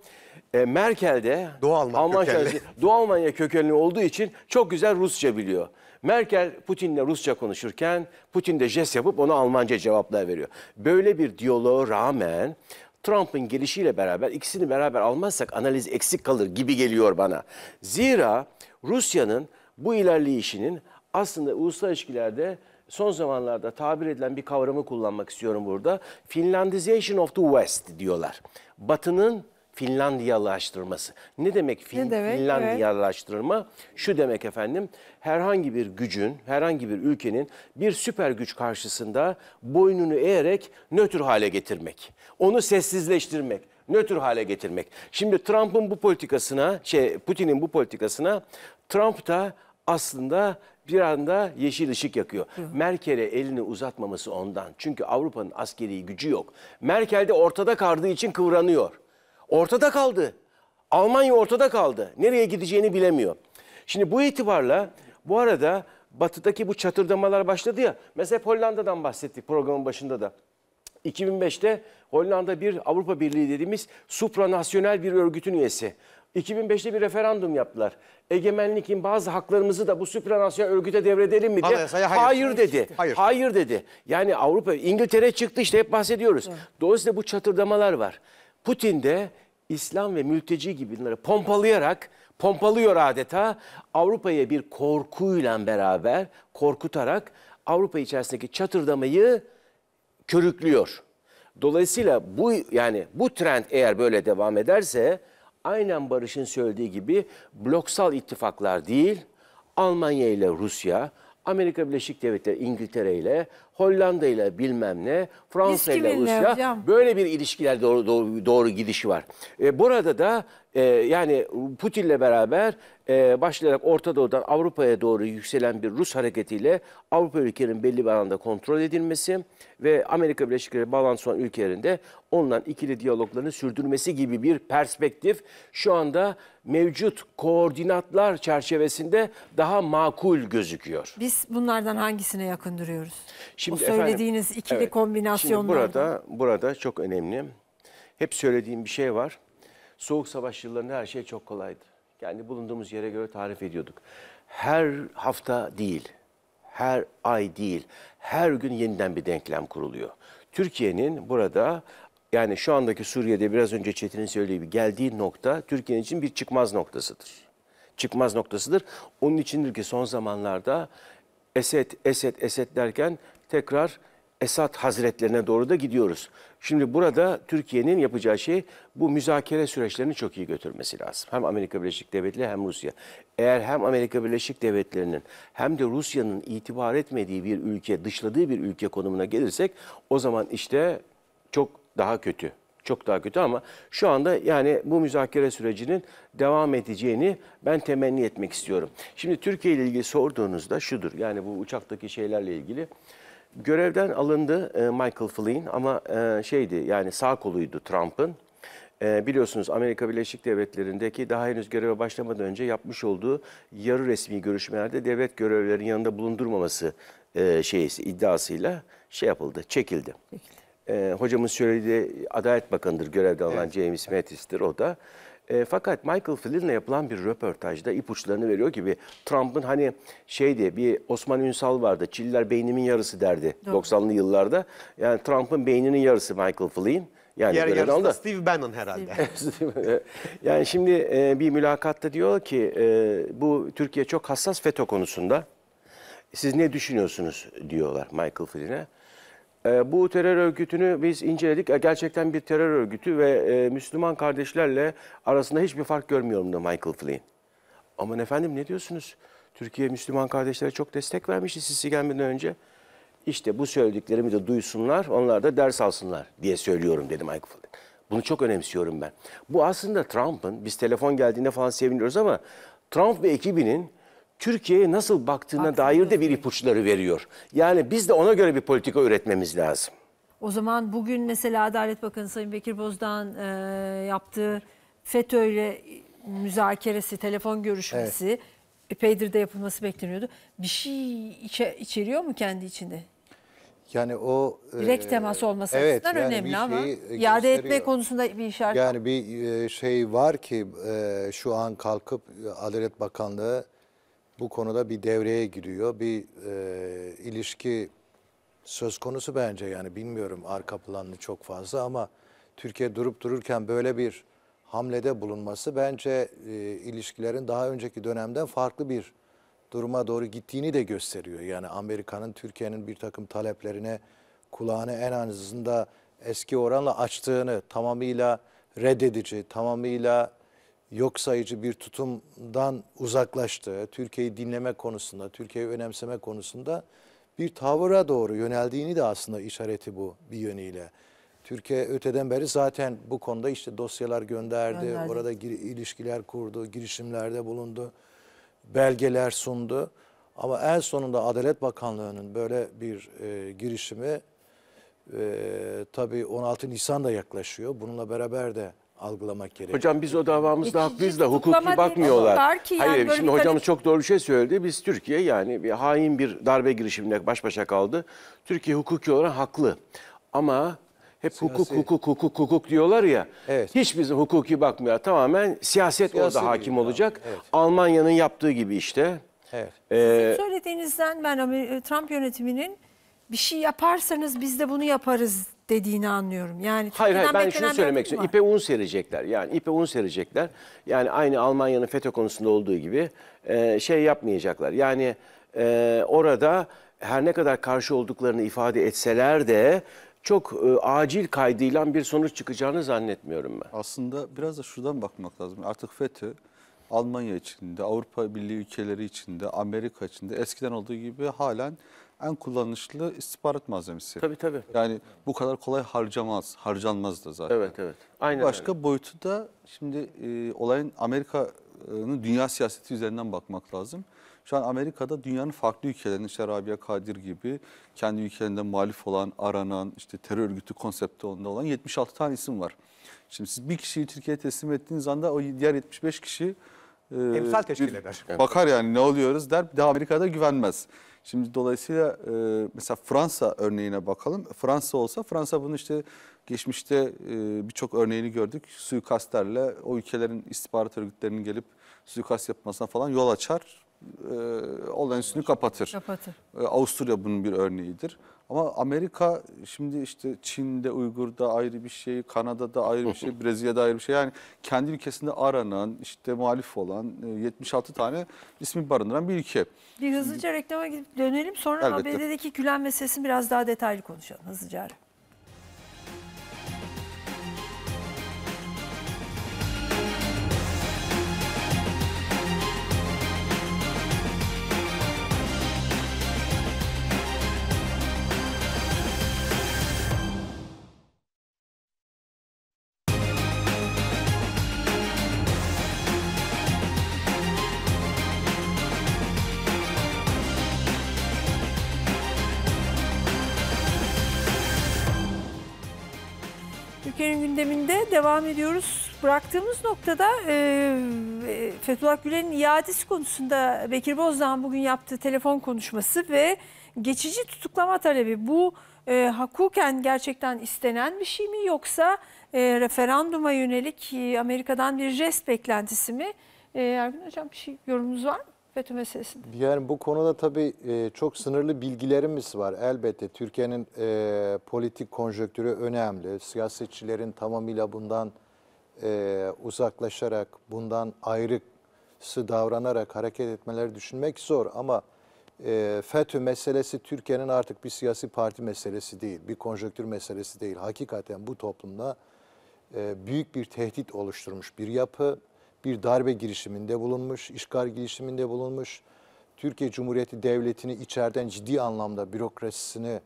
E, Merkel de Doğu Alman Almanca, kökenli. Doğu Almanya kökenli olduğu için çok güzel Rusça biliyor. Merkel Putin'le Rusça konuşurken Putin de jest yapıp ona Almanca cevaplar veriyor. Böyle bir diyaloğa rağmen Trump'ın gelişiyle beraber ikisini beraber almazsak analiz eksik kalır gibi geliyor bana. Zira Rusya'nın bu ilerleyişinin aslında uluslararası ilişkilerde son zamanlarda tabir edilen bir kavramı kullanmak istiyorum burada. Finlandization of the West diyorlar. Batının Finlandiyalaştırması. Ne demek fin ne demek? Finlandiyalaştırma? Evet. Şu demek efendim, herhangi bir gücün, herhangi bir ülkenin bir süper güç karşısında boynunu eğerek nötr hale getirmek. Onu sessizleştirmek, nötr hale getirmek. Şimdi Trump'ın bu politikasına, şey Putin'in bu politikasına Trump da aslında bir anda yeşil ışık yakıyor. Merkel'e elini uzatmaması ondan. Çünkü Avrupa'nın askeri gücü yok. Merkel de ortada kaldığı için kıvranıyor ortada kaldı. Almanya ortada kaldı. Nereye gideceğini bilemiyor. Şimdi bu itibarla bu arada batıdaki bu çatırdamalar başladı ya. Mesela Hollanda'dan bahsettik programın başında da. 2005'te Hollanda bir Avrupa Birliği dediğimiz supranasyonel bir örgütün üyesi. 2005'te bir referandum yaptılar. Egemenlikin bazı haklarımızı da bu süpranasyonel örgüte devredelim mi diye. hayır, hayır dedi. Hayır. hayır dedi. Yani Avrupa, İngiltere çıktı işte hep bahsediyoruz. Evet. Dolayısıyla bu çatırdamalar var. Putin de İslam ve mülteci gibi bunları pompalayarak, pompalıyor adeta Avrupa'ya bir korkuyla beraber korkutarak Avrupa içerisindeki çatırdamayı körüklüyor. Dolayısıyla bu yani bu trend eğer böyle devam ederse aynen Barış'ın söylediği gibi bloksal ittifaklar değil Almanya ile Rusya, Amerika Birleşik Devletleri İngiltere ile Hollanda ile bilmem ne Fransa ile Rusya böyle bir ilişkiler doğru doğru, doğru gidişi var. E, burada da e, yani ile beraber e, başlayarak Orta Doğu'dan Avrupa'ya doğru yükselen bir Rus hareketiyle Avrupa ülkelerinin belli bir alanda kontrol edilmesi ve Amerika Birleşik Devletleri bağlantısı olan ülkelerinde onunla ikili diyaloglarını sürdürmesi gibi bir perspektif şu anda mevcut koordinatlar çerçevesinde daha makul gözüküyor. Biz bunlardan hangisine yakın duruyoruz? Şimdi o söylediğiniz efendim, ikili evet, kombinasyonlar. Şimdi burada burada çok önemli. Hep söylediğim bir şey var. Soğuk savaş yıllarında her şey çok kolaydı. Yani bulunduğumuz yere göre tarif ediyorduk. Her hafta değil, her ay değil, her gün yeniden bir denklem kuruluyor. Türkiye'nin burada yani şu andaki Suriye'de biraz önce Çetin'in söylediği gibi geldiği nokta Türkiye'nin için bir çıkmaz noktasıdır. Çıkmaz noktasıdır. Onun içindir ki son zamanlarda Esed, Esed, Esed derken tekrar Esad Hazretlerine doğru da gidiyoruz. Şimdi burada Türkiye'nin yapacağı şey bu müzakere süreçlerini çok iyi götürmesi lazım. Hem Amerika Birleşik Devletleri hem Rusya. Eğer hem Amerika Birleşik Devletleri'nin hem de Rusya'nın itibar etmediği bir ülke, dışladığı bir ülke konumuna gelirsek o zaman işte çok daha kötü. Çok daha kötü ama şu anda yani bu müzakere sürecinin devam edeceğini ben temenni etmek istiyorum. Şimdi Türkiye ile ilgili sorduğunuzda şudur. Yani bu uçaktaki şeylerle ilgili Görevden alındı e, Michael Flynn ama e, şeydi yani sağ koluydu Trump'ın. E, biliyorsunuz Amerika Birleşik Devletleri'ndeki daha henüz göreve başlamadan önce yapmış olduğu yarı resmi görüşmelerde devlet görevlerinin yanında bulundurmaması e, iddiasıyla şey yapıldı, çekildi. çekildi. hocamın söylediği Adalet Bakanı'dır görevden alınan evet. James Mattis'tir o da. E, fakat Michael Flynn'le yapılan bir röportajda ipuçlarını veriyor gibi Trump'ın hani şey diye bir Osman Ünsal vardı. Çiller beynimin yarısı derdi Doğru. 90'lı yıllarda. Yani Trump'ın beyninin yarısı Michael Flynn. Yani Diğer yarısı da Steve Bannon herhalde. yani şimdi e, bir mülakatta diyor ki e, bu Türkiye çok hassas FETÖ konusunda. Siz ne düşünüyorsunuz diyorlar Michael Flynn'e. Ee, bu terör örgütünü biz inceledik. Gerçekten bir terör örgütü ve e, Müslüman kardeşlerle arasında hiçbir fark görmüyorum da Michael Flynn. Aman efendim ne diyorsunuz? Türkiye Müslüman kardeşlere çok destek vermişti sizi gelmeden önce. İşte bu söylediklerimi de duysunlar, onlar da ders alsınlar diye söylüyorum dedi Michael Flynn. Bunu çok önemsiyorum ben. Bu aslında Trump'ın, biz telefon geldiğinde falan seviniyoruz ama Trump ve ekibinin Türkiye'ye nasıl baktığına Baktığınız dair de bir ipuçları veriyor. Yani biz de ona göre bir politika üretmemiz lazım. O zaman bugün mesela Adalet Bakanı Sayın Bekir Bozdağ'ın e, yaptığı FETÖ'yle müzakeresi, telefon görüşmesi evet. epeydir de yapılması bekleniyordu. Bir şey içe, içeriyor mu kendi içinde? Yani o e, direkt temas olması evet, yani önemli ama e, iade etme konusunda bir işaret. Yani bir e, şey var ki şu an kalkıp Adalet Bakanlığı bu konuda bir devreye giriyor. Bir e, ilişki söz konusu bence yani bilmiyorum arka planlı çok fazla ama Türkiye durup dururken böyle bir hamlede bulunması bence e, ilişkilerin daha önceki dönemden farklı bir duruma doğru gittiğini de gösteriyor. Yani Amerika'nın Türkiye'nin bir takım taleplerine kulağını en azından eski oranla açtığını tamamıyla reddedici, tamamıyla yok sayıcı bir tutumdan uzaklaştığı, Türkiye'yi dinleme konusunda, Türkiye'yi önemseme konusunda bir tavıra doğru yöneldiğini de aslında işareti bu bir yönüyle. Türkiye öteden beri zaten bu konuda işte dosyalar gönderdi, gönderdi. orada ilişkiler kurdu, girişimlerde bulundu, belgeler sundu. Ama en sonunda Adalet Bakanlığı'nın böyle bir e, girişimi e, tabii 16 Nisan da yaklaşıyor. Bununla beraber de algılamak gerekiyor. Hocam biz o davamızda biz de hukuki bakmıyorlar. Ki Hayır böyle şimdi bir hocamız çok doğru bir şey söyledi. Biz Türkiye yani bir hain bir darbe girişimine baş başa kaldı. Türkiye hukuki olarak haklı. Ama hep siyasi. hukuk hukuk hukuk hukuk diyorlar ya. Evet. Hiç bizim hukuki bakmıyor. Tamamen siyaset, siyaset orada hakim yani. olacak. Evet. Almanya'nın yaptığı gibi işte. Evet. Ee, söylediğinizden ben Trump yönetiminin bir şey yaparsanız biz de bunu yaparız dediğini anlıyorum. Yani hayır hayır ben şunu söylemek istiyorum. İpe un serecekler. Yani ipe un serecekler. Yani aynı Almanya'nın FETÖ konusunda olduğu gibi e, şey yapmayacaklar. Yani e, orada her ne kadar karşı olduklarını ifade etseler de çok e, acil kaydıyla bir sonuç çıkacağını zannetmiyorum ben. Aslında biraz da şuradan bakmak lazım. Artık FETÖ Almanya içinde, Avrupa Birliği ülkeleri içinde, Amerika içinde eskiden olduğu gibi halen en kullanışlı istihbarat malzemesi. Tabii tabii. Yani bu kadar kolay harcamaz, harcanmaz da zaten. Evet evet. Aynen Başka öyle. boyutu da şimdi e, olayın Amerika'nın dünya siyaseti üzerinden bakmak lazım. Şu an Amerika'da dünyanın farklı ülkelerinde işte Rabia Kadir gibi kendi ülkelerinde muhalif olan, aranan, işte terör örgütü konsepti onda olan 76 tane isim var. Şimdi siz bir kişiyi Türkiye'ye teslim ettiğiniz anda o diğer 75 kişi e, Emsal teşkil eder. Bakar yani ne oluyoruz der. Bir de Amerika'da güvenmez. Şimdi dolayısıyla e, mesela Fransa örneğine bakalım. Fransa olsa Fransa bunu işte geçmişte e, birçok örneğini gördük. Suikastlerle o ülkelerin istihbarat örgütlerinin gelip suikast yapmasına falan yol açar. E, olayın üstünü kapatır. kapatır. E, Avusturya bunun bir örneğidir. Ama Amerika şimdi işte Çin'de Uygur'da ayrı bir şey, Kanada'da ayrı bir şey, Brezilya'da ayrı bir şey. Yani kendi ülkesinde aranan, işte muhalif olan 76 e, tane ismi barındıran bir ülke. Bir hızlıca reklama gidip dönelim sonra Elbette. ABD'deki Gülen meselesini biraz daha detaylı konuşalım hızlıca. Ara. gündeminde devam ediyoruz. Bıraktığımız noktada e, e, Fethullah Gülen'in iadesi konusunda Bekir Bozdağ'ın bugün yaptığı telefon konuşması ve geçici tutuklama talebi bu e, hukuken gerçekten istenen bir şey mi yoksa e, referanduma yönelik e, Amerika'dan bir jest beklentisi mi? E, Ergun Hocam bir şey yorumunuz var mı? FETÖ meselesinde? Yani bu konuda tabii e, çok sınırlı bilgilerimiz var. Elbette Türkiye'nin e, politik konjöktürü önemli. Siyasetçilerin tamamıyla bundan e, uzaklaşarak, bundan ayrısı davranarak hareket etmeleri düşünmek zor. Ama e, FETÖ meselesi Türkiye'nin artık bir siyasi parti meselesi değil, bir konjöktür meselesi değil. Hakikaten bu toplumda büyük bir tehdit oluşturmuş bir yapı bir darbe girişiminde bulunmuş, işgal girişiminde bulunmuş. Türkiye Cumhuriyeti Devleti'ni içeriden ciddi anlamda bürokrasisini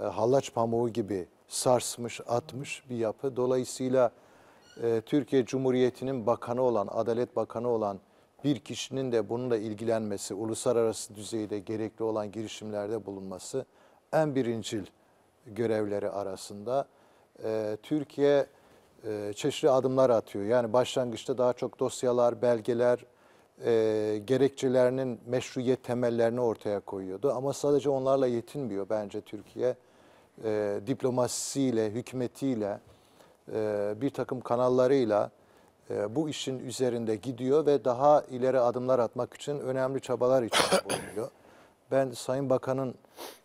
e, hallaç pamuğu gibi sarsmış, atmış bir yapı. Dolayısıyla e, Türkiye Cumhuriyeti'nin bakanı olan, Adalet Bakanı olan bir kişinin de bununla ilgilenmesi, uluslararası düzeyde gerekli olan girişimlerde bulunması en birincil görevleri arasında. E, Türkiye e, çeşitli adımlar atıyor. Yani başlangıçta daha çok dosyalar, belgeler, e, gerekçelerinin meşruiyet temellerini ortaya koyuyordu. Ama sadece onlarla yetinmiyor bence Türkiye. E, diplomasisiyle, hükümetiyle, e, bir takım kanallarıyla e, bu işin üzerinde gidiyor ve daha ileri adımlar atmak için önemli çabalar içinde bulunuyor. Ben Sayın Bakan'ın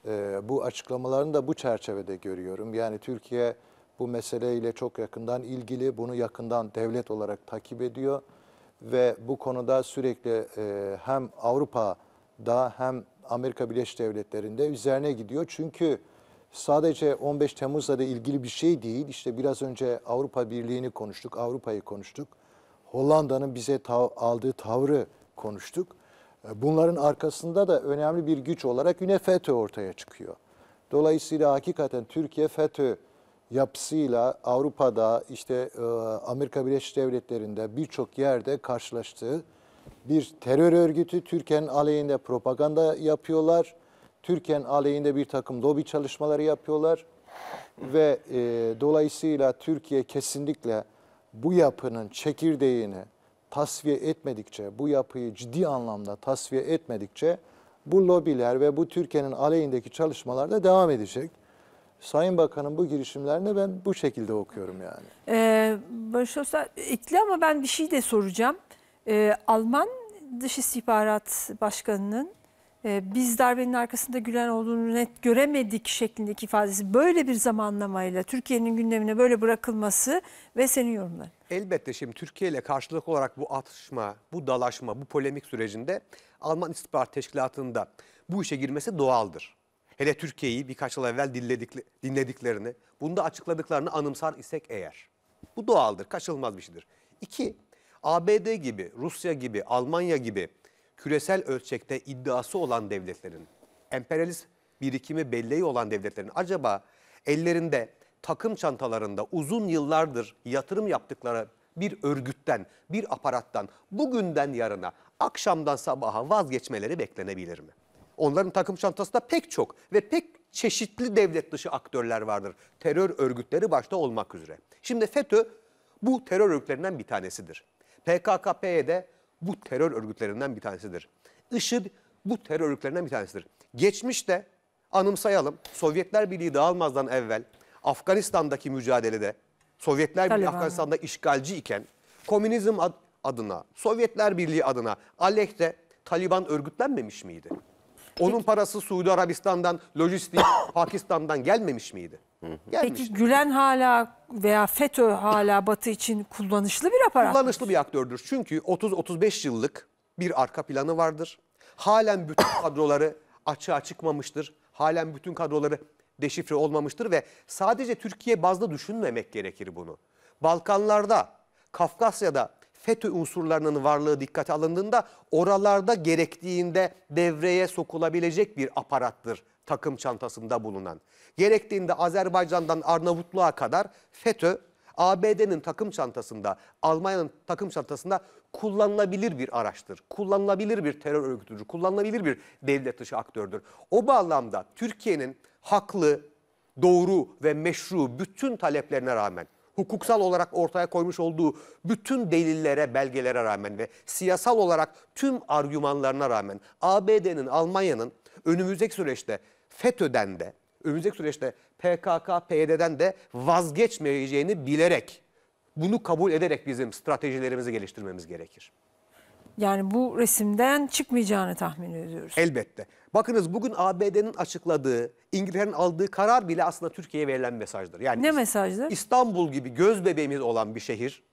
e, bu açıklamalarını da bu çerçevede görüyorum. Yani Türkiye bu meseleyle çok yakından ilgili, bunu yakından devlet olarak takip ediyor ve bu konuda sürekli e, hem Avrupa'da hem Amerika Birleşik Devletleri'nde üzerine gidiyor. Çünkü sadece 15 Temmuz'la da ilgili bir şey değil. İşte biraz önce Avrupa Birliği'ni konuştuk, Avrupa'yı konuştuk. Hollanda'nın bize tav aldığı tavrı konuştuk. E, bunların arkasında da önemli bir güç olarak yine FETÖ ortaya çıkıyor. Dolayısıyla hakikaten Türkiye FETÖ yapısıyla Avrupa'da işte e, Amerika Birleşik Devletleri'nde birçok yerde karşılaştığı bir terör örgütü Türkiye'nin aleyhinde propaganda yapıyorlar. Türkiye'nin aleyhinde bir takım lobi çalışmaları yapıyorlar ve e, dolayısıyla Türkiye kesinlikle bu yapının çekirdeğini tasfiye etmedikçe, bu yapıyı ciddi anlamda tasfiye etmedikçe bu lobiler ve bu Türkiye'nin aleyhindeki çalışmalar da devam edecek. Sayın Bakan'ın bu girişimlerini ben bu şekilde okuyorum yani. Ee, Barış Özler, ekli ama ben bir şey de soracağım. Ee, Alman Dış İstihbarat Başkanı'nın e, biz darbenin arkasında gülen olduğunu net göremedik şeklindeki ifadesi böyle bir zamanlamayla Türkiye'nin gündemine böyle bırakılması ve senin yorumların. Elbette şimdi Türkiye ile karşılık olarak bu atışma, bu dalaşma, bu polemik sürecinde Alman İstihbarat Teşkilatı'nda bu işe girmesi doğaldır hele Türkiye'yi birkaç yıl evvel dinledik, dinlediklerini, bunda açıkladıklarını anımsar isek eğer. Bu doğaldır, kaçınılmaz bir şeydir. İki, ABD gibi, Rusya gibi, Almanya gibi küresel ölçekte iddiası olan devletlerin, emperyalist birikimi belleği olan devletlerin acaba ellerinde takım çantalarında uzun yıllardır yatırım yaptıkları bir örgütten, bir aparattan bugünden yarına, akşamdan sabaha vazgeçmeleri beklenebilir mi? Onların takım çantasında pek çok ve pek çeşitli devlet dışı aktörler vardır. Terör örgütleri başta olmak üzere. Şimdi FETÖ bu terör örgütlerinden bir tanesidir. PKK-PYD bu terör örgütlerinden bir tanesidir. IŞİD bu terör örgütlerinden bir tanesidir. Geçmişte anımsayalım Sovyetler Birliği dağılmazdan evvel Afganistan'daki mücadelede Sovyetler Birliği Afganistan'da işgalci iken komünizm adına, Sovyetler Birliği adına Aleyh'te Taliban örgütlenmemiş miydi? Onun parası Suudi Arabistan'dan, lojistiği Pakistan'dan gelmemiş miydi? Gelmiş. Peki Gülen hala veya FETÖ hala Batı için kullanışlı bir aparat Kullanışlı bir aktördür. Çünkü 30-35 yıllık bir arka planı vardır. Halen bütün kadroları açığa çıkmamıştır. Halen bütün kadroları deşifre olmamıştır ve sadece Türkiye bazda düşünmemek gerekir bunu. Balkanlarda, Kafkasya'da FETÖ unsurlarının varlığı dikkate alındığında oralarda gerektiğinde devreye sokulabilecek bir aparattır takım çantasında bulunan. Gerektiğinde Azerbaycan'dan Arnavutluğa kadar FETÖ ABD'nin takım çantasında, Almanya'nın takım çantasında kullanılabilir bir araçtır. Kullanılabilir bir terör örgütüdür. Kullanılabilir bir devlet dışı aktördür. O bağlamda Türkiye'nin haklı, doğru ve meşru bütün taleplerine rağmen hukuksal olarak ortaya koymuş olduğu bütün delillere, belgelere rağmen ve siyasal olarak tüm argümanlarına rağmen ABD'nin, Almanya'nın önümüzdeki süreçte FETÖ'den de, önümüzdeki süreçte PKK, PYD'den de vazgeçmeyeceğini bilerek, bunu kabul ederek bizim stratejilerimizi geliştirmemiz gerekir. Yani bu resimden çıkmayacağını tahmin ediyoruz. Elbette. Bakınız bugün ABD'nin açıkladığı, İngiltere'nin aldığı karar bile aslında Türkiye'ye verilen mesajdır. Yani ne mesajdır? İstanbul gibi göz bebeğimiz olan bir şehir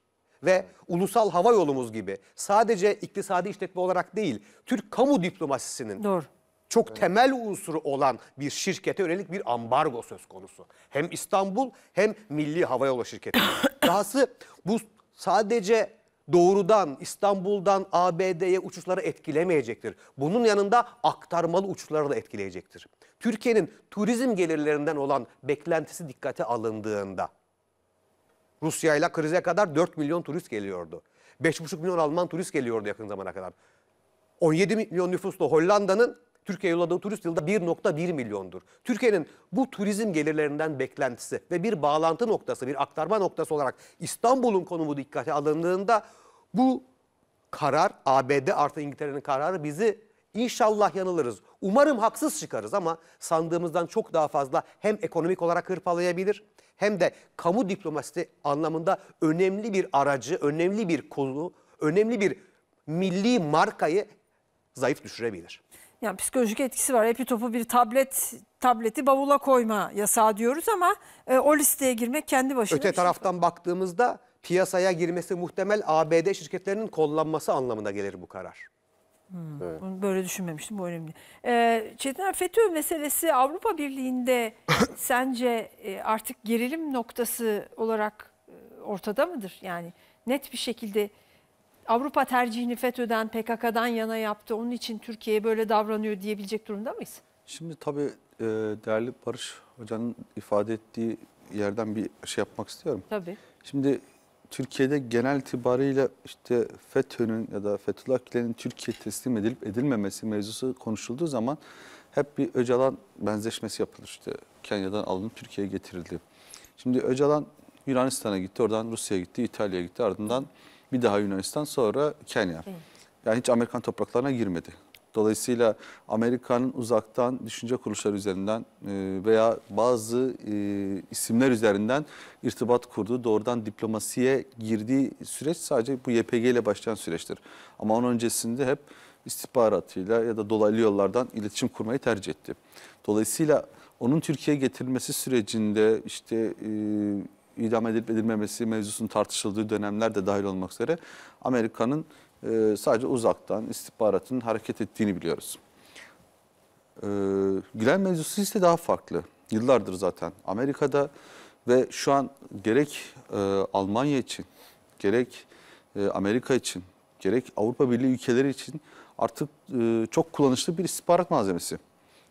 ve ulusal hava yolumuz gibi sadece iktisadi işletme olarak değil, Türk kamu diplomasisinin Doğru çok evet. temel unsuru olan bir şirkete yönelik bir ambargo söz konusu. Hem İstanbul hem Milli hava yolu Şirketi. Dahası bu sadece doğrudan İstanbul'dan ABD'ye uçuşları etkilemeyecektir. Bunun yanında aktarmalı uçuşları da etkileyecektir. Türkiye'nin turizm gelirlerinden olan beklentisi dikkate alındığında Rusya ile krize kadar 4 milyon turist geliyordu. 5,5 milyon Alman turist geliyordu yakın zamana kadar. 17 milyon nüfuslu Hollanda'nın Türkiye yolladığı turist yılda 1.1 milyondur. Türkiye'nin bu turizm gelirlerinden beklentisi ve bir bağlantı noktası, bir aktarma noktası olarak İstanbul'un konumu dikkate alındığında bu karar, ABD artı İngiltere'nin kararı bizi inşallah yanılırız. Umarım haksız çıkarız ama sandığımızdan çok daha fazla hem ekonomik olarak hırpalayabilir hem de kamu diplomasisi anlamında önemli bir aracı, önemli bir konu, önemli bir milli markayı zayıf düşürebilir yani psikolojik etkisi var. topu bir tablet tableti bavula koyma yasağı diyoruz ama e, o listeye girmek kendi başına. Öte şey. taraftan şey baktığımızda piyasaya girmesi muhtemel ABD şirketlerinin kollanması anlamına gelir bu karar. Hmm, evet. Bunu böyle düşünmemiştim bu önemli. Ee, Çetin FETÖ meselesi Avrupa Birliği'nde sence e, artık gerilim noktası olarak e, ortada mıdır? Yani net bir şekilde Avrupa tercihini FETÖ'den PKK'dan yana yaptı. Onun için Türkiye böyle davranıyor diyebilecek durumda mıyız? Şimdi tabii e, değerli Barış Hoca'nın ifade ettiği yerden bir şey yapmak istiyorum. Tabii. Şimdi Türkiye'de genel itibarıyla işte FETÖ'nün ya da fethullah Fethullahçilerin Türkiye teslim edilip edilmemesi mevzusu konuşulduğu zaman hep bir Öcalan benzeşmesi yapılır. İşte Kenya'dan alınıp Türkiye'ye getirildi. Şimdi Öcalan Yunanistan'a gitti, oradan Rusya'ya gitti, İtalya'ya gitti. Ardından bir daha Yunanistan sonra Kenya. Evet. Yani hiç Amerikan topraklarına girmedi. Dolayısıyla Amerika'nın uzaktan düşünce kuruluşları üzerinden e, veya bazı e, isimler üzerinden irtibat kurduğu, doğrudan diplomasiye girdiği süreç sadece bu YPG ile başlayan süreçtir. Ama onun öncesinde hep istihbaratıyla ya da dolaylı yollardan iletişim kurmayı tercih etti. Dolayısıyla onun Türkiye'ye getirilmesi sürecinde işte e, idam edilip edilmemesi mevzusunun tartışıldığı dönemler de dahil olmak üzere Amerika'nın e, sadece uzaktan istihbaratının hareket ettiğini biliyoruz. E, Gülen mevzusu ise daha farklı. Yıllardır zaten Amerika'da ve şu an gerek e, Almanya için, gerek e, Amerika için, gerek Avrupa Birliği ülkeleri için artık e, çok kullanışlı bir istihbarat malzemesi.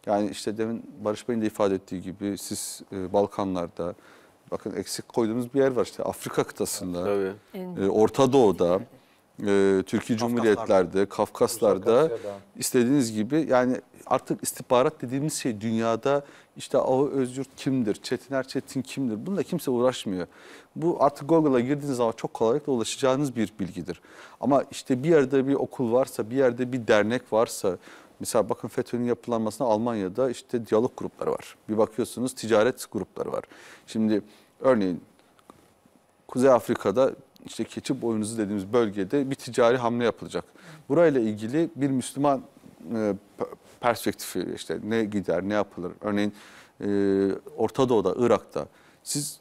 Yani işte demin Barış Bey'in de ifade ettiği gibi siz e, Balkanlarda, Bakın eksik koyduğumuz bir yer var işte Afrika kıtasında, Tabii. Ee, Orta Doğu'da, e, Türkiye Cumhuriyetlerde, Kafkaslar'da istediğiniz gibi yani artık istihbarat dediğimiz şey dünyada işte o Özyurt kimdir, Çetin Erçetin kimdir bununla kimse uğraşmıyor. Bu artık Google'a girdiğiniz zaman çok kolaylıkla ulaşacağınız bir bilgidir. Ama işte bir yerde bir okul varsa, bir yerde bir dernek varsa, Mesela bakın FETÖ'nün yapılanmasına Almanya'da işte diyalog grupları var. Bir bakıyorsunuz ticaret grupları var. Şimdi örneğin Kuzey Afrika'da işte keçi boynuzu dediğimiz bölgede bir ticari hamle yapılacak. Burayla ilgili bir Müslüman e, perspektifi işte ne gider ne yapılır. Örneğin e, Orta Doğu'da, Irak'ta siz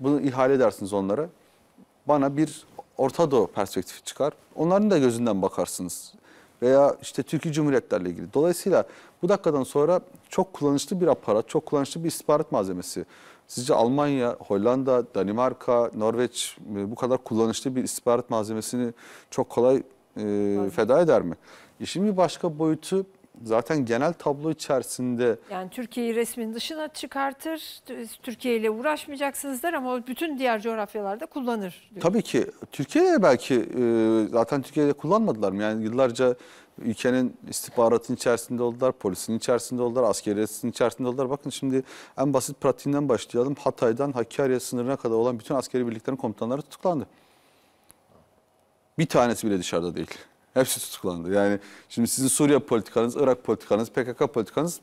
bunu ihale edersiniz onlara. Bana bir Orta Doğu perspektifi çıkar. Onların da gözünden bakarsınız veya işte Türkiye Cumhuriyetlerle ilgili. Dolayısıyla bu dakikadan sonra çok kullanışlı bir aparat, çok kullanışlı bir istihbarat malzemesi. Sizce Almanya, Hollanda, Danimarka, Norveç e, bu kadar kullanışlı bir istihbarat malzemesini çok kolay e, feda eder mi? İşin bir başka boyutu zaten genel tablo içerisinde... Yani Türkiye'yi resmin dışına çıkartır, Türkiye ile uğraşmayacaksınız der ama bütün diğer coğrafyalarda kullanır. Diyor. Tabii ki. Türkiye'ye belki e, zaten Türkiye'de kullanmadılar mı? Yani yıllarca ülkenin istihbaratın içerisinde oldular, polisin içerisinde oldular, askeriyesinin içerisinde oldular. Bakın şimdi en basit pratiğinden başlayalım. Hatay'dan Hakkari'ye sınırına kadar olan bütün askeri birliklerin komutanları tutuklandı. Bir tanesi bile dışarıda değil. Hepsi tutuklandı. Yani şimdi sizin Suriye politikanız, Irak politikanız, PKK politikanız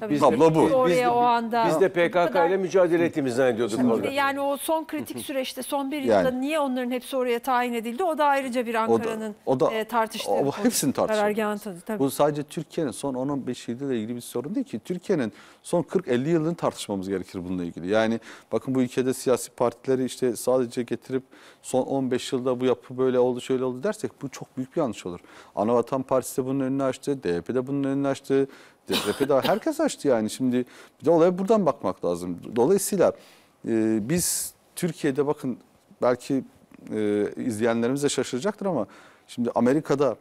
Tabii Biz tablo bu. Oraya biz de, o anda. Biz de PKK ile mücadele ettiğimizi zannediyorduk. orada. yani o son kritik süreçte son bir yılda yani. niye onların hepsi oraya tayin edildi? O da ayrıca bir Ankara'nın o da, o da, e, tartıştığı. O, hepsini tartışıyoruz. Bu sadece Türkiye'nin son 10-15 yılıyla ilgili bir sorun değil ki. Türkiye'nin son 40-50 yılını tartışmamız gerekir bununla ilgili. Yani bakın bu ülkede siyasi partileri işte sadece getirip son 15 yılda bu yapı böyle oldu şöyle oldu dersek bu çok büyük bir yanlış olur. Anavatan Partisi de bunun önünü açtı, DHP de bunun önünü açtı, Deprepe daha herkes açtı yani. Şimdi bir de olaya buradan bakmak lazım. Dolayısıyla e, biz Türkiye'de bakın belki e, izleyenlerimiz de şaşıracaktır ama şimdi Amerika'da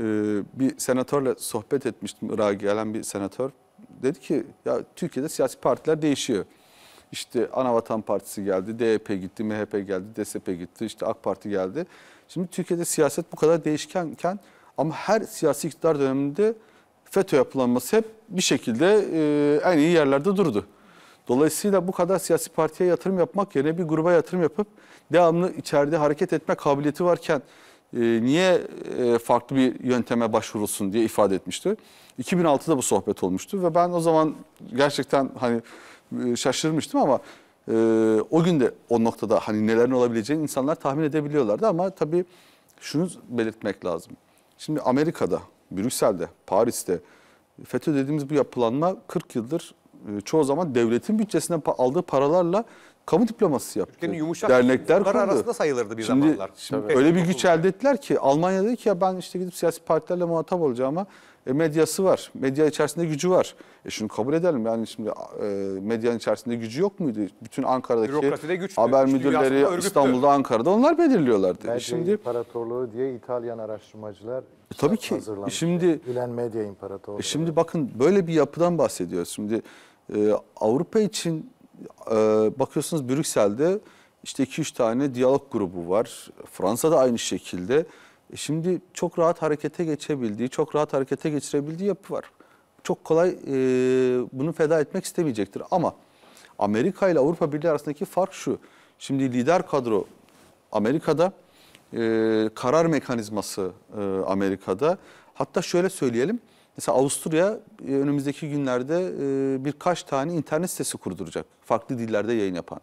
e, bir senatörle sohbet etmiştim Irak'a gelen bir senatör. Dedi ki ya Türkiye'de siyasi partiler değişiyor. İşte Anavatan Partisi geldi, DYP gitti, MHP geldi, DSP gitti, işte AK Parti geldi. Şimdi Türkiye'de siyaset bu kadar değişkenken ama her siyasi iktidar döneminde FETÖ yapılanması hep bir şekilde e, en iyi yerlerde durdu. Dolayısıyla bu kadar siyasi partiye yatırım yapmak yerine bir gruba yatırım yapıp devamlı içeride hareket etme kabiliyeti varken e, niye e, farklı bir yönteme başvurulsun diye ifade etmişti. 2006'da bu sohbet olmuştu ve ben o zaman gerçekten hani e, şaşırmıştım ama o gün de o noktada hani nelerin olabileceğini insanlar tahmin edebiliyorlardı ama tabii şunu belirtmek lazım. Şimdi Amerika'da Brüksel'de, Paris'te FETÖ dediğimiz bu yapılanma 40 yıldır e, çoğu zaman devletin bütçesinden aldığı paralarla kamu diplomasisi yaptı. yumuşak dernekler kurdu. arasında sayılırdı bir şimdi, zamanlar. Şimdi Tabii. öyle bir güç elde ettiler ki Almanya dedi ki ya ben işte gidip siyasi partilerle muhatap olacağım ama e, medyası var. Medya içerisinde gücü var. E şunu kabul edelim. Yani şimdi e, medyanın içerisinde gücü yok muydu? Bütün Ankara'daki güçtü. haber güçlü, müdürleri İstanbul'da, Ankara'da onlar belirliyorlardı. E, Medya e şimdi imparatorluğu diye İtalyan araştırmacılar e, tabii ki e, şimdi Gülen Medya İmparatorluğu. E şimdi bakın böyle bir yapıdan bahsediyoruz. Şimdi e, Avrupa için e, bakıyorsunuz Brüksel'de işte 2-3 tane diyalog grubu var. Fransa'da aynı şekilde. E şimdi çok rahat harekete geçebildiği, çok rahat harekete geçirebildiği yapı var. Çok kolay e, bunu feda etmek istemeyecektir. Ama Amerika ile Avrupa Birliği arasındaki fark şu. Şimdi lider kadro Amerika'da, e, karar mekanizması e, Amerika'da. Hatta şöyle söyleyelim. Mesela Avusturya e, önümüzdeki günlerde e, birkaç tane internet sitesi kurduracak. Farklı dillerde yayın yapan.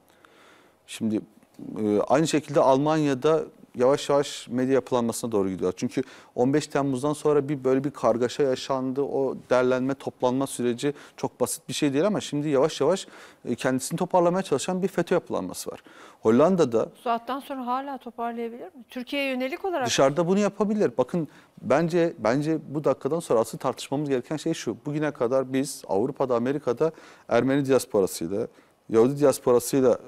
Şimdi e, aynı şekilde Almanya'da yavaş yavaş medya yapılanmasına doğru gidiyor. Çünkü 15 Temmuz'dan sonra bir böyle bir kargaşa yaşandı. O derlenme, toplanma süreci çok basit bir şey değil ama şimdi yavaş yavaş e, kendisini toparlamaya çalışan bir FETÖ yapılanması var. Hollanda'da... Bu saatten sonra hala toparlayabilir mi? Türkiye'ye yönelik olarak... Dışarıda bunu yapabilir. Bakın bence bence bu dakikadan sonra asıl tartışmamız gereken şey şu. Bugüne kadar biz Avrupa'da, Amerika'da Ermeni diasporasıyla, Yahudi diasporasıyla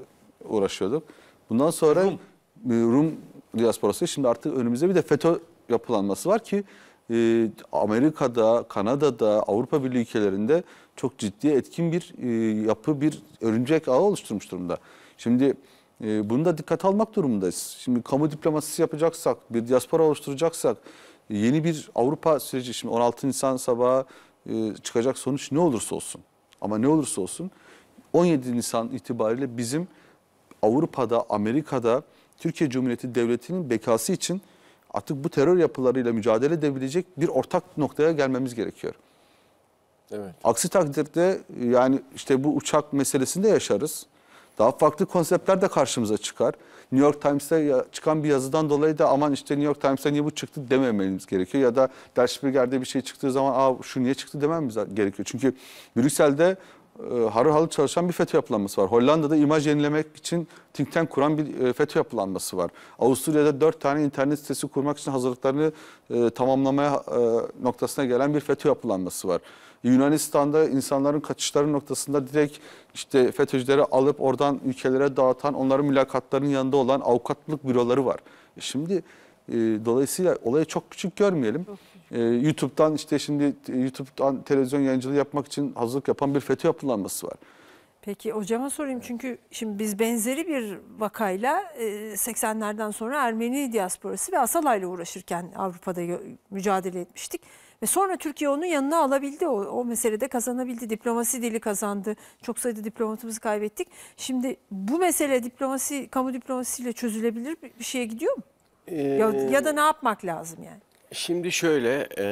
uğraşıyorduk. Bundan sonra Rum, Rum diasporası. Şimdi artık önümüzde bir de FETÖ yapılanması var ki e, Amerika'da, Kanada'da, Avrupa Birliği ülkelerinde çok ciddi etkin bir e, yapı, bir örümcek ağı oluşturmuş durumda. Şimdi e, bunu da dikkat almak durumundayız. Şimdi kamu diplomasisi yapacaksak, bir diaspora oluşturacaksak, e, yeni bir Avrupa süreci, şimdi 16 Nisan sabahı e, çıkacak sonuç ne olursa olsun ama ne olursa olsun 17 Nisan itibariyle bizim Avrupa'da, Amerika'da, Türkiye Cumhuriyeti Devleti'nin bekası için artık bu terör yapılarıyla mücadele edebilecek bir ortak noktaya gelmemiz gerekiyor. Evet. Aksi takdirde yani işte bu uçak meselesinde yaşarız. Daha farklı konseptler de karşımıza çıkar. New York Times'te çıkan bir yazıdan dolayı da aman işte New York Times'ta niye bu çıktı demememiz gerekiyor. Ya da Der Spiegel'de bir şey çıktığı zaman Aa, şu niye çıktı dememiz gerekiyor. Çünkü Brüksel'de e, harıl harıl çalışan bir FETÖ yapılanması var. Hollanda'da imaj yenilemek için think tank kuran bir e, FETÖ yapılanması var. Avusturya'da dört tane internet sitesi kurmak için hazırlıklarını e, tamamlamaya noktasına gelen bir FETÖ yapılanması var. Yunanistan'da insanların kaçışları noktasında direkt işte FETÖ'cüleri alıp oradan ülkelere dağıtan, onların mülakatlarının yanında olan avukatlık büroları var. şimdi e, dolayısıyla olayı çok küçük görmeyelim. Hı. Ee, YouTube'dan işte şimdi e, YouTube'dan televizyon yayıncılığı yapmak için hazırlık yapan bir FETÖ yapılanması var. Peki hocama sorayım çünkü şimdi biz benzeri bir vakayla 80'lerden e, sonra Ermeni diasporası ve Asalay'la uğraşırken Avrupa'da mücadele etmiştik. Ve sonra Türkiye onun yanına alabildi. O, o meselede kazanabildi. Diplomasi dili kazandı. Çok sayıda diplomatımızı kaybettik. Şimdi bu mesele diplomasi, kamu diplomasisiyle çözülebilir bir şeye gidiyor mu? Ee, ya, ya da ne yapmak lazım yani? Şimdi şöyle e,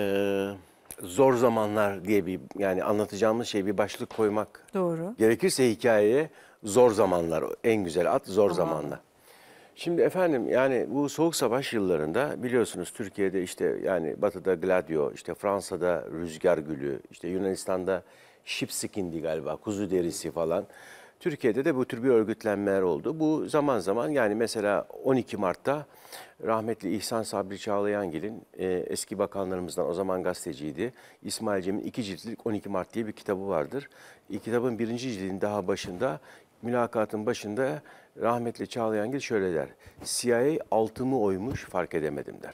zor zamanlar diye bir yani anlatacağımız şey bir başlık koymak. Doğru. Gerekirse hikayeye zor zamanlar en güzel at zor Aha. zamanlar. Şimdi efendim yani bu soğuk savaş yıllarında biliyorsunuz Türkiye'de işte yani batıda gladio, işte Fransa'da rüzgar gülü, işte Yunanistan'da sheepskin'di galiba kuzu derisi falan. Türkiye'de de bu tür bir örgütlenmeler oldu. Bu zaman zaman yani mesela 12 Mart'ta rahmetli İhsan Sabri Çağlayangil'in e, eski bakanlarımızdan o zaman gazeteciydi. İsmail Cem'in iki ciltlik 12 Mart diye bir kitabı vardır. E, kitabın birinci cildinin daha başında mülakatın başında rahmetli Çağlayangil şöyle der. CIA altımı oymuş fark edemedim der.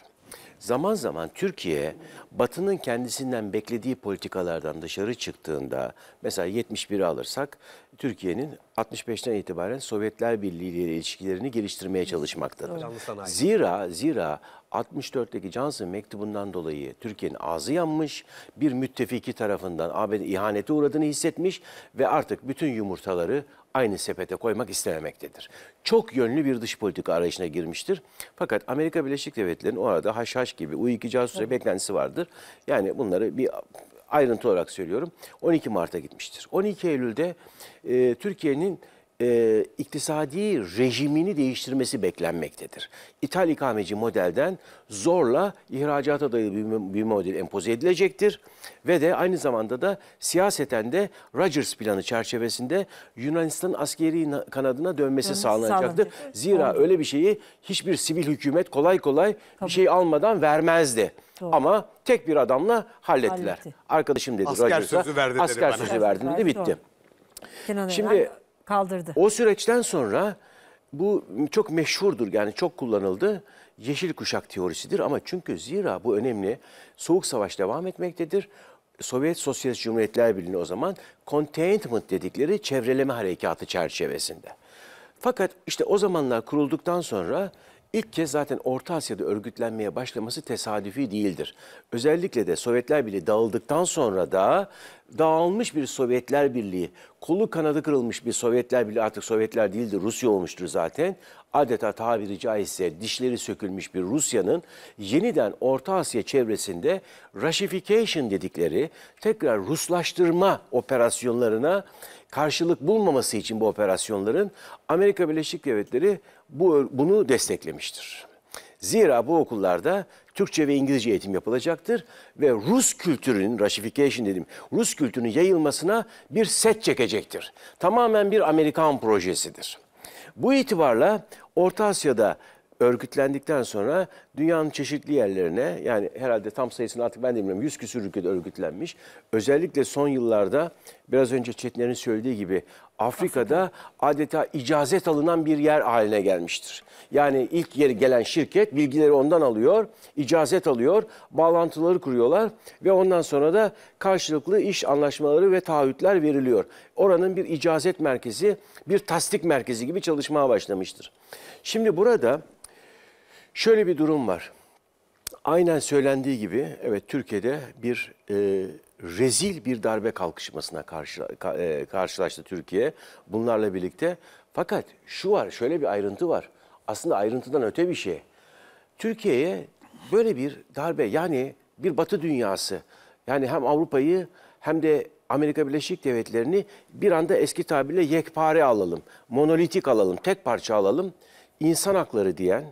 Zaman zaman Türkiye Batı'nın kendisinden beklediği politikalardan dışarı çıktığında mesela 71'i alırsak Türkiye'nin 65'ten itibaren Sovyetler Birliği ile ilişkilerini geliştirmeye çalışmaktadır. Zira zira 64'teki Johnson mektubundan dolayı Türkiye'nin ağzı yanmış, bir müttefiki tarafından ABD ihanete uğradığını hissetmiş ve artık bütün yumurtaları aynı sepete koymak istememektedir. Çok yönlü bir dış politika arayışına girmiştir. Fakat Amerika Birleşik Devletleri'nin o arada haşhaş gibi U2 casus evet. beklentisi vardır. Yani bunları bir ayrıntı olarak söylüyorum. 12 Mart'a gitmiştir. 12 Eylül'de e, Türkiye'nin e, iktisadi rejimini değiştirmesi beklenmektedir. İthal ikameci modelden zorla ihracata dayalı bir, bir model empoze edilecektir. Ve de aynı zamanda da siyaseten de Rogers planı çerçevesinde Yunanistan askeri kanadına dönmesi Dönmesi sağlanacaktır. sağlanacak. Zira Oldu. öyle bir şeyi hiçbir sivil hükümet kolay kolay bir şey almadan vermezdi. Doğru. Ama tek bir adamla hallettiler. Halletti. Arkadaşım dedi Asker Rogers'a, sözü verdi dedi asker bana. sözü verdi dedi, bitti. Kenan Evren Şimdi Kaldırdı. O süreçten sonra bu çok meşhurdur yani çok kullanıldı. Yeşil kuşak teorisidir ama çünkü zira bu önemli. Soğuk savaş devam etmektedir. Sovyet Sosyalist Cumhuriyetler Birliği o zaman containment dedikleri çevreleme harekatı çerçevesinde. Fakat işte o zamanlar kurulduktan sonra İlk kez zaten Orta Asya'da örgütlenmeye başlaması tesadüfi değildir. Özellikle de Sovyetler Birliği dağıldıktan sonra da dağılmış bir Sovyetler Birliği, kolu kanadı kırılmış bir Sovyetler Birliği artık Sovyetler değildir Rusya olmuştur zaten. Adeta tabiri caizse dişleri sökülmüş bir Rusya'nın yeniden Orta Asya çevresinde Russification dedikleri tekrar Ruslaştırma operasyonlarına karşılık bulmaması için bu operasyonların Amerika Birleşik Devletleri bu, bunu desteklemiştir. Zira bu okullarda Türkçe ve İngilizce eğitim yapılacaktır ve Rus kültürünün, Russification dedim, Rus kültürünün yayılmasına bir set çekecektir. Tamamen bir Amerikan projesidir. Bu itibarla Orta Asya'da örgütlendikten sonra dünyanın çeşitli yerlerine yani herhalde tam sayısını artık ben de bilmiyorum 100 küsur ülkede örgütlenmiş. Özellikle son yıllarda biraz önce Çetinler'in söylediği gibi Afrika'da Afrika. adeta icazet alınan bir yer haline gelmiştir. Yani ilk yeri gelen şirket bilgileri ondan alıyor, icazet alıyor, bağlantıları kuruyorlar ve ondan sonra da karşılıklı iş anlaşmaları ve taahhütler veriliyor. Oranın bir icazet merkezi, bir tasdik merkezi gibi çalışmaya başlamıştır. Şimdi burada Şöyle bir durum var. Aynen söylendiği gibi evet Türkiye'de bir e, rezil bir darbe kalkışmasına karşı, ka, e, karşılaştı Türkiye bunlarla birlikte. Fakat şu var şöyle bir ayrıntı var. Aslında ayrıntıdan öte bir şey. Türkiye'ye böyle bir darbe yani bir batı dünyası yani hem Avrupa'yı hem de Amerika Birleşik Devletleri'ni bir anda eski tabirle yekpare alalım, monolitik alalım, tek parça alalım. İnsan hakları diyen,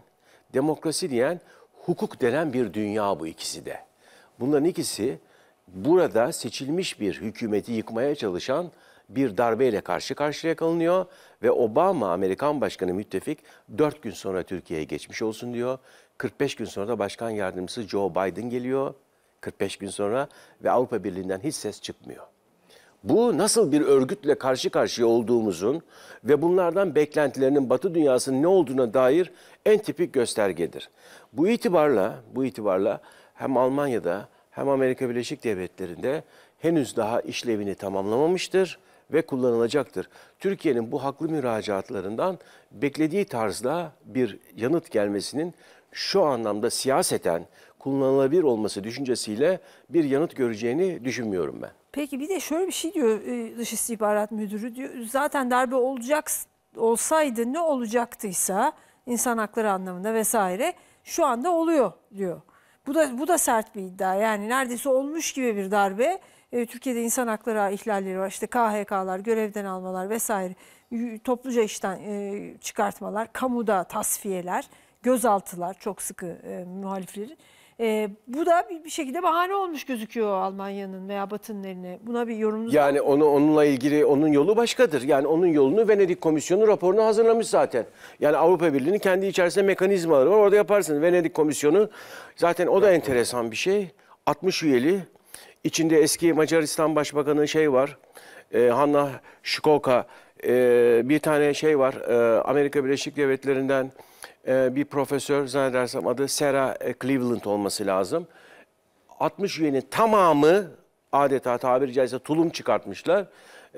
Demokrasi diyen hukuk denen bir dünya bu ikisi de. Bunların ikisi burada seçilmiş bir hükümeti yıkmaya çalışan bir darbeyle karşı karşıya kalınıyor ve Obama Amerikan Başkanı müttefik 4 gün sonra Türkiye'ye geçmiş olsun diyor. 45 gün sonra da Başkan Yardımcısı Joe Biden geliyor. 45 gün sonra ve Avrupa Birliği'nden hiç ses çıkmıyor bu nasıl bir örgütle karşı karşıya olduğumuzun ve bunlardan beklentilerinin Batı dünyasının ne olduğuna dair en tipik göstergedir. Bu itibarla, bu itibarla hem Almanya'da hem Amerika Birleşik Devletleri'nde henüz daha işlevini tamamlamamıştır ve kullanılacaktır. Türkiye'nin bu haklı müracaatlarından beklediği tarzda bir yanıt gelmesinin şu anlamda siyaseten kullanılabilir olması düşüncesiyle bir yanıt göreceğini düşünmüyorum ben. Peki bir de şöyle bir şey diyor e, dış istihbarat müdürü diyor zaten darbe olacak olsaydı ne olacaktıysa insan hakları anlamında vesaire şu anda oluyor diyor. Bu da bu da sert bir iddia. Yani neredeyse olmuş gibi bir darbe. E, Türkiye'de insan hakları ihlalleri var. İşte KHK'lar, görevden almalar vesaire. Topluca işten e, çıkartmalar, kamuda tasfiyeler, gözaltılar çok sıkı e, muhaliflerin. E, bu da bir, bir şekilde bahane olmuş gözüküyor Almanya'nın veya Batı'nın eline. Buna bir yorumunuz Yani onu onunla ilgili onun yolu başkadır. Yani onun yolunu Venedik Komisyonu raporunu hazırlamış zaten. Yani Avrupa Birliği'nin kendi içerisinde mekanizmaları var. Orada yaparsınız. Venedik Komisyonu zaten o da enteresan bir şey. 60 üyeli. İçinde eski Macaristan Başbakanı şey var. E, Hanna Şkoka. E, bir tane şey var. E, Amerika Birleşik Devletleri'nden e, bir profesör zannedersem adı Sarah e, Cleveland olması lazım. 60 üyenin tamamı adeta tabiri caizse tulum çıkartmışlar.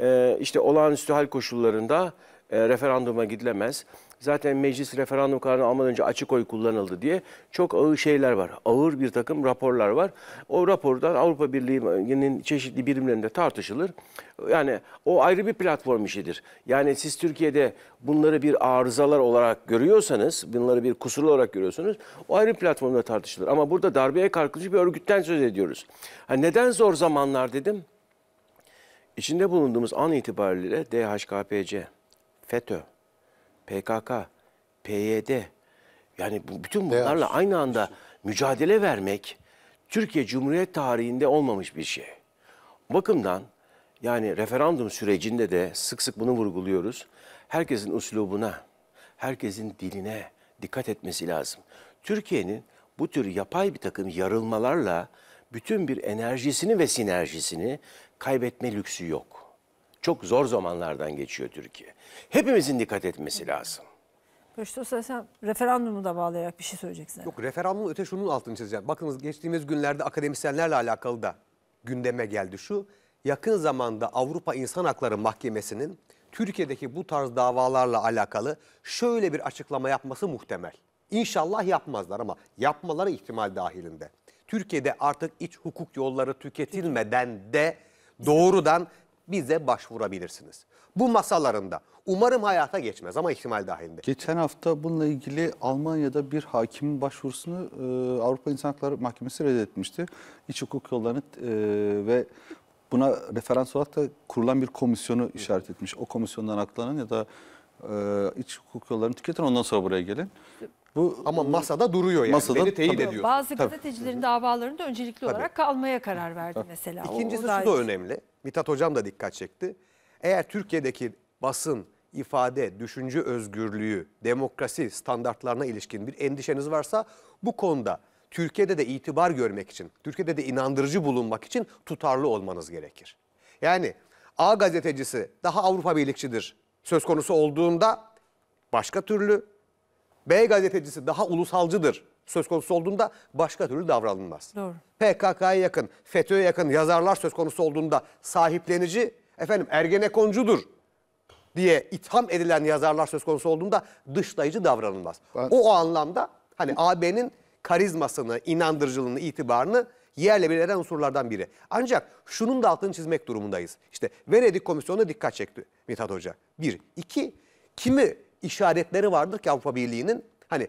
E, işte olağanüstü hal koşullarında e, referanduma gidilemez zaten meclis referandum kararını almadan önce açık oy kullanıldı diye çok ağır şeyler var. Ağır bir takım raporlar var. O rapordan Avrupa Birliği'nin çeşitli birimlerinde tartışılır. Yani o ayrı bir platform işidir. Yani siz Türkiye'de bunları bir arızalar olarak görüyorsanız, bunları bir kusur olarak görüyorsanız o ayrı platformda tartışılır. Ama burada darbeye karşı bir örgütten söz ediyoruz. Ha neden zor zamanlar dedim? İçinde bulunduğumuz an itibariyle DHKPC, FETÖ, PKK, PYD yani bu, bütün bunlarla aynı anda mücadele vermek Türkiye Cumhuriyet tarihinde olmamış bir şey. bakımdan yani referandum sürecinde de sık sık bunu vurguluyoruz. Herkesin uslubuna, herkesin diline dikkat etmesi lazım. Türkiye'nin bu tür yapay bir takım yarılmalarla bütün bir enerjisini ve sinerjisini kaybetme lüksü yok çok zor zamanlardan geçiyor Türkiye. Hepimizin dikkat etmesi lazım. Köşte sen referandumu da bağlayarak bir şey söyleyeceksin. Yok referandumun öte şunun altını çizeceğim. Bakınız geçtiğimiz günlerde akademisyenlerle alakalı da gündeme geldi şu. Yakın zamanda Avrupa İnsan Hakları Mahkemesi'nin Türkiye'deki bu tarz davalarla alakalı şöyle bir açıklama yapması muhtemel. İnşallah yapmazlar ama yapmaları ihtimal dahilinde. Türkiye'de artık iç hukuk yolları tüketilmeden de doğrudan bize başvurabilirsiniz. Bu masalarında umarım hayata geçmez ama ihtimal dahilinde. Geçen hafta bununla ilgili Almanya'da bir hakimin başvurusunu e, Avrupa İnsan Hakları Mahkemesi reddetmişti. İç hukuk yollarını e, ve buna referans olarak da kurulan bir komisyonu işaret etmiş. O komisyondan aklanan ya da e, iç hukuk yollarını tüketin ondan sonra buraya gelin. Bu ama e, masada duruyor yani. Masada, Beni teyit ediyor. Bazı tabii. gazetecilerin davalarında öncelikli tabii. olarak kalmaya karar verdi mesela. İkincisi o, o şu da önemli. Mithat Hocam da dikkat çekti. Eğer Türkiye'deki basın, ifade, düşünce özgürlüğü, demokrasi standartlarına ilişkin bir endişeniz varsa bu konuda Türkiye'de de itibar görmek için, Türkiye'de de inandırıcı bulunmak için tutarlı olmanız gerekir. Yani A gazetecisi daha Avrupa birlikçidir söz konusu olduğunda başka türlü B gazetecisi daha ulusalcıdır söz konusu olduğunda başka türlü davranılmaz. Doğru. PKK'ya yakın, FETÖ'ye yakın yazarlar söz konusu olduğunda sahiplenici, efendim Ergenekoncudur diye itham edilen yazarlar söz konusu olduğunda dışlayıcı davranılmaz. Ben... O, o anlamda hani AB'nin karizmasını, inandırıcılığını, itibarını yerle bir eden unsurlardan biri. Ancak şunun da altını çizmek durumundayız. İşte Venedik Komisyonuna dikkat çekti Mithat Hoca. Bir. iki Kimi işaretleri vardır ki Avrupa Birliği'nin. Hani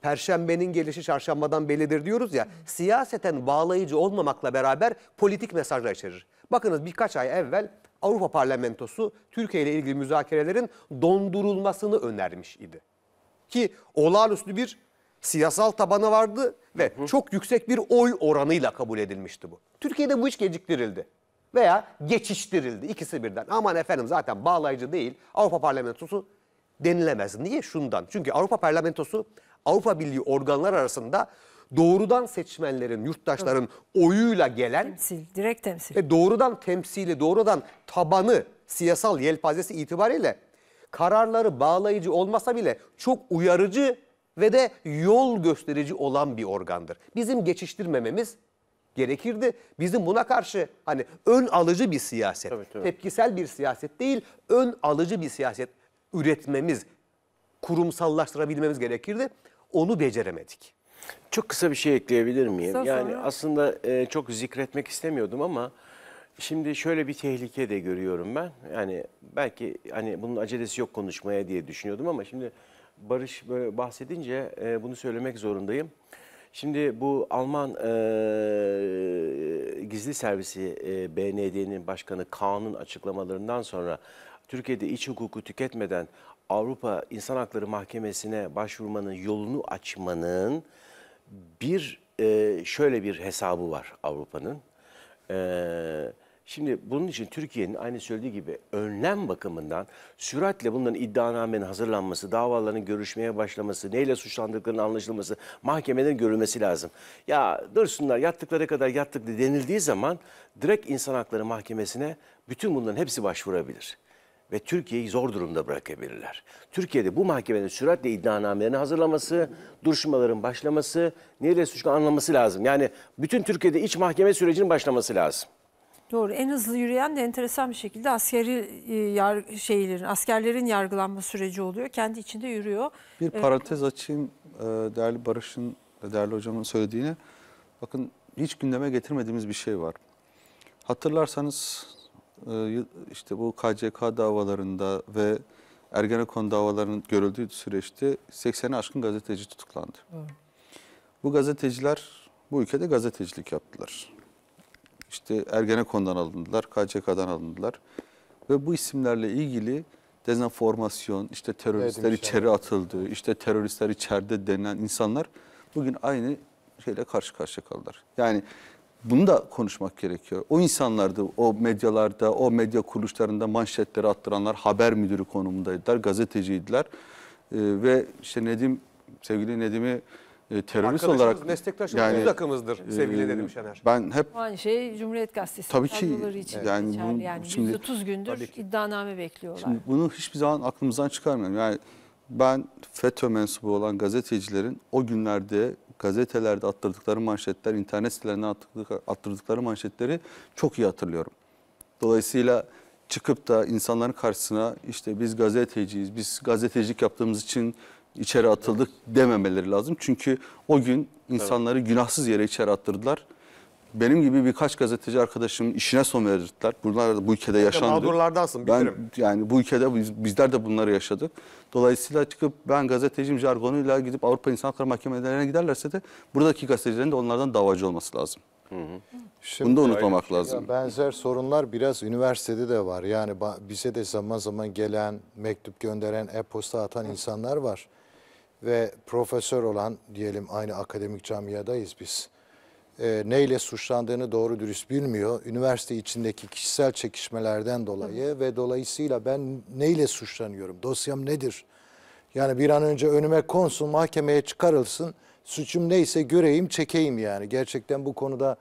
Perşembenin gelişi çarşambadan bellidir diyoruz ya. Siyaseten bağlayıcı olmamakla beraber politik mesajlar içerir. Bakınız birkaç ay evvel Avrupa Parlamentosu Türkiye ile ilgili müzakerelerin dondurulmasını önermiş idi. Ki olağanüstü bir siyasal tabanı vardı ve hı hı. çok yüksek bir oy oranıyla kabul edilmişti bu. Türkiye'de bu iş geciktirildi veya geçiştirildi ikisi birden. Aman efendim zaten bağlayıcı değil Avrupa Parlamentosu denilemez. Niye? Şundan. Çünkü Avrupa Parlamentosu Avrupa Birliği organlar arasında doğrudan seçmenlerin, yurttaşların oyuyla gelen temsil, direkt temsil. Ve doğrudan temsili, doğrudan tabanı siyasal yelpazesi itibariyle kararları bağlayıcı olmasa bile çok uyarıcı ve de yol gösterici olan bir organdır. Bizim geçiştirmememiz gerekirdi. Bizim buna karşı hani ön alıcı bir siyaset, tabii, tabii. tepkisel bir siyaset değil, ön alıcı bir siyaset üretmemiz, kurumsallaştırabilmemiz gerekirdi. Onu beceremedik. Çok kısa bir şey ekleyebilir miyim? Sağ yani sonra. aslında e, çok zikretmek istemiyordum ama şimdi şöyle bir tehlike de görüyorum ben. Yani belki hani bunun acelesi yok konuşmaya diye düşünüyordum ama şimdi Barış böyle bahsedince e, bunu söylemek zorundayım. Şimdi bu Alman e, gizli servisi e, BND'nin başkanı Kahn'ın açıklamalarından sonra Türkiye'de iç hukuku tüketmeden Avrupa İnsan Hakları Mahkemesi'ne başvurmanın yolunu açmanın bir e, şöyle bir hesabı var Avrupa'nın. E, şimdi bunun için Türkiye'nin aynı söylediği gibi önlem bakımından süratle bunların iddianamenin hazırlanması, davaların görüşmeye başlaması, neyle suçlandıklarının anlaşılması, mahkemelerin görülmesi lazım. Ya dursunlar yattıkları kadar yattık denildiği zaman direkt İnsan hakları mahkemesine bütün bunların hepsi başvurabilir ve Türkiye'yi zor durumda bırakabilirler. Türkiye'de bu mahkemenin süratle iddianamelerini hazırlaması, duruşmaların başlaması, neyle suçlu anlaması lazım. Yani bütün Türkiye'de iç mahkeme sürecinin başlaması lazım. Doğru. En hızlı yürüyen de enteresan bir şekilde askeri e, yar, şeylerin, askerlerin yargılanma süreci oluyor. Kendi içinde yürüyor. Bir e, parantez açayım e, değerli Barış'ın değerli hocamın söylediğine. Bakın hiç gündeme getirmediğimiz bir şey var. Hatırlarsanız e, işte bu KCK davalarında ve Ergenekon davalarının görüldüğü süreçte 80'e aşkın gazeteci tutuklandı. Bu gazeteciler bu ülkede gazetecilik yaptılar. İşte Ergenekon'dan alındılar, KCK'dan alındılar. Ve bu isimlerle ilgili dezenformasyon, işte teröristler içeri şey. atıldı, işte teröristler içeride denen insanlar bugün aynı şeyle karşı karşıya kaldılar. Yani bunu da konuşmak gerekiyor. O insanlardı, o medyalarda, o medya kuruluşlarında manşetleri attıranlar haber müdürü konumundaydılar, gazeteciydiler. Ee, ve işte Nedim, sevgili Nedim'i e, terörist olarak... meslektaşımız, yani, takımızdır e, sevgili e, Nedim Şener. Ben hep... Aynı şey Cumhuriyet Gazetesi tabii ki, için yani, geçer. bu, yani şimdi, 130 gündür iddianame bekliyorlar. Şimdi bunu hiçbir zaman aklımızdan çıkarmıyorum. Yani ben FETÖ mensubu olan gazetecilerin o günlerde gazetelerde attırdıkları manşetler, internet sitelerinde attırdıkları manşetleri çok iyi hatırlıyorum. Dolayısıyla çıkıp da insanların karşısına işte biz gazeteciyiz, biz gazetecilik yaptığımız için içeri atıldık dememeleri lazım. Çünkü o gün insanları günahsız yere içeri attırdılar benim gibi birkaç gazeteci arkadaşım işine son verirdiler. Bunlar bu ülkede yaşandı. Mağdurlardansın bilirim. Ben yani bu ülkede biz, bizler de bunları yaşadık. Dolayısıyla çıkıp ben gazeteciyim jargonuyla gidip Avrupa İnsan Hakları Mahkemelerine giderlerse de buradaki gazetecilerin de onlardan davacı olması lazım. Hı hı. Şimdi, Bunu da unutmamak şey lazım. Benzer sorunlar biraz üniversitede de var. Yani bize de zaman zaman gelen, mektup gönderen, e-posta atan hı. insanlar var. Ve profesör olan diyelim aynı akademik camiadayız biz e, neyle suçlandığını doğru dürüst bilmiyor. Üniversite içindeki kişisel çekişmelerden dolayı Hı. ve dolayısıyla ben neyle suçlanıyorum? Dosyam nedir? Yani bir an önce önüme konsun, mahkemeye çıkarılsın. Suçum neyse göreyim, çekeyim yani. Gerçekten bu konuda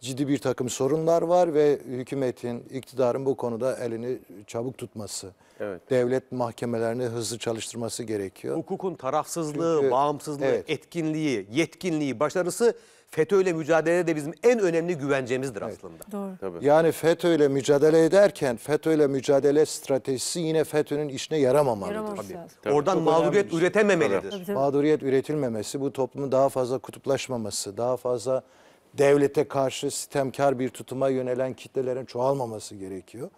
ciddi bir takım sorunlar var ve hükümetin, iktidarın bu konuda elini çabuk tutması, evet. devlet mahkemelerini hızlı çalıştırması gerekiyor. Hukukun tarafsızlığı, Çünkü, bağımsızlığı, evet. etkinliği, yetkinliği, başarısı FETÖ'yle mücadele de bizim en önemli güvencemizdir evet. aslında. Doğru. Tabii. Yani FETÖ'yle mücadele ederken FETÖ'yle mücadele stratejisi yine FETÖ'nün işine yaramamalıdır. Tabii. Tabii. Oradan Çok mağduriyet önemli. Şey. üretememelidir. Tabii. Tabii. Mağduriyet üretilmemesi, bu toplumun daha fazla kutuplaşmaması, daha fazla devlete karşı sistemkar bir tutuma yönelen kitlelerin çoğalmaması gerekiyor.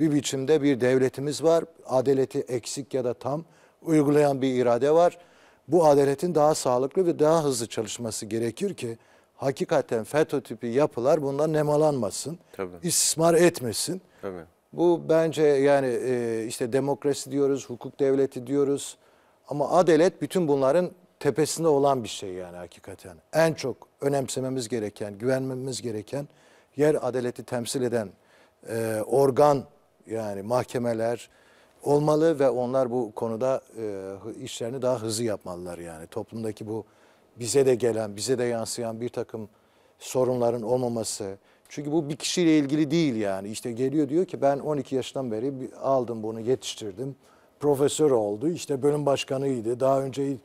Bir biçimde bir devletimiz var. Adaleti eksik ya da tam uygulayan bir irade var. Bu adaletin daha sağlıklı ve daha hızlı çalışması gerekir ki hakikaten FETÖ tipi yapılar bundan nemalanmasın, Tabii. istismar etmesin. Tabii. Bu bence yani e, işte demokrasi diyoruz, hukuk devleti diyoruz ama adalet bütün bunların tepesinde olan bir şey yani hakikaten. En çok önemsememiz gereken, güvenmemiz gereken yer adaleti temsil eden e, organ yani mahkemeler olmalı ve onlar bu konuda e, işlerini daha hızlı yapmalılar yani toplumdaki bu bize de gelen, bize de yansıyan bir takım sorunların olmaması. Çünkü bu bir kişiyle ilgili değil yani. İşte geliyor diyor ki ben 12 yaşından beri aldım bunu yetiştirdim. Profesör oldu, işte bölüm başkanıydı. Daha önce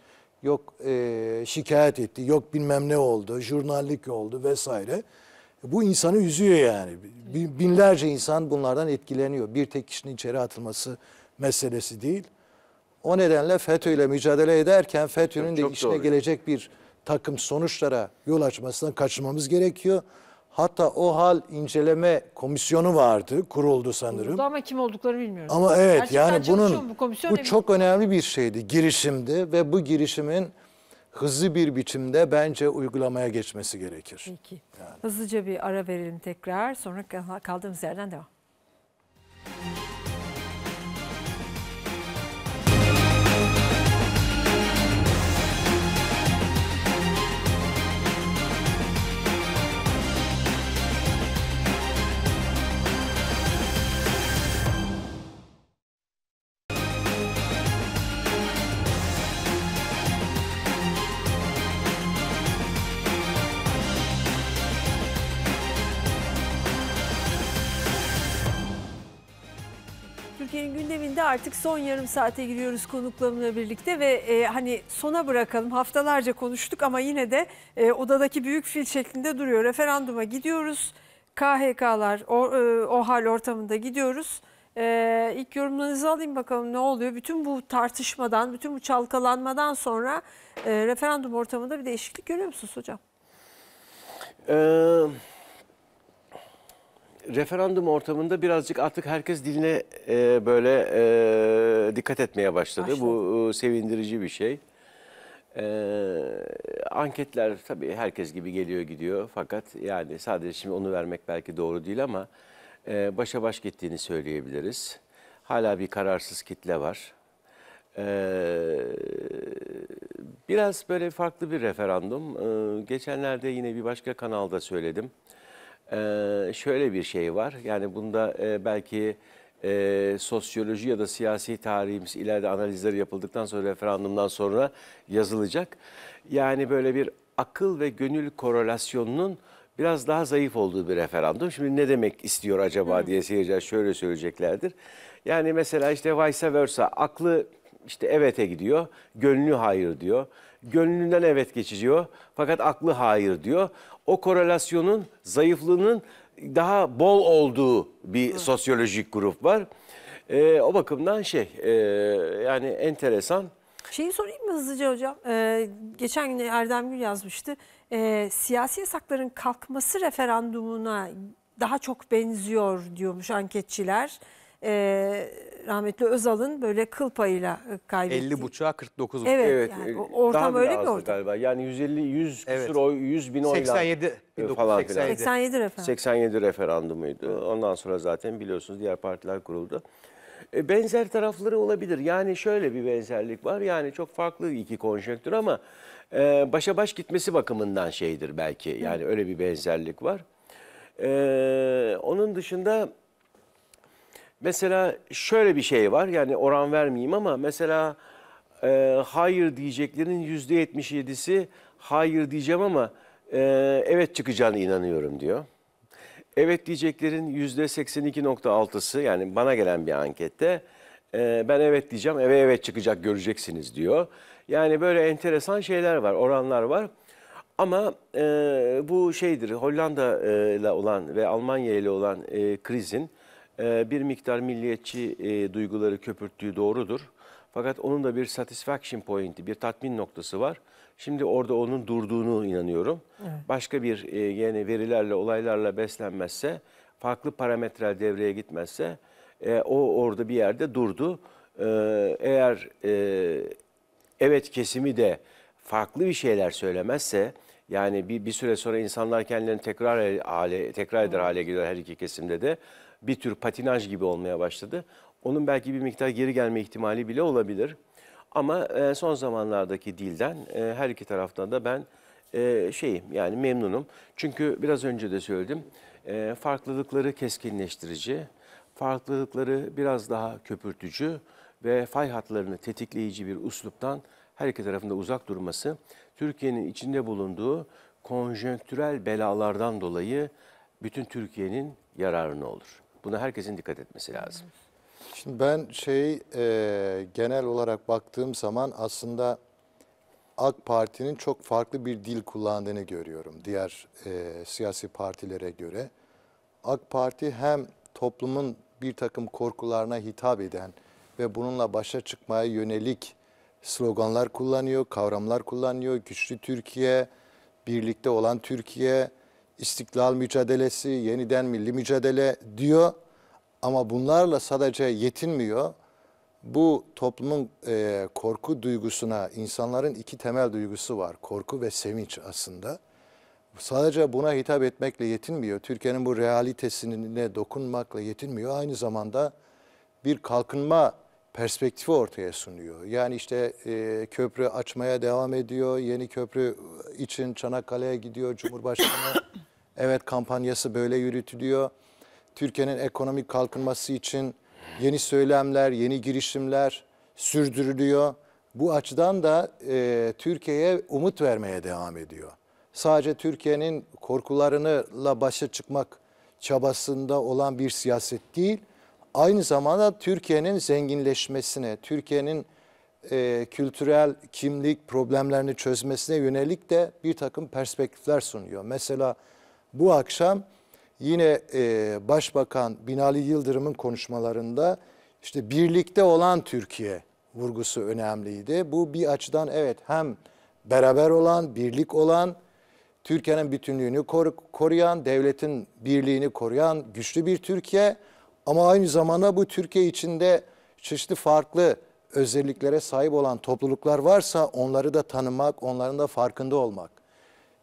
yok e, şikayet etti, yok bilmem ne oldu, jurnallik oldu vesaire. Bu insanı üzüyor yani. Binlerce insan bunlardan etkileniyor. Bir tek kişinin içeri atılması meselesi değil. O nedenle FETÖ ile mücadele ederken FETÖ'nün de işine doğru. gelecek bir takım sonuçlara yol açmasından kaçmamız gerekiyor. Hatta o hal inceleme komisyonu vardı, kuruldu sanırım. Kuruldu ama kim olduklarını bilmiyoruz. Ama evet Gerçekten yani bunun bu, komisyon bu çok önemli bir şeydi, girişimdi ve bu girişimin hızlı bir biçimde bence uygulamaya geçmesi gerekir. Peki. Yani. Hızlıca bir ara verelim tekrar sonra kaldığımız yerden devam. de artık son yarım saate giriyoruz konuklarımla birlikte ve e, hani sona bırakalım. Haftalarca konuştuk ama yine de e, odadaki büyük fil şeklinde duruyor. Referanduma gidiyoruz. KHK'lar, o, e, OHAL ortamında gidiyoruz. E, ilk yorumlarınızı alayım bakalım ne oluyor. Bütün bu tartışmadan, bütün bu çalkalanmadan sonra e, referandum ortamında bir değişiklik görüyor musunuz hocam? Eee referandum ortamında birazcık artık herkes diline e, böyle e, dikkat etmeye başladı. başladı. Bu e, sevindirici bir şey. E, anketler tabii herkes gibi geliyor gidiyor. Fakat yani sadece şimdi onu vermek belki doğru değil ama e, başa baş gittiğini söyleyebiliriz. Hala bir kararsız kitle var. Ee, biraz böyle farklı bir referandum. Ee, geçenlerde yine bir başka kanalda söyledim. Ee, şöyle bir şey var. Yani bunda e, belki e, sosyoloji ya da siyasi tarihimiz ileride analizleri yapıldıktan sonra referandumdan sonra yazılacak. Yani böyle bir akıl ve gönül korelasyonunun biraz daha zayıf olduğu bir referandum. Şimdi ne demek istiyor acaba diye seyirciler şöyle söyleyeceklerdir. Yani mesela işte vice versa aklı işte evet'e gidiyor, gönlü hayır diyor. Gönlünden evet geçiyor fakat aklı hayır diyor o korelasyonun zayıflığının daha bol olduğu bir Hı. sosyolojik grup var. E, o bakımdan şey e, yani enteresan. Şeyi sorayım mı hızlıca hocam? Ee, geçen gün Erdem Gül yazmıştı. Ee, siyasi yasakların kalkması referandumuna daha çok benziyor diyormuş anketçiler e, rahmetli Özal'ın böyle kıl payıyla e, kaybettiği. 50 buçuğa 49 buçuk. Evet, evet yani e, ortam öyle bir ortam. Galiba. Yani 150 100 evet. küsur oy 100 bin oyla 87 falan 87. filan. 87 referandum. 87 referandumuydu. Ondan sonra zaten biliyorsunuz diğer partiler kuruldu. E, benzer tarafları olabilir. Yani şöyle bir benzerlik var. Yani çok farklı iki konjonktür ama başa baş gitmesi bakımından şeydir belki. Yani öyle bir benzerlik var. onun dışında Mesela şöyle bir şey var yani oran vermeyeyim ama mesela e, hayır diyeceklerin yüzde yetmiş yedisi hayır diyeceğim ama e, evet çıkacağına inanıyorum diyor. Evet diyeceklerin yüzde seksen iki nokta altısı yani bana gelen bir ankette e, ben evet diyeceğim eve evet çıkacak göreceksiniz diyor. Yani böyle enteresan şeyler var oranlar var. Ama e, bu şeydir Hollanda ile olan ve Almanya ile olan e, krizin ee, bir miktar milliyetçi e, duyguları köpürttüğü doğrudur. Fakat onun da bir satisfaction point'i, bir tatmin noktası var. Şimdi orada onun durduğunu inanıyorum. Evet. Başka bir e, yani verilerle, olaylarla beslenmezse, farklı parametreler devreye gitmezse e, o orada bir yerde durdu. Ee, eğer evet kesimi de farklı bir şeyler söylemezse, yani bir, bir süre sonra insanlar kendilerini tekrar hale, tekrar eder hale geliyor her iki kesimde de bir tür patinaj gibi olmaya başladı. Onun belki bir miktar geri gelme ihtimali bile olabilir. Ama e, son zamanlardaki dilden e, her iki taraftan da ben e, şeyim yani memnunum. Çünkü biraz önce de söyledim e, farklılıkları keskinleştirici, farklılıkları biraz daha köpürtücü ve fay hatlarını tetikleyici bir usluptan her iki tarafında uzak durması Türkiye'nin içinde bulunduğu konjonktürel belalardan dolayı bütün Türkiye'nin yararına olur. Buna herkesin dikkat etmesi lazım. Şimdi ben şey e, genel olarak baktığım zaman aslında AK Parti'nin çok farklı bir dil kullandığını görüyorum diğer e, siyasi partilere göre. AK Parti hem toplumun bir takım korkularına hitap eden ve bununla başa çıkmaya yönelik sloganlar kullanıyor, kavramlar kullanıyor. Güçlü Türkiye, birlikte olan Türkiye, istiklal mücadelesi, yeniden milli mücadele diyor ama bunlarla sadece yetinmiyor. Bu toplumun e, korku duygusuna insanların iki temel duygusu var. Korku ve sevinç aslında. Sadece buna hitap etmekle yetinmiyor. Türkiye'nin bu realitesine dokunmakla yetinmiyor. Aynı zamanda bir kalkınma perspektifi ortaya sunuyor. Yani işte e, köprü açmaya devam ediyor. Yeni köprü için Çanakkale'ye gidiyor Cumhurbaşkanı evet kampanyası böyle yürütülüyor. Türkiye'nin ekonomik kalkınması için yeni söylemler, yeni girişimler sürdürülüyor. Bu açıdan da e, Türkiye'ye umut vermeye devam ediyor. Sadece Türkiye'nin korkularıyla başa çıkmak çabasında olan bir siyaset değil, aynı zamanda Türkiye'nin zenginleşmesine, Türkiye'nin e, kültürel kimlik problemlerini çözmesine yönelik de bir takım perspektifler sunuyor. Mesela bu akşam yine e, Başbakan Binali Yıldırım'ın konuşmalarında işte birlikte olan Türkiye vurgusu önemliydi. Bu bir açıdan evet hem beraber olan, birlik olan, Türkiye'nin bütünlüğünü koruyan, devletin birliğini koruyan güçlü bir Türkiye ama aynı zamanda bu Türkiye içinde çeşitli farklı özelliklere sahip olan topluluklar varsa onları da tanımak, onların da farkında olmak.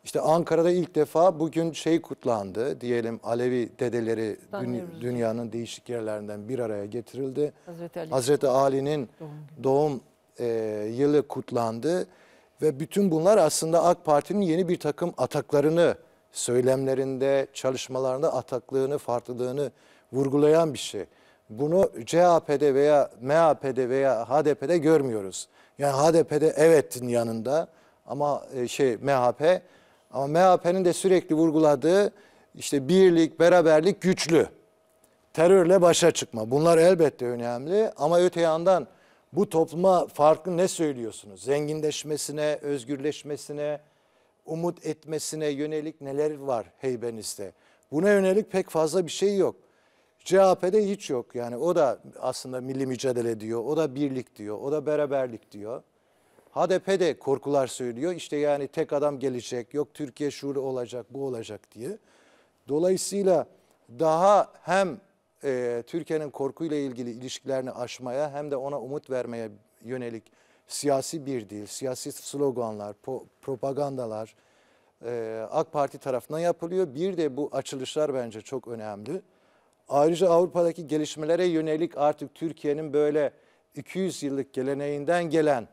İşte Ankara'da ilk defa bugün şey kutlandı. Diyelim Alevi dedeleri dü dünyanın değişik yerlerinden bir araya getirildi. Hazreti, Ali. Hazreti Ali'nin doğum, e, yılı kutlandı. Ve bütün bunlar aslında AK Parti'nin yeni bir takım ataklarını, söylemlerinde, çalışmalarında ataklığını, farklılığını vurgulayan bir şey. Bunu CHP'de veya MHP'de veya HDP'de görmüyoruz. Yani HDP'de evetin yanında ama e, şey MHP ama MHP'nin de sürekli vurguladığı işte birlik, beraberlik güçlü. Terörle başa çıkma. Bunlar elbette önemli ama öte yandan bu topluma farklı ne söylüyorsunuz? Zenginleşmesine, özgürleşmesine, umut etmesine yönelik neler var heybenizde? Buna yönelik pek fazla bir şey yok. CHP'de hiç yok. Yani o da aslında milli mücadele diyor, o da birlik diyor, o da beraberlik diyor. HDP de korkular söylüyor. İşte yani tek adam gelecek, yok Türkiye şuuru olacak, bu olacak diye. Dolayısıyla daha hem e, Türkiye'nin korkuyla ilgili ilişkilerini aşmaya hem de ona umut vermeye yönelik siyasi bir dil, siyasi sloganlar, po, propagandalar e, AK Parti tarafından yapılıyor. Bir de bu açılışlar bence çok önemli. Ayrıca Avrupa'daki gelişmelere yönelik artık Türkiye'nin böyle 200 yıllık geleneğinden gelen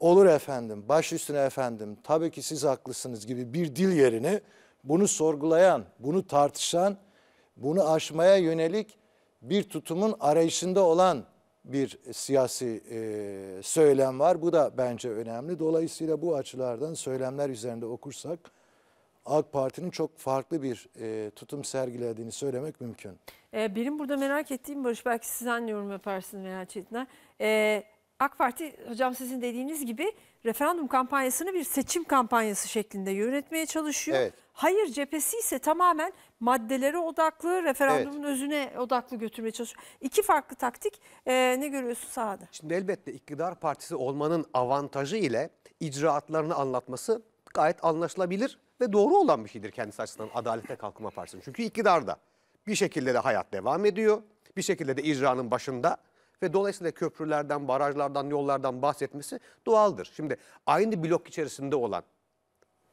olur efendim, baş üstüne efendim, tabii ki siz haklısınız gibi bir dil yerine bunu sorgulayan, bunu tartışan, bunu aşmaya yönelik bir tutumun arayışında olan bir e, siyasi e, söylem var. Bu da bence önemli. Dolayısıyla bu açılardan söylemler üzerinde okursak AK Parti'nin çok farklı bir e, tutum sergilediğini söylemek mümkün. Ee, benim burada merak ettiğim Barış belki sizden yorum yaparsın veya Çetinler. Ee, AK Parti hocam sizin dediğiniz gibi referandum kampanyasını bir seçim kampanyası şeklinde yönetmeye çalışıyor. Evet. Hayır cephesi ise tamamen maddelere odaklı, referandumun evet. özüne odaklı götürmeye çalışıyor. İki farklı taktik ee, ne görüyorsun sahada? Şimdi elbette iktidar partisi olmanın avantajı ile icraatlarını anlatması gayet anlaşılabilir ve doğru olan bir şeydir kendisi açısından Adalete Kalkınma Partisi'nin. Çünkü iktidarda bir şekilde de hayat devam ediyor, bir şekilde de icranın başında ve dolayısıyla köprülerden, barajlardan, yollardan bahsetmesi doğaldır. Şimdi aynı blok içerisinde olan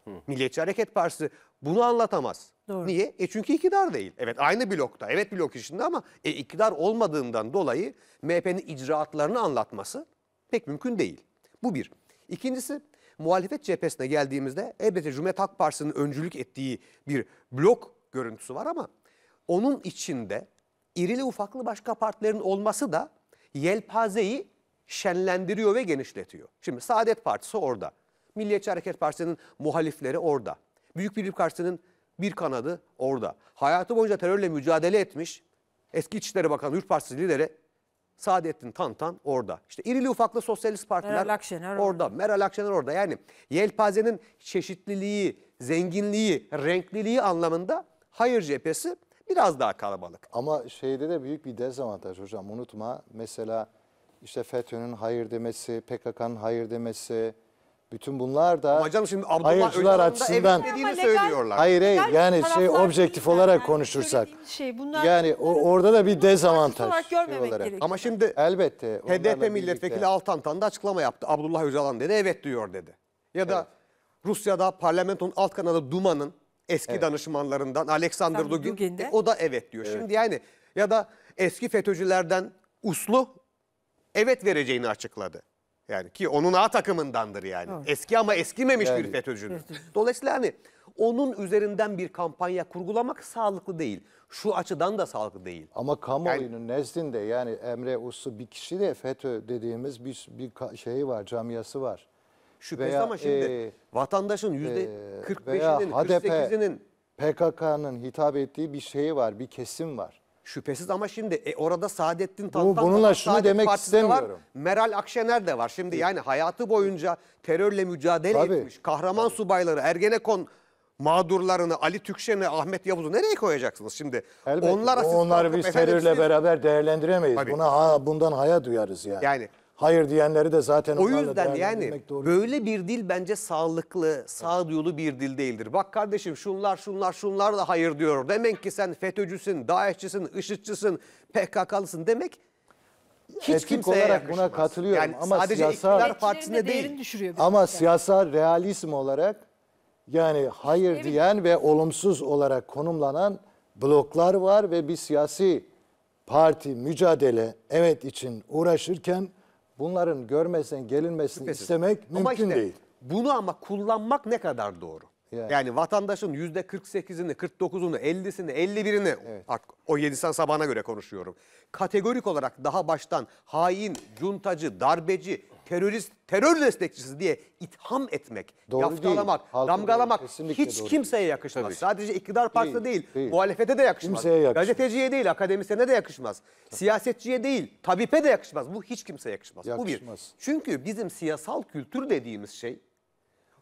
Hı. Milliyetçi Hareket Partisi bunu anlatamaz. Doğru. Niye? E çünkü iktidar değil. Evet aynı blokta, evet blok içinde ama e, iktidar olmadığından dolayı MHP'nin icraatlarını anlatması pek mümkün değil. Bu bir. İkincisi muhalefet cephesine geldiğimizde elbette Cumhuriyet Halk Partisi'nin öncülük ettiği bir blok görüntüsü var ama onun içinde irili ufaklı başka partilerin olması da yelpazeyi şenlendiriyor ve genişletiyor. Şimdi Saadet Partisi orada. Milliyetçi Hareket Partisi'nin muhalifleri orada. Büyük Birlik Partisi'nin bir kanadı orada. Hayatı boyunca terörle mücadele etmiş eski İçişleri Bakanı Hür Partisi lideri Saadettin Tantan orada. İşte irili ufaklı sosyalist partiler Meral Akşener orada. Meral Akşener orada. Yani yelpazenin çeşitliliği, zenginliği, renkliliği anlamında hayır cephesi Biraz daha kalabalık. Ama şeyde de büyük bir dezavantaj hocam unutma. Mesela işte FETÖ'nün hayır demesi, PKK'nın hayır demesi, bütün bunlar da Ama canım şimdi Abdullah hayırcılar açısından Ama söylüyorlar. hayır hayır yani şey objektif olarak yani konuşursak şey. Bunlar- yani o, orada da bir dezavantaj şey olarak. Ama şimdi Elbette. onlarla HDP milletvekili Altantan da açıklama yaptı. Abdullah Öcalan dedi evet diyor dedi. Ya da Rusya'da parlamentonun alt kanadı Duma'nın eski evet. danışmanlarından Alexander Dugin. e, o da evet diyor. Evet. Şimdi yani ya da eski FETÖ'cülerden Uslu evet vereceğini açıkladı. Yani ki onun A takımındandır yani. Evet. Eski ama eskimemiş yani. bir FETÖ'cüdür. Dolayısıyla hani onun üzerinden bir kampanya kurgulamak sağlıklı değil. Şu açıdan da sağlıklı değil. Ama kamuoyunun yani, nezdinde yani Emre Uslu bir kişi de FETÖ dediğimiz bir, bir şeyi var, camiası var. Şüphesiz veya, ama şimdi e, vatandaşın %45'inin, 48'inin PKK'nın hitap ettiği bir şey var, bir kesim var. Şüphesiz ama şimdi e, orada Saadettin Tantan Bu, bununla şunu Saadet demek Partisi istemiyorum. var, Meral Akşener de var. Şimdi e, yani hayatı boyunca terörle mücadele Tabii. etmiş kahraman Tabii. subayları, Ergenekon mağdurlarını, Ali Tükşen'i, Ahmet Yavuz'u nereye koyacaksınız şimdi? Elbette. Onlara siz onları biz terörle beraber değerlendiremeyiz. Tabii. Buna ha, bundan haya duyarız yani. Yani hayır diyenleri de zaten o yüzden yani doğru. böyle bir dil bence sağlıklı, sağduyulu bir dil değildir. Bak kardeşim şunlar şunlar şunlar da hayır diyor. Demek ki sen FETÖ'cüsün, DAEŞ'çisin, IŞİD'çisin, PKK'lısın demek hiç Etik kimseye olarak yakışmaz. buna katılıyorum yani ama sadece siyasal iktidar partisine değil. Ama yani. siyasal realizm olarak yani hayır diyen ve olumsuz olarak konumlanan bloklar var ve bir siyasi parti mücadele evet için uğraşırken bunların görmesinden gelinmesini Şüphesiz. istemek mümkün işte, değil. Bunu ama kullanmak ne kadar doğru? Yani, yani vatandaşın yüzde 48'ini, 49'unu, 50'sini, 51'ini evet. o 7 sabahına göre konuşuyorum. Kategorik olarak daha baştan hain, cuntacı, darbeci, terörist, terör destekçisi diye itham etmek, doğru yaftalamak, değil. damgalamak doğru, hiç doğru. kimseye yakışmaz. Tabii. Sadece iktidar partisine değil, değil, değil, muhalefete de yakışmaz. Kimseye yakışmaz. Gazeteciye değil, akademisyene de yakışmaz. Tabii. Siyasetçiye değil, tabipe de yakışmaz. Bu hiç kimseye yakışmaz. yakışmaz. Bu bir. Çünkü bizim siyasal kültür dediğimiz şey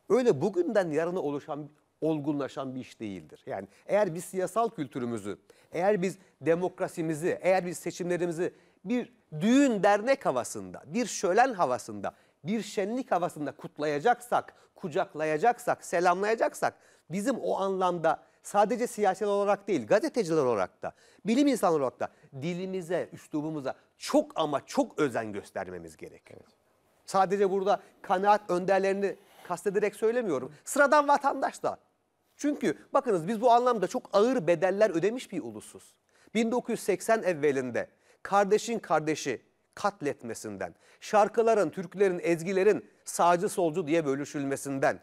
öyle bugünden yarına oluşan olgunlaşan bir iş değildir. Yani eğer biz siyasal kültürümüzü, eğer biz demokrasimizi, eğer biz seçimlerimizi bir düğün dernek havasında, bir şölen havasında, bir şenlik havasında kutlayacaksak, kucaklayacaksak, selamlayacaksak bizim o anlamda sadece siyasi olarak değil gazeteciler olarak da, bilim insanları olarak da dilimize, üslubumuza çok ama çok özen göstermemiz gerekiyor. Evet. Sadece burada kanaat önderlerini kastederek söylemiyorum. Sıradan vatandaş da. Çünkü bakınız biz bu anlamda çok ağır bedeller ödemiş bir ulusuz. 1980 evvelinde kardeşin kardeşi katletmesinden, şarkıların, türkülerin, ezgilerin sağcı solcu diye bölüşülmesinden,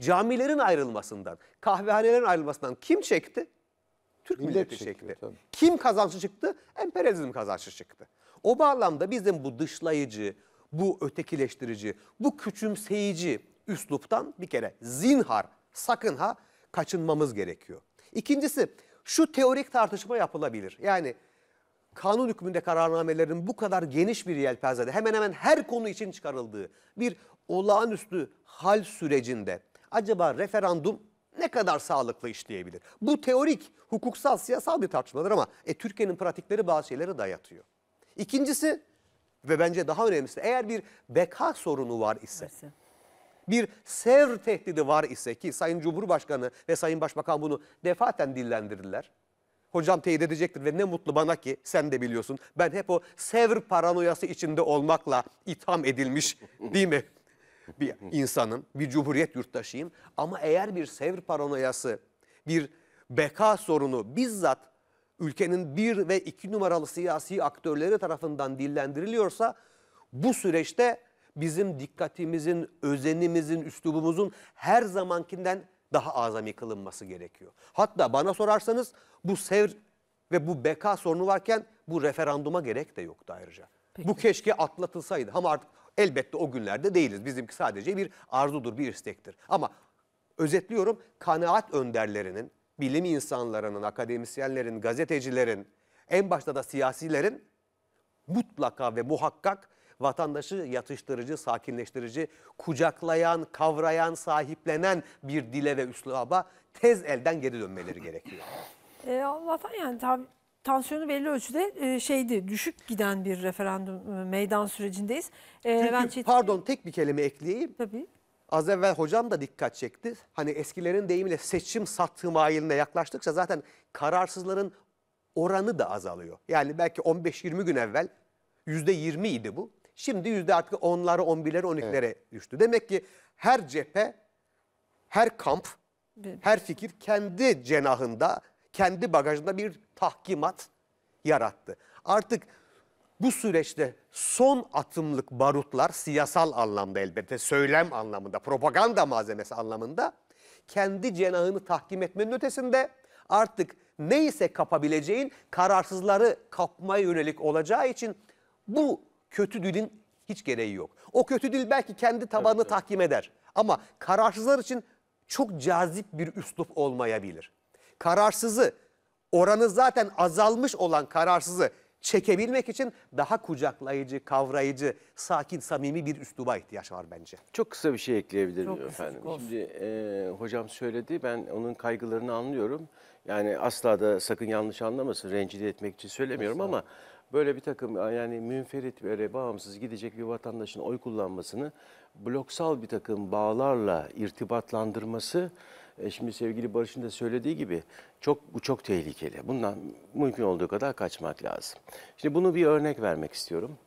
camilerin ayrılmasından, kahvehanelerin ayrılmasından kim çekti? Türk Millet milleti çekti. çekti. Kim kazançlı çıktı? Emperyalizm kazançlı çıktı. O bağlamda bizim bu dışlayıcı, bu ötekileştirici, bu küçümseyici üsluptan bir kere zinhar, sakın ha kaçınmamız gerekiyor. İkincisi şu teorik tartışma yapılabilir. Yani kanun hükmünde kararnamelerin bu kadar geniş bir yelpazede hemen hemen her konu için çıkarıldığı bir olağanüstü hal sürecinde acaba referandum ne kadar sağlıklı işleyebilir? Bu teorik, hukuksal, siyasal bir tartışmadır ama e, Türkiye'nin pratikleri bazı şeyleri dayatıyor. İkincisi ve bence daha önemlisi eğer bir beka sorunu var ise, bir sev tehdidi var ise ki Sayın Cumhurbaşkanı ve Sayın Başbakan bunu defaten dillendirdiler hocam teyit edecektir ve ne mutlu bana ki sen de biliyorsun. Ben hep o sevr paranoyası içinde olmakla itham edilmiş değil mi? Bir insanım, bir cumhuriyet yurttaşıyım ama eğer bir sevr paranoyası, bir beka sorunu bizzat ülkenin bir ve iki numaralı siyasi aktörleri tarafından dillendiriliyorsa bu süreçte bizim dikkatimizin, özenimizin, üslubumuzun her zamankinden daha azami kılınması gerekiyor. Hatta bana sorarsanız bu sevr ve bu beka sorunu varken bu referanduma gerek de yoktu ayrıca. Peki. Bu keşke atlatılsaydı ama artık elbette o günlerde değiliz. Bizimki sadece bir arzudur, bir istektir. Ama özetliyorum kanaat önderlerinin, bilim insanlarının, akademisyenlerin, gazetecilerin, en başta da siyasilerin mutlaka ve muhakkak vatandaşı yatıştırıcı, sakinleştirici, kucaklayan, kavrayan, sahiplenen bir dile ve üsluba tez elden geri dönmeleri gerekiyor. E, Allah'tan yani tabi tansiyonu belli ölçüde e, şeydi düşük giden bir referandum e, meydan sürecindeyiz. E, Çünkü, ben çetin... Pardon tek bir kelime ekleyeyim. Tabii. Az evvel hocam da dikkat çekti. Hani eskilerin deyimiyle seçim sattığı hımayiline yaklaştıkça zaten kararsızların oranı da azalıyor. Yani belki 15-20 gün evvel %20 idi bu. Şimdi yüzde artık onları, on birleri, evet. düştü. Demek ki her cephe, her kamp, her fikir kendi cenahında, kendi bagajında bir tahkimat yarattı. Artık bu süreçte son atımlık barutlar siyasal anlamda elbette, söylem anlamında, propaganda malzemesi anlamında kendi cenahını tahkim etmenin ötesinde artık neyse kapabileceğin kararsızları kapmaya yönelik olacağı için bu kötü dilin hiç gereği yok. O kötü dil belki kendi tabanını evet, tahkim eder. Ama kararsızlar için çok cazip bir üslup olmayabilir. Kararsızı, oranı zaten azalmış olan kararsızı çekebilmek için daha kucaklayıcı, kavrayıcı, sakin, samimi bir üsluba ihtiyaç var bence. Çok kısa bir şey ekleyebilirim. Çok efendim? Olsun. Şimdi e, hocam söyledi, ben onun kaygılarını anlıyorum. Yani asla da sakın yanlış anlamasın, rencide etmek için söylemiyorum ama böyle bir takım yani münferit ve bağımsız gidecek bir vatandaşın oy kullanmasını bloksal bir takım bağlarla irtibatlandırması e şimdi sevgili Barış'ın da söylediği gibi çok bu çok tehlikeli. Bundan mümkün olduğu kadar kaçmak lazım. Şimdi bunu bir örnek vermek istiyorum.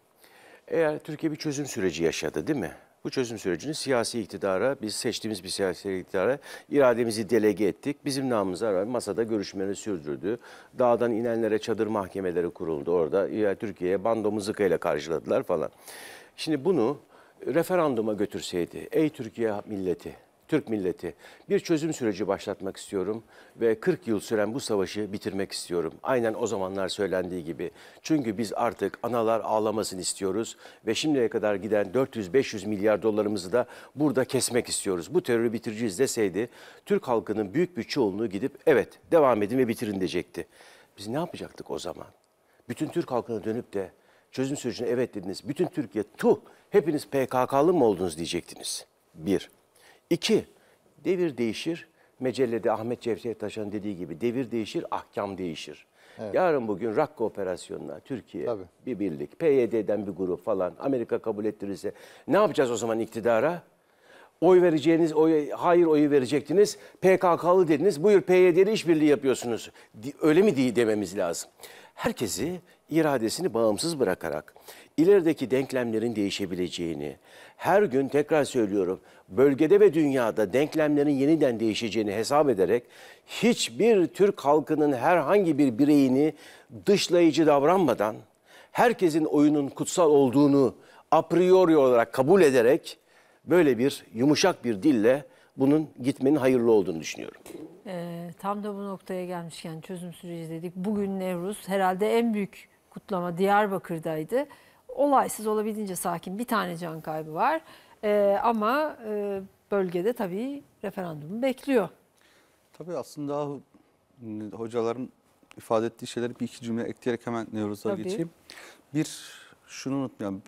Eğer Türkiye bir çözüm süreci yaşadı değil mi? Bu çözüm sürecini siyasi iktidara, biz seçtiğimiz bir siyasi iktidara irademizi delege ettik. Bizim namımıza masada görüşmeleri sürdürdü. Dağdan inenlere çadır mahkemeleri kuruldu orada. Ya, Türkiye'ye bando mızıkayla karşıladılar falan. Şimdi bunu referanduma götürseydi, ey Türkiye milleti Türk milleti. Bir çözüm süreci başlatmak istiyorum ve 40 yıl süren bu savaşı bitirmek istiyorum. Aynen o zamanlar söylendiği gibi. Çünkü biz artık analar ağlamasın istiyoruz ve şimdiye kadar giden 400-500 milyar dolarımızı da burada kesmek istiyoruz. Bu terörü bitireceğiz deseydi Türk halkının büyük bir çoğunluğu gidip evet devam edin ve bitirin diyecekti. Biz ne yapacaktık o zaman? Bütün Türk halkına dönüp de çözüm sürecine evet dediniz. Bütün Türkiye tu, hepiniz PKK'lı mı oldunuz diyecektiniz. Bir. İki, devir değişir. Mecellede Ahmet Cevdet Taşan dediği gibi devir değişir, ahkam değişir. Evet. Yarın bugün Rakka operasyonuna Türkiye Tabii. bir birlik, PYD'den bir grup falan Amerika kabul ettirirse ne yapacağız o zaman iktidara? Oy vereceğiniz, oy, hayır oyu verecektiniz, PKK'lı dediniz, buyur PYD'li işbirliği yapıyorsunuz. Öyle mi diye dememiz lazım. Herkesi iradesini bağımsız bırakarak ilerideki denklemlerin değişebileceğini, her gün tekrar söylüyorum bölgede ve dünyada denklemlerin yeniden değişeceğini hesap ederek hiçbir Türk halkının herhangi bir bireyini dışlayıcı davranmadan herkesin oyunun kutsal olduğunu a priori olarak kabul ederek böyle bir yumuşak bir dille bunun gitmenin hayırlı olduğunu düşünüyorum. E, tam da bu noktaya gelmişken çözüm süreci dedik. Bugün Nevruz herhalde en büyük kutlama Diyarbakır'daydı. Olaysız olabildiğince sakin bir tane can kaybı var. E, ama e, bölgede tabii referandumu bekliyor. Tabii aslında hocaların ifade ettiği şeyleri bir iki cümle ekleyerek hemen Nevruz'a geçeyim. Bir şunu unutmayalım.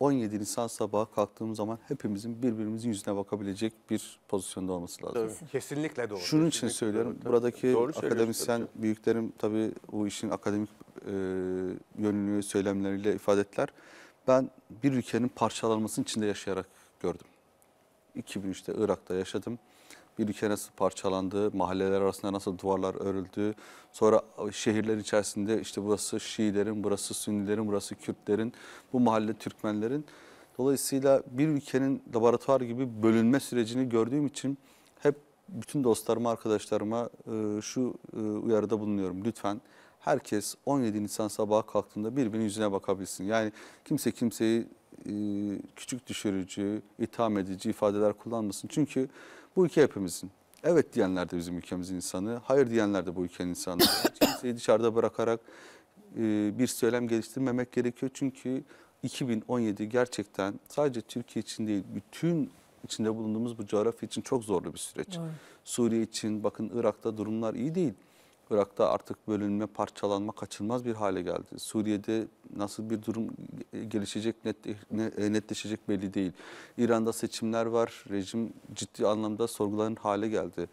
17 e, Nisan sabahı kalktığımız zaman hepimizin birbirimizin yüzüne bakabilecek bir pozisyonda olması lazım. Tabii. Kesinlikle doğru. Şunun için söylüyorum. Doğru, Buradaki doğru akademisyen tabii. büyüklerim tabii bu işin akademik e, yönlü söylemleriyle ifade ettiler. Ben bir ülkenin parçalanmasının içinde yaşayarak gördüm. 2003'te Irak'ta yaşadım. Bir ülke nasıl parçalandı, mahalleler arasında nasıl duvarlar örüldü. Sonra şehirler içerisinde işte burası Şiilerin, burası Sünnilerin, burası Kürtlerin, bu mahalle Türkmenlerin. Dolayısıyla bir ülkenin laboratuvar gibi bölünme sürecini gördüğüm için hep bütün dostlarıma, arkadaşlarıma e, şu e, uyarıda bulunuyorum. Lütfen herkes 17 Nisan sabahı kalktığında birbirinin yüzüne bakabilsin. Yani kimse kimseyi e, küçük düşürücü, itham edici ifadeler kullanmasın. Çünkü bu ülke hepimizin. Evet diyenler de bizim ülkemizin insanı, hayır diyenler de bu ülkenin insanı. Kimseyi dışarıda bırakarak e, bir söylem geliştirmemek gerekiyor. Çünkü 2017 gerçekten sadece Türkiye için değil, bütün içinde bulunduğumuz bu coğrafya için çok zorlu bir süreç. Evet. Suriye için, bakın Irak'ta durumlar iyi değil. Irak'ta artık bölünme, parçalanma kaçınılmaz bir hale geldi. Suriye'de nasıl bir durum gelişecek, net, e, netleşecek belli değil. İran'da seçimler var, rejim ciddi anlamda sorgulanan hale geldi.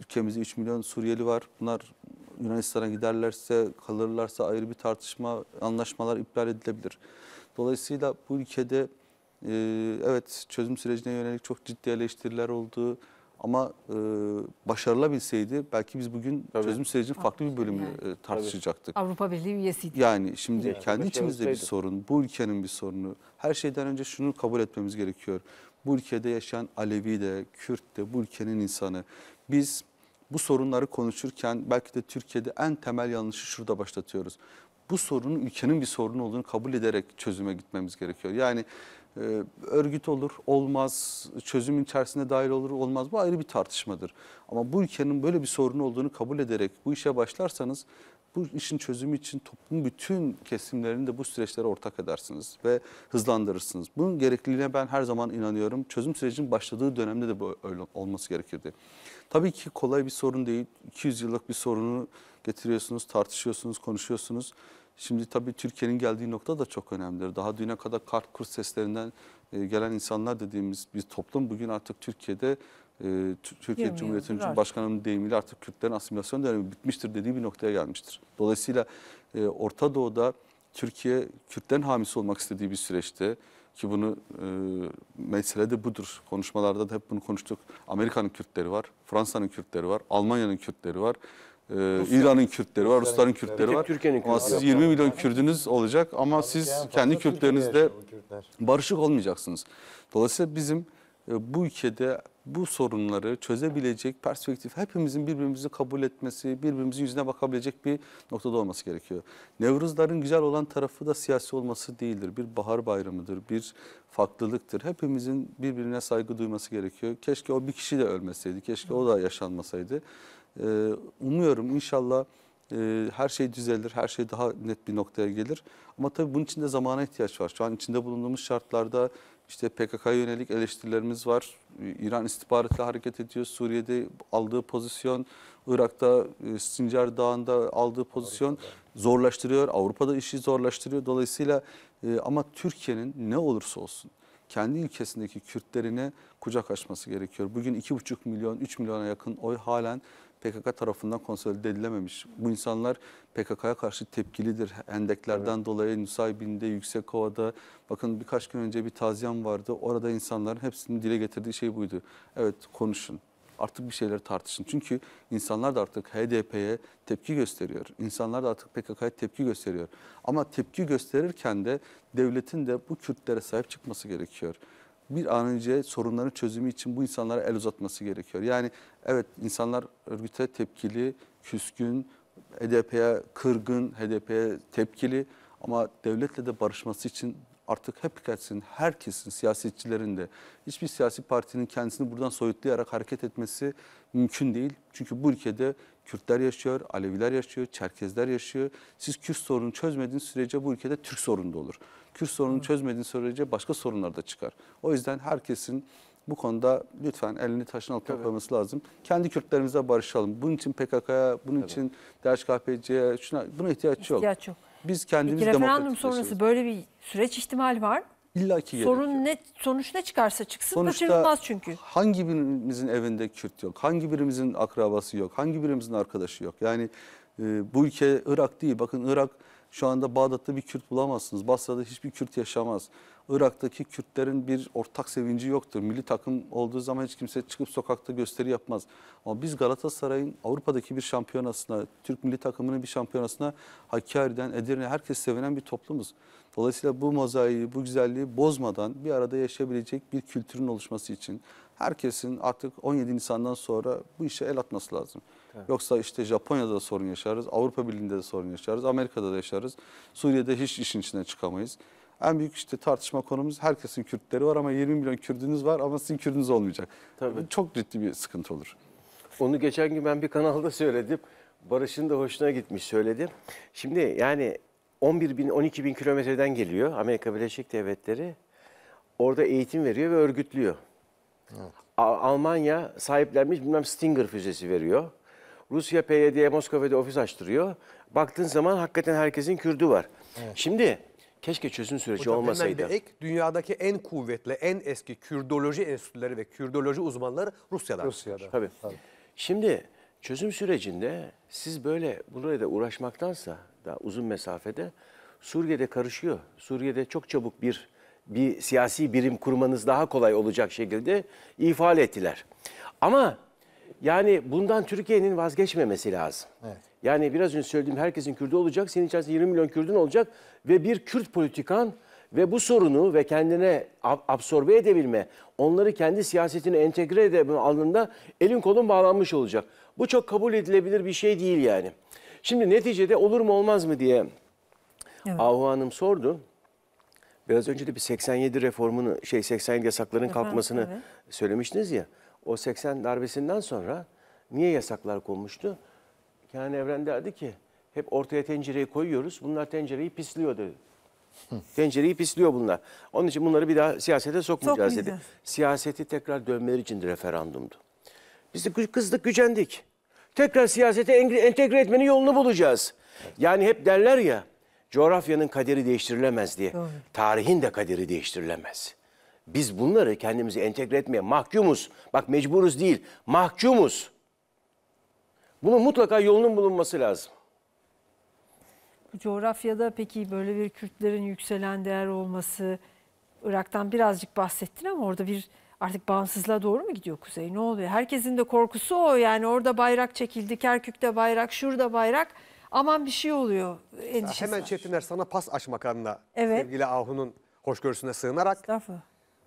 Ülkemizde 3 milyon Suriyeli var. Bunlar Yunanistan'a giderlerse, kalırlarsa ayrı bir tartışma, anlaşmalar iptal edilebilir. Dolayısıyla bu ülkede e, evet çözüm sürecine yönelik çok ciddi eleştiriler oldu. Ama e, başarılabilseydi belki biz bugün Tabii. çözüm sürecinin farklı bir şey bölümü yani. E, tartışacaktık. Tabii. Avrupa Birliği üyesiydi. Yani şimdi yani, kendi içimizde bir sorun, bu ülkenin bir sorunu. Her şeyden önce şunu kabul etmemiz gerekiyor. Bu ülkede yaşayan Alevi de, Kürt de, bu ülkenin insanı. Biz bu sorunları konuşurken belki de Türkiye'de en temel yanlışı şurada başlatıyoruz. Bu sorunun ülkenin bir sorunu olduğunu kabul ederek çözüme gitmemiz gerekiyor. Yani ee, örgüt olur, olmaz, çözümün içerisinde dahil olur, olmaz bu ayrı bir tartışmadır. Ama bu ülkenin böyle bir sorunu olduğunu kabul ederek bu işe başlarsanız bu işin çözümü için toplumun bütün kesimlerini de bu süreçlere ortak edersiniz ve hızlandırırsınız. Bunun gerekliliğine ben her zaman inanıyorum. Çözüm sürecinin başladığı dönemde de bu öyle olması gerekirdi. Tabii ki kolay bir sorun değil. 200 yıllık bir sorunu getiriyorsunuz, tartışıyorsunuz, konuşuyorsunuz. Şimdi tabii Türkiye'nin geldiği nokta da çok önemlidir. Daha düne kadar kart kurs seslerinden e, gelen insanlar dediğimiz bir toplum bugün artık Türkiye'de e, Türkiye Cumhuriyeti'nin Cumhurbaşkanı'nın deyimiyle artık Kürtlerin asimilasyon dönemi bitmiştir dediği bir noktaya gelmiştir. Dolayısıyla e, Orta Doğu'da Türkiye Kürtlerin hamisi olmak istediği bir süreçte ki bunu e, meselede budur. Konuşmalarda da hep bunu konuştuk. Amerika'nın Kürtleri var, Fransa'nın Kürtleri var, Almanya'nın Kürtleri var. Ee, İran'ın Kürtleri var, Rusların Kürtleri var. Türkiye'nin Ama siz 20 milyon Kürdünüz olacak ama siz kendi Kürtlerinizle barışık olmayacaksınız. Dolayısıyla bizim e, bu ülkede bu sorunları çözebilecek perspektif hepimizin birbirimizi kabul etmesi, birbirimizin yüzüne bakabilecek bir noktada olması gerekiyor. Nevruzların güzel olan tarafı da siyasi olması değildir. Bir bahar bayramıdır, bir farklılıktır. Hepimizin birbirine saygı duyması gerekiyor. Keşke o bir kişi de ölmeseydi, keşke o da yaşanmasaydı. E, umuyorum inşallah e, her şey düzelir, her şey daha net bir noktaya gelir. Ama tabii bunun için de zamana ihtiyaç var. Şu an içinde bulunduğumuz şartlarda işte PKK'ya yönelik eleştirilerimiz var. İran istihbaratla hareket ediyor. Suriye'de aldığı pozisyon, Irak'ta e, Sincar Dağı'nda aldığı pozisyon Avrupa'da. zorlaştırıyor. Avrupa'da işi zorlaştırıyor. Dolayısıyla e, ama Türkiye'nin ne olursa olsun kendi ülkesindeki Kürtlerine kucak açması gerekiyor. Bugün 2,5 milyon, 3 milyona yakın oy halen PKK tarafından konsolide edilememiş. Bu insanlar PKK'ya karşı tepkilidir. Endeklerden evet. dolayı Nusaybin'de, Yüksekova'da bakın birkaç gün önce bir taziyem vardı. Orada insanların hepsinin dile getirdiği şey buydu. Evet konuşun. Artık bir şeyler tartışın. Çünkü insanlar da artık HDP'ye tepki gösteriyor. İnsanlar da artık PKK'ya tepki gösteriyor. Ama tepki gösterirken de devletin de bu Kürtlere sahip çıkması gerekiyor bir an önce sorunların çözümü için bu insanlara el uzatması gerekiyor. Yani evet insanlar örgüte tepkili, küskün, HDP'ye kırgın, HDP'ye tepkili ama devletle de barışması için artık hep herkesin, herkesin siyasetçilerin de hiçbir siyasi partinin kendisini buradan soyutlayarak hareket etmesi mümkün değil. Çünkü bu ülkede Kürtler yaşıyor, Aleviler yaşıyor, Çerkezler yaşıyor. Siz Kürt sorunu çözmediğiniz sürece bu ülkede Türk sorunu da olur. Kürt sorunu çözmediğiniz sürece başka sorunlar da çıkar. O yüzden herkesin bu konuda lütfen elini taşın altına evet. koyması lazım. Kendi Kürtlerimize barışalım. Bunun için PKK'ya, bunun evet. için DHKPC'ye, şuna, buna ihtiyaç, ihtiyaç yok. yok. Biz kendimiz Peki, referandum sonrası böyle bir süreç ihtimal var mı? İlla ki gerekiyor. Sorun ne, sonuç ne çıkarsa çıksın Sonuçta kaçırılmaz çünkü. hangi birimizin evinde Kürt yok? Hangi birimizin akrabası yok? Hangi birimizin arkadaşı yok? Yani e, bu ülke Irak değil. Bakın Irak şu anda Bağdat'ta bir Kürt bulamazsınız. Basra'da hiçbir Kürt yaşamaz. Irak'taki Kürtlerin bir ortak sevinci yoktur. Milli takım olduğu zaman hiç kimse çıkıp sokakta gösteri yapmaz. Ama biz Galatasaray'ın Avrupa'daki bir şampiyonasına, Türk milli takımının bir şampiyonasına Hakkari'den, Edirne herkes sevinen bir toplumuz. Dolayısıyla bu mozaiği, bu güzelliği bozmadan bir arada yaşayabilecek bir kültürün oluşması için herkesin artık 17 Nisan'dan sonra bu işe el atması lazım. Evet. Yoksa işte Japonya'da da sorun yaşarız, Avrupa Birliği'nde de sorun yaşarız, Amerika'da da yaşarız. Suriye'de hiç işin içinden çıkamayız. En büyük işte tartışma konumuz herkesin Kürtleri var ama 20 milyon Kürdünüz var ama sizin Kürdünüz olmayacak. Tabii. Çok ciddi bir sıkıntı olur. Onu geçen gün ben bir kanalda söyledim. Barış'ın da hoşuna gitmiş söyledim. Şimdi yani 11 bin, 12 bin kilometreden geliyor Amerika Birleşik Devletleri. Orada eğitim veriyor ve örgütlüyor. Evet. Almanya sahiplenmiş bilmem Stinger füzesi veriyor. Rusya PYD'ye Moskova'da ofis açtırıyor. Baktığın zaman hakikaten herkesin Kürdü var. Evet. Şimdi keşke çözüm süreci Hocam, olmasaydı. Hemen bir ek, dünyadaki en kuvvetli, en eski Kürdoloji enstitüleri ve Kürdoloji uzmanları Rusya'da. Rusya'da. Tabii. Tabii. Şimdi çözüm sürecinde siz böyle buraya da uğraşmaktansa hatta uzun mesafede Suriye'de karışıyor. Suriye'de çok çabuk bir bir siyasi birim kurmanız daha kolay olacak şekilde ifade ettiler. Ama yani bundan Türkiye'nin vazgeçmemesi lazım. Evet. Yani biraz önce söylediğim herkesin Kürdü olacak, senin içerisinde 20 milyon Kürdün olacak ve bir Kürt politikan ve bu sorunu ve kendine absorbe edebilme, onları kendi siyasetine entegre edebilme alanında elin kolun bağlanmış olacak. Bu çok kabul edilebilir bir şey değil yani. Şimdi neticede olur mu olmaz mı diye evet. Ahu Hanım sordu. Biraz önce de bir 87 reformunu şey 87 yasakların kalkmasını Efendim, evet. söylemiştiniz ya. O 80 darbesinden sonra niye yasaklar konmuştu? Yani Evren derdi ki hep ortaya tencereyi koyuyoruz. Bunlar tencereyi pisliyor dedi. Tencereyi pisliyor bunlar. Onun için bunları bir daha siyasete sokmayacağız, dedi. Siyaseti tekrar dönmeleri için referandumdu. Biz de kızdık, gücendik tekrar siyasete entegre etmenin yolunu bulacağız. Yani hep derler ya coğrafyanın kaderi değiştirilemez diye. Doğru. Tarihin de kaderi değiştirilemez. Biz bunları kendimizi entegre etmeye mahkumuz. Bak mecburuz değil, mahkumuz. Bunun mutlaka yolunun bulunması lazım. Bu coğrafyada peki böyle bir Kürtlerin yükselen değer olması, Irak'tan birazcık bahsettin ama orada bir artık bağımsızlığa doğru mu gidiyor Kuzey? Ne oluyor? Herkesin de korkusu o yani orada bayrak çekildi, Kerkük'te bayrak, şurada bayrak. Aman bir şey oluyor endişesi. Hemen var. Çetiner sana pas açmak anına evet. sevgili Ahu'nun hoşgörüsüne sığınarak.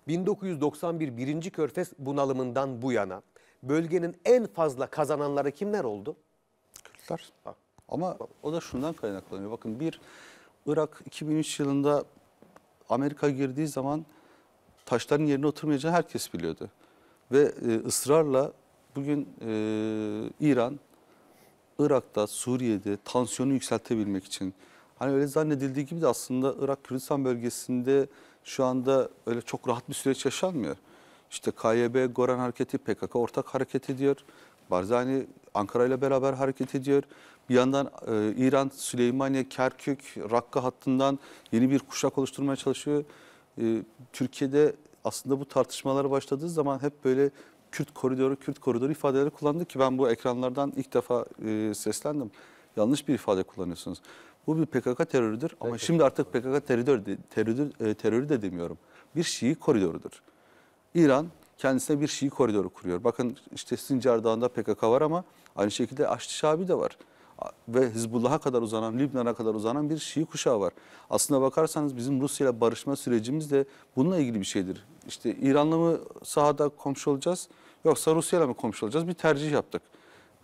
1991 birinci körfez bunalımından bu yana bölgenin en fazla kazananları kimler oldu? Kürtler. Ha. Ama o da şundan kaynaklanıyor. Bakın bir Irak 2003 yılında Amerika girdiği zaman taşların yerine oturmayacağını herkes biliyordu. Ve e, ısrarla bugün e, İran, Irak'ta, Suriye'de tansiyonu yükseltebilmek için. Hani öyle zannedildiği gibi de aslında Irak Kürdistan bölgesinde şu anda öyle çok rahat bir süreç yaşanmıyor. İşte KYB, Goran Hareketi, PKK ortak hareket ediyor. Barzani Ankara ile beraber hareket ediyor. Bir yandan e, İran, Süleymaniye, Kerkük, Rakka hattından yeni bir kuşak oluşturmaya çalışıyor e, Türkiye'de aslında bu tartışmalar başladığı zaman hep böyle Kürt koridoru, Kürt koridoru ifadeleri kullandı ki ben bu ekranlardan ilk defa e, seslendim. Yanlış bir ifade kullanıyorsunuz. Bu bir PKK terörüdür ama Peki. şimdi artık PKK terörü de, e, terörü de demiyorum. Bir Şii koridorudur. İran kendisine bir Şii koridoru kuruyor. Bakın işte Sincar Dağı'nda PKK var ama aynı şekilde Aşçı Şabi de var ve Hizbullah'a kadar uzanan, Lübnan'a kadar uzanan bir Şii kuşağı var. Aslına bakarsanız bizim Rusya ile barışma sürecimiz de bununla ilgili bir şeydir. İşte İran'la mı sahada komşu olacağız yoksa Rusya ile mi komşu olacağız bir tercih yaptık.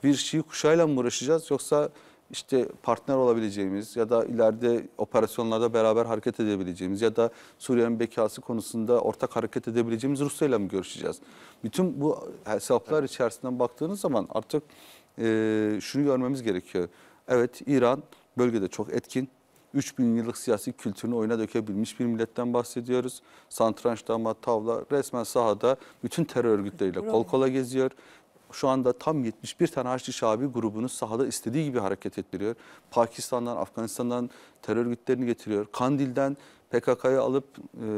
Bir Şii kuşağıyla mı uğraşacağız yoksa işte partner olabileceğimiz ya da ileride operasyonlarda beraber hareket edebileceğimiz ya da Suriye'nin bekası konusunda ortak hareket edebileceğimiz Rusya ile mi görüşeceğiz? Bütün bu hesaplar içerisinden baktığınız zaman artık e, şunu görmemiz gerekiyor. Evet İran bölgede çok etkin. 3000 yıllık siyasi kültürünü oyuna dökebilmiş bir milletten bahsediyoruz. Santranç, damat, tavla resmen sahada bütün terör örgütleriyle kol kola geziyor. Şu anda tam 71 tane Haçlı Şabi grubunu sahada istediği gibi hareket ettiriyor. Pakistan'dan, Afganistan'dan terör örgütlerini getiriyor. Kandil'den PKK'yı alıp e,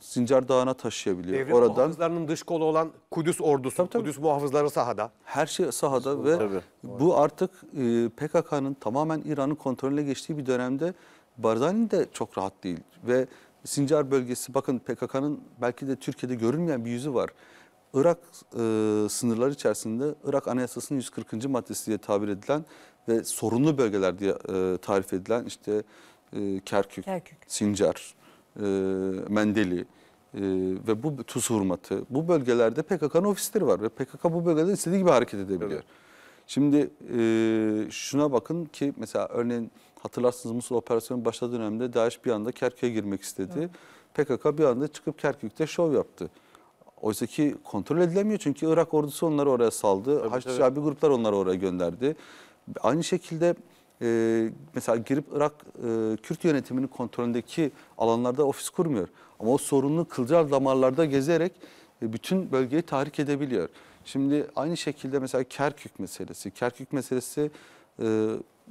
Sincar Dağı'na taşıyabiliyor. Devrim Oradan, muhafızlarının dış kolu olan Kudüs ordusu, tabii, tabii. Kudüs muhafızları sahada. Her şey sahada ve tabii. bu artık e, PKK'nın tamamen İran'ın kontrolüne geçtiği bir dönemde Barzani de çok rahat değil. Ve Sincar bölgesi bakın PKK'nın belki de Türkiye'de görünmeyen bir yüzü var. Irak e, sınırları içerisinde Irak Anayasası'nın 140. maddesi diye tabir edilen ve sorunlu bölgeler diye e, tarif edilen işte e, Kerkük, Kerkük, Sincar, e, Mendeli, ee, ve bu tuz hurmatı bu bölgelerde PKK'nın ofisleri var ve PKK bu bölgelerde istediği gibi hareket edebiliyor. Evet. Şimdi e, şuna bakın ki mesela örneğin hatırlarsınız Musul operasyonu başladığı dönemde DAEŞ bir anda Kerkük'e girmek istedi. Evet. PKK bir anda çıkıp Kerkük'te şov yaptı. Oysa ki kontrol edilemiyor çünkü Irak ordusu onları oraya saldı. Evet, Haçlı evet. gruplar onları oraya gönderdi. Aynı şekilde e, mesela girip Irak e, Kürt yönetiminin kontrolündeki alanlarda ofis kurmuyor. Ama o sorunlu kılcal damarlarda gezerek e, bütün bölgeyi tahrik edebiliyor. Şimdi aynı şekilde mesela Kerkük meselesi. Kerkük meselesi e,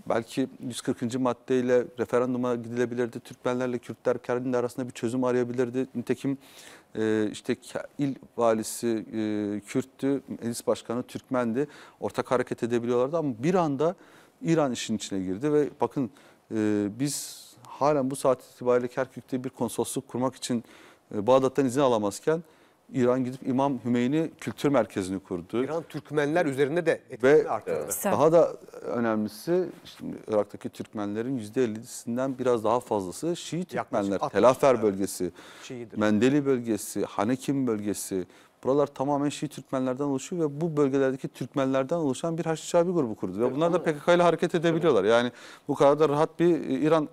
belki 140. maddeyle referanduma gidilebilirdi. Türkmenlerle Kürtler kendi arasında bir çözüm arayabilirdi. Nitekim e, işte il valisi e, Kürttü, meclis başkanı Türkmendi. Ortak hareket edebiliyorlardı ama bir anda İran işin içine girdi ve bakın e, biz halen bu saat itibariyle Kerkük'te bir konsolosluk kurmak için e, Bağdat'tan izin alamazken İran gidip İmam Hümeyni Kültür Merkezi'ni kurdu. İran Türkmenler üzerinde de etkisi arttırdı. Daha da önemlisi işte Irak'taki Türkmenlerin %50'sinden biraz daha fazlası Şii Türkmenler. Yaklaşık Telafer bölgesi, Mendeli bölgesi, Hanekim bölgesi, Buralar tamamen Şii Türkmenlerden oluşuyor ve bu bölgelerdeki Türkmenlerden oluşan bir Haçlı Şabi grubu kurdu. Ve bunlar da PKK ile hareket edebiliyorlar. Yani bu kadar da rahat bir e, İran e,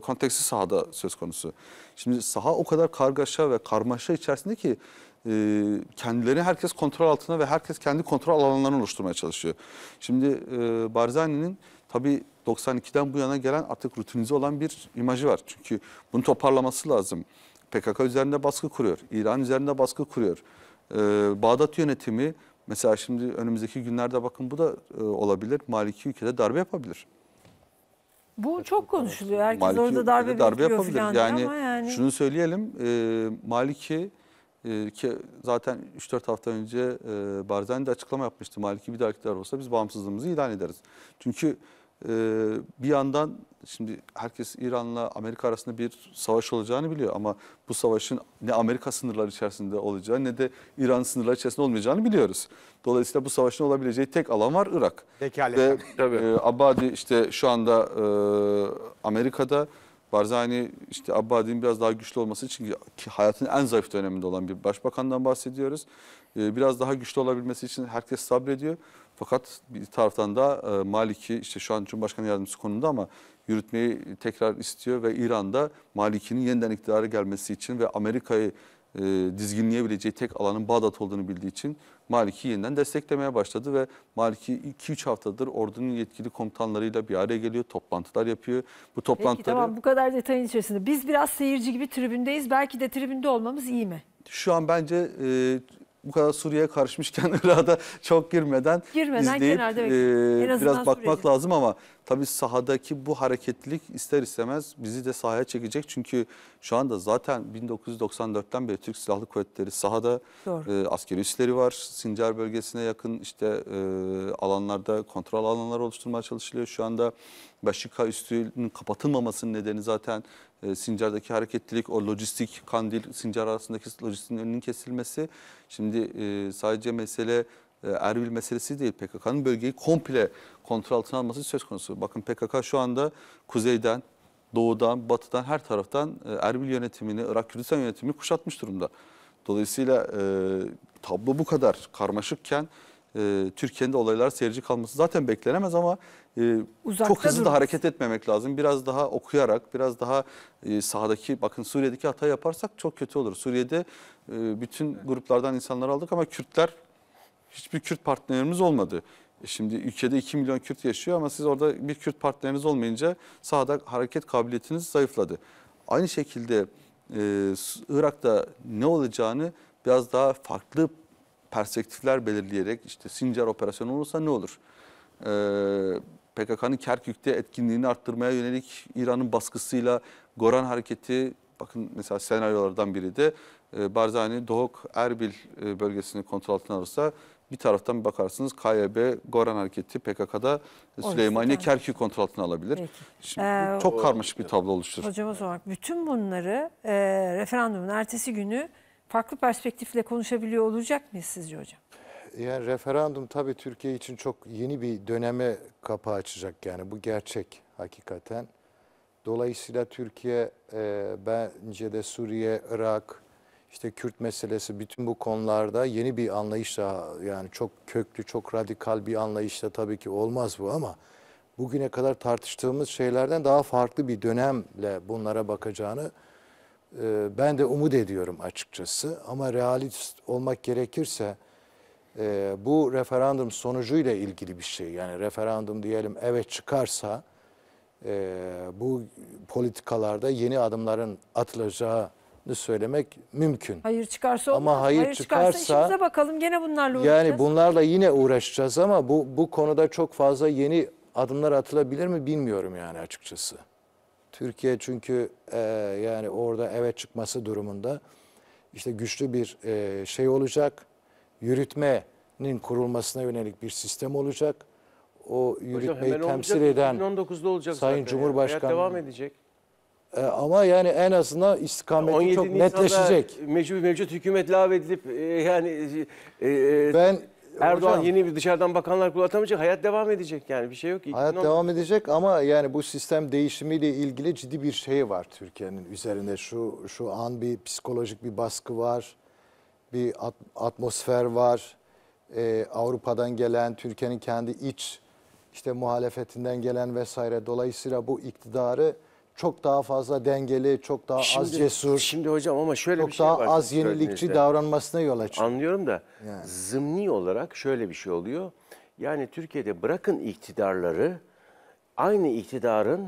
konteksi sahada söz konusu. Şimdi saha o kadar kargaşa ve karmaşa içerisinde ki e, kendileri herkes kontrol altına ve herkes kendi kontrol alanlarını oluşturmaya çalışıyor. Şimdi e, Barzani'nin tabii 92'den bu yana gelen artık rutinize olan bir imajı var. Çünkü bunu toparlaması lazım. PKK üzerinde baskı kuruyor, İran üzerinde baskı kuruyor. Ee, Bağdat yönetimi mesela şimdi önümüzdeki günlerde bakın bu da e, olabilir. Maliki ülkede darbe yapabilir. Bu çok konuşuluyor. Herkes Maliki orada darbe, darbe yapabilir. yani, yani şunu söyleyelim. E, Maliki e, ki zaten 3-4 hafta önce e, Barzani de açıklama yapmıştı. Maliki bir dahaki darbe olsa biz bağımsızlığımızı ilan ederiz. Çünkü ee, bir yandan şimdi herkes İran'la Amerika arasında bir savaş olacağını biliyor ama bu savaşın ne Amerika sınırları içerisinde olacağı ne de İran sınırları içerisinde olmayacağını biliyoruz. Dolayısıyla bu savaşın olabileceği tek alan var Irak. Pekala. Ve Tabii. E, Abadi işte şu anda e, Amerika'da Barzani işte Abbadi'nin biraz daha güçlü olması için ki hayatın en zayıf döneminde olan bir başbakandan bahsediyoruz. E, biraz daha güçlü olabilmesi için herkes sabrediyor. Fakat bir taraftan da e, Maliki işte şu an Cumhurbaşkanı Yardımcısı konumunda ama yürütmeyi tekrar istiyor ve İran'da Maliki'nin yeniden iktidara gelmesi için ve Amerika'yı e, dizginleyebileceği tek alanın Bağdat olduğunu bildiği için Maliki yeniden desteklemeye başladı ve Maliki 2-3 haftadır ordunun yetkili komutanlarıyla bir araya geliyor, toplantılar yapıyor. Bu toplantıları... Peki tamam bu kadar detayın içerisinde. Biz biraz seyirci gibi tribündeyiz. Belki de tribünde olmamız iyi mi? Şu an bence e, bu kadar Suriye'ye karışmışken Irak'a çok girmeden, girmeden izleyip e, biraz bakmak Suriye'de. lazım ama tabii sahadaki bu hareketlilik ister istemez bizi de sahaya çekecek. Çünkü şu anda zaten 1994'ten beri Türk Silahlı Kuvvetleri sahada e, askeri üsleri var. Sincar bölgesine yakın işte e, alanlarda kontrol alanları oluşturmaya çalışılıyor. Şu anda Beşika üstünün kapatılmamasının nedeni zaten e, Sincar'daki hareketlilik, o lojistik, Kandil, Sincar arasındaki lojistiğin önünün kesilmesi. Şimdi e, sadece mesele e, Erbil meselesi değil PKK'nın bölgeyi komple kontrol altına alması söz konusu. Bakın PKK şu anda kuzeyden, doğudan, batıdan her taraftan e, Erbil yönetimini, Irak Kürdistan yönetimini kuşatmış durumda. Dolayısıyla e, tablo bu kadar karmaşıkken e, Türkiye'nin de olaylara seyirci kalması zaten beklenemez ama ee, Uzakta çok hızlı da hareket etmemek lazım. Biraz daha okuyarak, biraz daha e, sahadaki, bakın Suriye'deki hata yaparsak çok kötü olur. Suriye'de e, bütün gruplardan insanlar aldık ama Kürtler, hiçbir Kürt partnerimiz olmadı. E, şimdi ülkede 2 milyon Kürt yaşıyor ama siz orada bir Kürt partneriniz olmayınca sahada hareket kabiliyetiniz zayıfladı. Aynı şekilde Irak'ta ne olacağını biraz daha farklı perspektifler belirleyerek işte Sincar operasyonu olursa ne olur? PKK'nın Kerkük'te etkinliğini arttırmaya yönelik İran'ın baskısıyla Goran Hareketi bakın mesela senaryolardan biri de e, Barzani, Doğuk, Erbil e, bölgesini kontrol altına alırsa bir taraftan bir bakarsınız KYB, Goran Hareketi PKK'da e, Süleymaniye, Kerkük kontrol altına alabilir. Şimdi, ee, çok karmaşık bir ee, tablo oluşturur. Hocamız olarak bütün bunları e, referandumun ertesi günü farklı perspektifle konuşabiliyor olacak mıyız sizce hocam? yani referandum tabii Türkiye için çok yeni bir döneme kapı açacak yani bu gerçek hakikaten. Dolayısıyla Türkiye e, bence de Suriye, Irak, işte Kürt meselesi bütün bu konularda yeni bir anlayışla yani çok köklü, çok radikal bir anlayışla tabii ki olmaz bu ama bugüne kadar tartıştığımız şeylerden daha farklı bir dönemle bunlara bakacağını e, ben de umut ediyorum açıkçası. Ama realist olmak gerekirse e, bu referandum sonucuyla ilgili bir şey. Yani referandum diyelim evet çıkarsa e, bu politikalarda yeni adımların atılacağını söylemek mümkün. Hayır çıkarsa olmaz. Ama hayır, hayır çıkarsa, çıkarsa işimize bakalım gene bunlarla uğraşacağız. Yani bunlarla yine uğraşacağız ama bu, bu konuda çok fazla yeni adımlar atılabilir mi bilmiyorum yani açıkçası. Türkiye çünkü e, yani orada evet çıkması durumunda işte güçlü bir e, şey olacak yürütmenin kurulmasına yönelik bir sistem olacak. O yürütmeyi Hocam, temsil olacak, eden 2019'da olacak Sayın Cumhurbaşkanı devam edecek. E, ama yani en azından istikameti çok netleşecek. Mevcut, mevcut hükümet lağvedilip e, yani e, e, ben Erdoğan hocam, yeni bir dışarıdan bakanlar kurulu atamayacak. Hayat devam edecek yani bir şey yok. Hayat devam edecek ama yani bu sistem değişimiyle ilgili ciddi bir şey var Türkiye'nin üzerinde. Şu şu an bir psikolojik bir baskı var bir atmosfer var. Ee, Avrupa'dan gelen, Türkiye'nin kendi iç işte muhalefetinden gelen vesaire. Dolayısıyla bu iktidarı çok daha fazla dengeli, çok daha şimdi, az cesur. Şimdi hocam ama şöyle bir şey var. Çok daha az yenilikçi davranmasına yol açıyor. Anlıyorum da yani. zımni olarak şöyle bir şey oluyor. Yani Türkiye'de bırakın iktidarları aynı iktidarın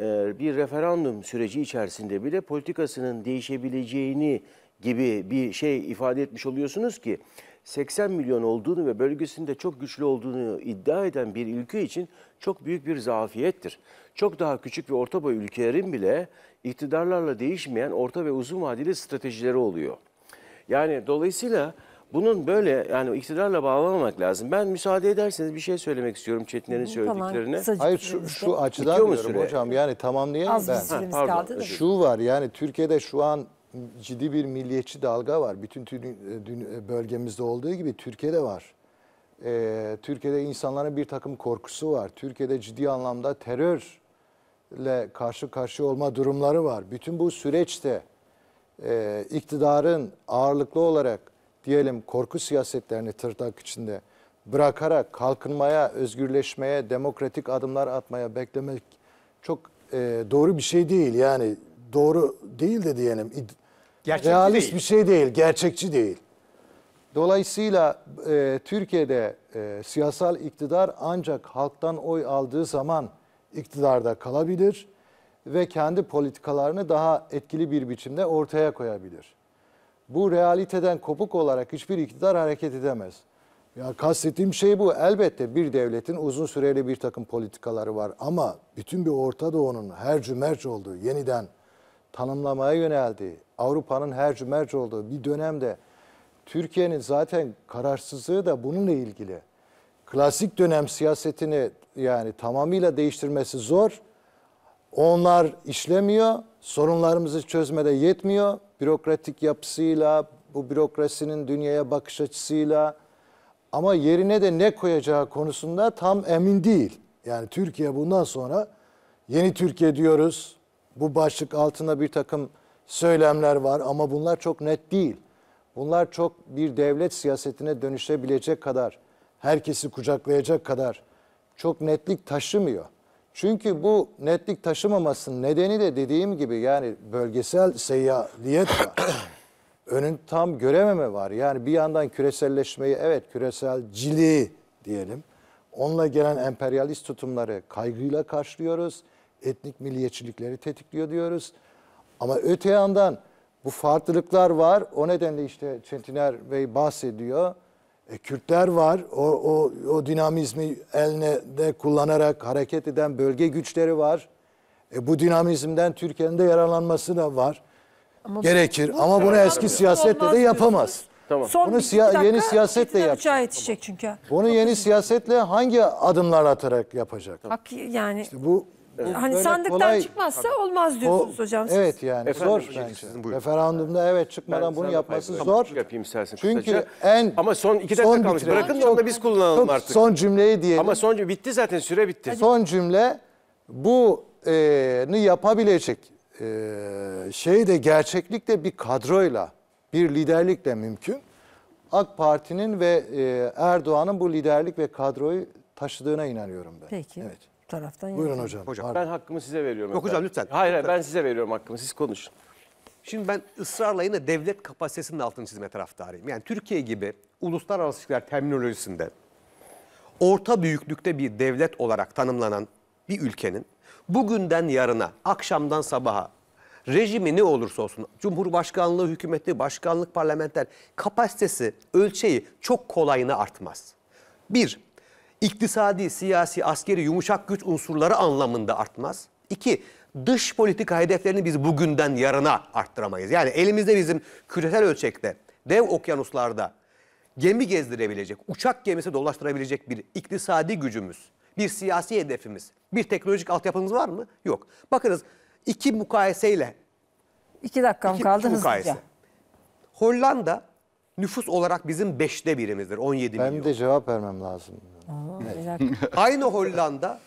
e, bir referandum süreci içerisinde bile politikasının değişebileceğini gibi bir şey ifade etmiş oluyorsunuz ki 80 milyon olduğunu ve bölgesinde çok güçlü olduğunu iddia eden bir ülke için çok büyük bir zafiyettir. Çok daha küçük ve orta boy ülkelerin bile iktidarlarla değişmeyen orta ve uzun vadeli stratejileri oluyor. Yani dolayısıyla bunun böyle yani iktidarla bağlamamak lazım. Ben müsaade ederseniz bir şey söylemek istiyorum Çetinler'in söylediklerine. Tamam, Hayır şu, şu açıdan diyorum hocam yani tamamlayayım Az ben. Bir süremiz ha, pardon, kaldı da. Şu var yani Türkiye'de şu an ciddi bir milliyetçi dalga var. Bütün e, e, bölgemizde olduğu gibi Türkiye'de var. Ee, Türkiye'de insanların bir takım korkusu var. Türkiye'de ciddi anlamda terörle karşı karşıya olma durumları var. Bütün bu süreçte e, iktidarın ağırlıklı olarak diyelim korku siyasetlerini tırnak içinde bırakarak kalkınmaya, özgürleşmeye, demokratik adımlar atmaya beklemek çok e, doğru bir şey değil. Yani doğru değil de diyelim Gerçekçi Realist değil. bir şey değil, gerçekçi değil. Dolayısıyla e, Türkiye'de e, siyasal iktidar ancak halktan oy aldığı zaman iktidarda kalabilir ve kendi politikalarını daha etkili bir biçimde ortaya koyabilir. Bu realiteden kopuk olarak hiçbir iktidar hareket edemez. Ya kastettiğim şey bu. Elbette bir devletin uzun süreli bir takım politikaları var ama bütün bir Orta Doğu'nun her cümerç olduğu yeniden tanımlamaya yöneldi. Avrupa'nın her merci olduğu bir dönemde Türkiye'nin zaten kararsızlığı da bununla ilgili. Klasik dönem siyasetini yani tamamıyla değiştirmesi zor. Onlar işlemiyor, sorunlarımızı çözmede yetmiyor. Bürokratik yapısıyla, bu bürokrasinin dünyaya bakış açısıyla ama yerine de ne koyacağı konusunda tam emin değil. Yani Türkiye bundan sonra yeni Türkiye diyoruz, bu başlık altında bir takım söylemler var ama bunlar çok net değil. Bunlar çok bir devlet siyasetine dönüşebilecek kadar, herkesi kucaklayacak kadar çok netlik taşımıyor. Çünkü bu netlik taşımamasının nedeni de dediğim gibi yani bölgesel seyyaliyet var. Önün tam görememe var. Yani bir yandan küreselleşmeyi evet küreselciliği diyelim. Onunla gelen emperyalist tutumları kaygıyla karşılıyoruz etnik milliyetçilikleri tetikliyor diyoruz. Ama öte yandan bu farklılıklar var. O nedenle işte Çentiner Bey bahsediyor. E, Kürtler var. O, o, o dinamizmi eline de kullanarak hareket eden bölge güçleri var. E, bu dinamizmden Türkiye'nin de yararlanması da var. Ama Gerekir. Bu, Ama bunu eski siyasetle de yapamaz. Tamam. Son bunu siya dakika, yeni siyasetle yapacak. çünkü. Bunu yeni siyasetle hangi adımlar atarak yapacak? Hak yani. İşte bu Evet. Hani Böyle sandıktan kolay- çıkmazsa olmaz diyorsunuz hocam siz. Evet yani Efendim, zor bence. sizin buyurun. Referandumda evet çıkmadan Ben bunu yapması paylaşayım. zor. Tamam, yapayım istersen Çünkü kısaca. en Ama son iki dakika kalmış. bitirelim. Bırakın da onu da biz kullanalım Çok- artık. Son cümleyi diyelim. Ama son cümle- bitti zaten süre bitti. Son cümle bu bunu e, yapabilecek e, şey de gerçeklikte bir kadroyla, bir liderlikle mümkün. AK Parti'nin ve e, Erdoğan'ın bu liderlik ve kadroyu taşıdığına inanıyorum ben. Peki. Evet taraftan Buyurun yapayım. hocam. Hocam. Ben hakkımı size veriyorum. Yok efendim. hocam lütfen. Hayır hayır ben size veriyorum hakkımı. Siz konuşun. Şimdi ben ısrarla yine devlet kapasitesinin altını çizme taraftarıyım. Yani Türkiye gibi uluslararası ilişkiler terminolojisinde orta büyüklükte bir devlet olarak tanımlanan bir ülkenin bugünden yarına, akşamdan sabaha rejimi ne olursa olsun, cumhurbaşkanlığı, hükümeti, başkanlık, parlamenter kapasitesi, ölçeği çok kolayına artmaz. Bir, iktisadi, siyasi, askeri yumuşak güç unsurları anlamında artmaz. İki, dış politika hedeflerini biz bugünden yarına arttıramayız. Yani elimizde bizim küresel ölçekte, dev okyanuslarda gemi gezdirebilecek, uçak gemisi dolaştırabilecek bir iktisadi gücümüz, bir siyasi hedefimiz, bir teknolojik altyapımız var mı? Yok. Bakınız iki mukayeseyle. İki dakikam iki, kaldı iki mukayese. Hollanda nüfus olarak bizim beşte birimizdir, 17 ben milyon. Ben de cevap vermem lazım. Aa, Aynı Hollanda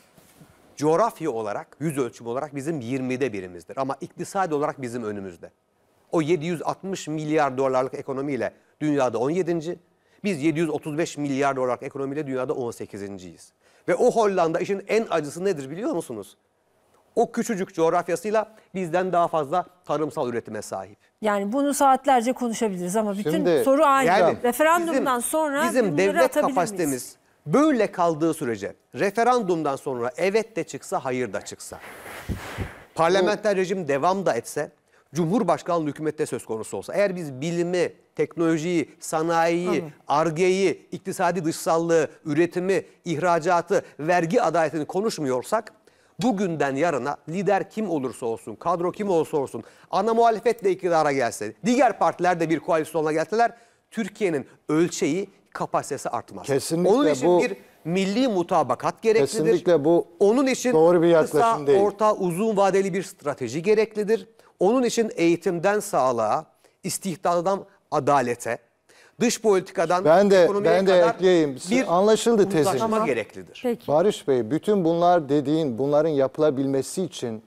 coğrafya olarak, yüz ölçümü olarak bizim 20'de birimizdir. Ama iktisadi olarak bizim önümüzde. O 760 milyar dolarlık ekonomiyle dünyada 17. Biz 735 milyar dolarlık ekonomiyle dünyada 18.yiz. Ve o Hollanda işin en acısı nedir biliyor musunuz? O küçücük coğrafyasıyla bizden daha fazla tarımsal üretime sahip. Yani bunu saatlerce konuşabiliriz ama bütün Şimdi, soru aynı. Yani, Referandumdan bizim, sonra bizim devlet kapasitemiz miyiz? böyle kaldığı sürece referandumdan sonra evet de çıksa hayır da çıksa parlamenter rejim devam da etse Cumhurbaşkanlığı hükümette söz konusu olsa eğer biz bilimi, teknolojiyi, sanayiyi, argeyi, iktisadi dışsallığı, üretimi, ihracatı, vergi adaletini konuşmuyorsak bugünden yarına lider kim olursa olsun, kadro kim olursa olsun, ana muhalefetle iktidara gelse, diğer partiler de bir koalisyonla gelseler, Türkiye'nin ölçeği kapasitesi artmaz. Kesinlikle Onun için bu, bir milli mutabakat gereklidir. Kesinlikle bu Onun için doğru bir yaklaşım kısa, değil. orta, uzun vadeli bir strateji gereklidir. Onun için eğitimden sağlığa, istihdamdan adalete, dış politikadan ben de, ekonomiye ben de kadar ekleyeyim. bir anlaşıldı tezin. gereklidir. Peki. Barış Bey bütün bunlar dediğin bunların yapılabilmesi için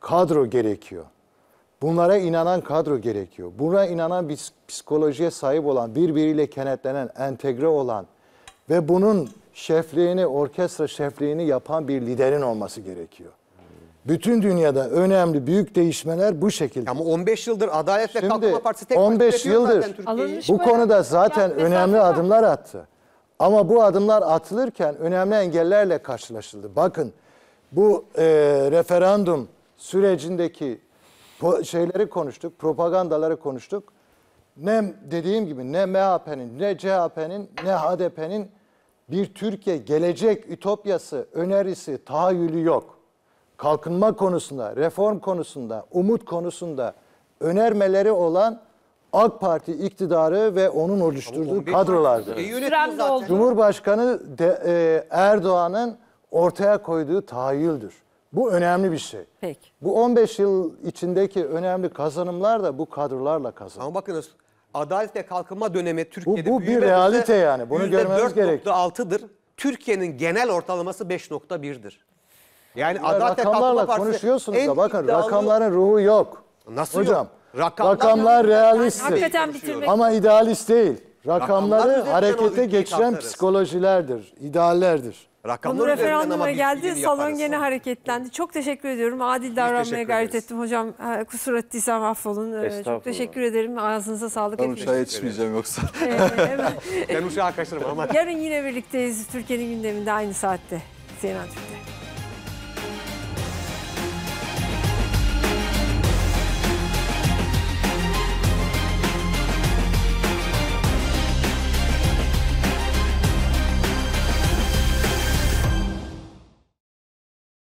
kadro gerekiyor. Bunlara inanan kadro gerekiyor. Buna inanan bir psikolojiye sahip olan, birbiriyle kenetlenen, entegre olan ve bunun şefliğini, orkestra şefliğini yapan bir liderin olması gerekiyor. Bütün dünyada önemli büyük değişmeler bu şekilde. Ama 15 yıldır Adalet ve Kalkınma Partisi tek 15 yıldır bu konuda zaten ya, önemli adımlar attı. Ama bu adımlar atılırken önemli engellerle karşılaşıldı. Bakın bu e, referandum sürecindeki şeyleri konuştuk, propagandaları konuştuk. Ne dediğim gibi ne MHP'nin, ne CHP'nin, ne HDP'nin bir Türkiye gelecek ütopyası, önerisi, tahayyülü yok. Kalkınma konusunda, reform konusunda, umut konusunda önermeleri olan AK Parti iktidarı ve onun oluşturduğu kadrolardır. Cumhurbaşkanı de- e, Erdoğan'ın ortaya koyduğu tahayyüldür. Bu önemli bir şey. Peki. Bu 15 yıl içindeki önemli kazanımlar da bu kadrolarla kazanıldı. Ama bakınız Adalet ve Kalkınma dönemi Türkiye'de bu, bu bir realite yani. Bunu görmemiz gerekiyor. %4.6'dır. Türkiye'nin genel ortalaması 5.1'dir. Yani ya Adalet ve Kalkınma Partisi konuşuyorsunuz da bakın iddialı... rakamların ruhu yok. Nasıl Hocam, yok? Rakamlar, rakamlar realist. Ama idealist değil. Rakamları Rakamlar harekete geçiren psikolojilerdir, ideallerdir. Rakamlar Konu referanduma geldi. Salon gene hareketlendi. Çok teşekkür ediyorum. Adil davranmaya gayret ettim. Hocam kusur ettiysem affolun. Ee, çok teşekkür ederim. Ağzınıza sağlık. Ben uçağa yetişmeyeceğim yoksa. ben uçağa kaçırmam ama. Yarın yine birlikteyiz. Türkiye'nin gündeminde aynı saatte. CNN Türk'te.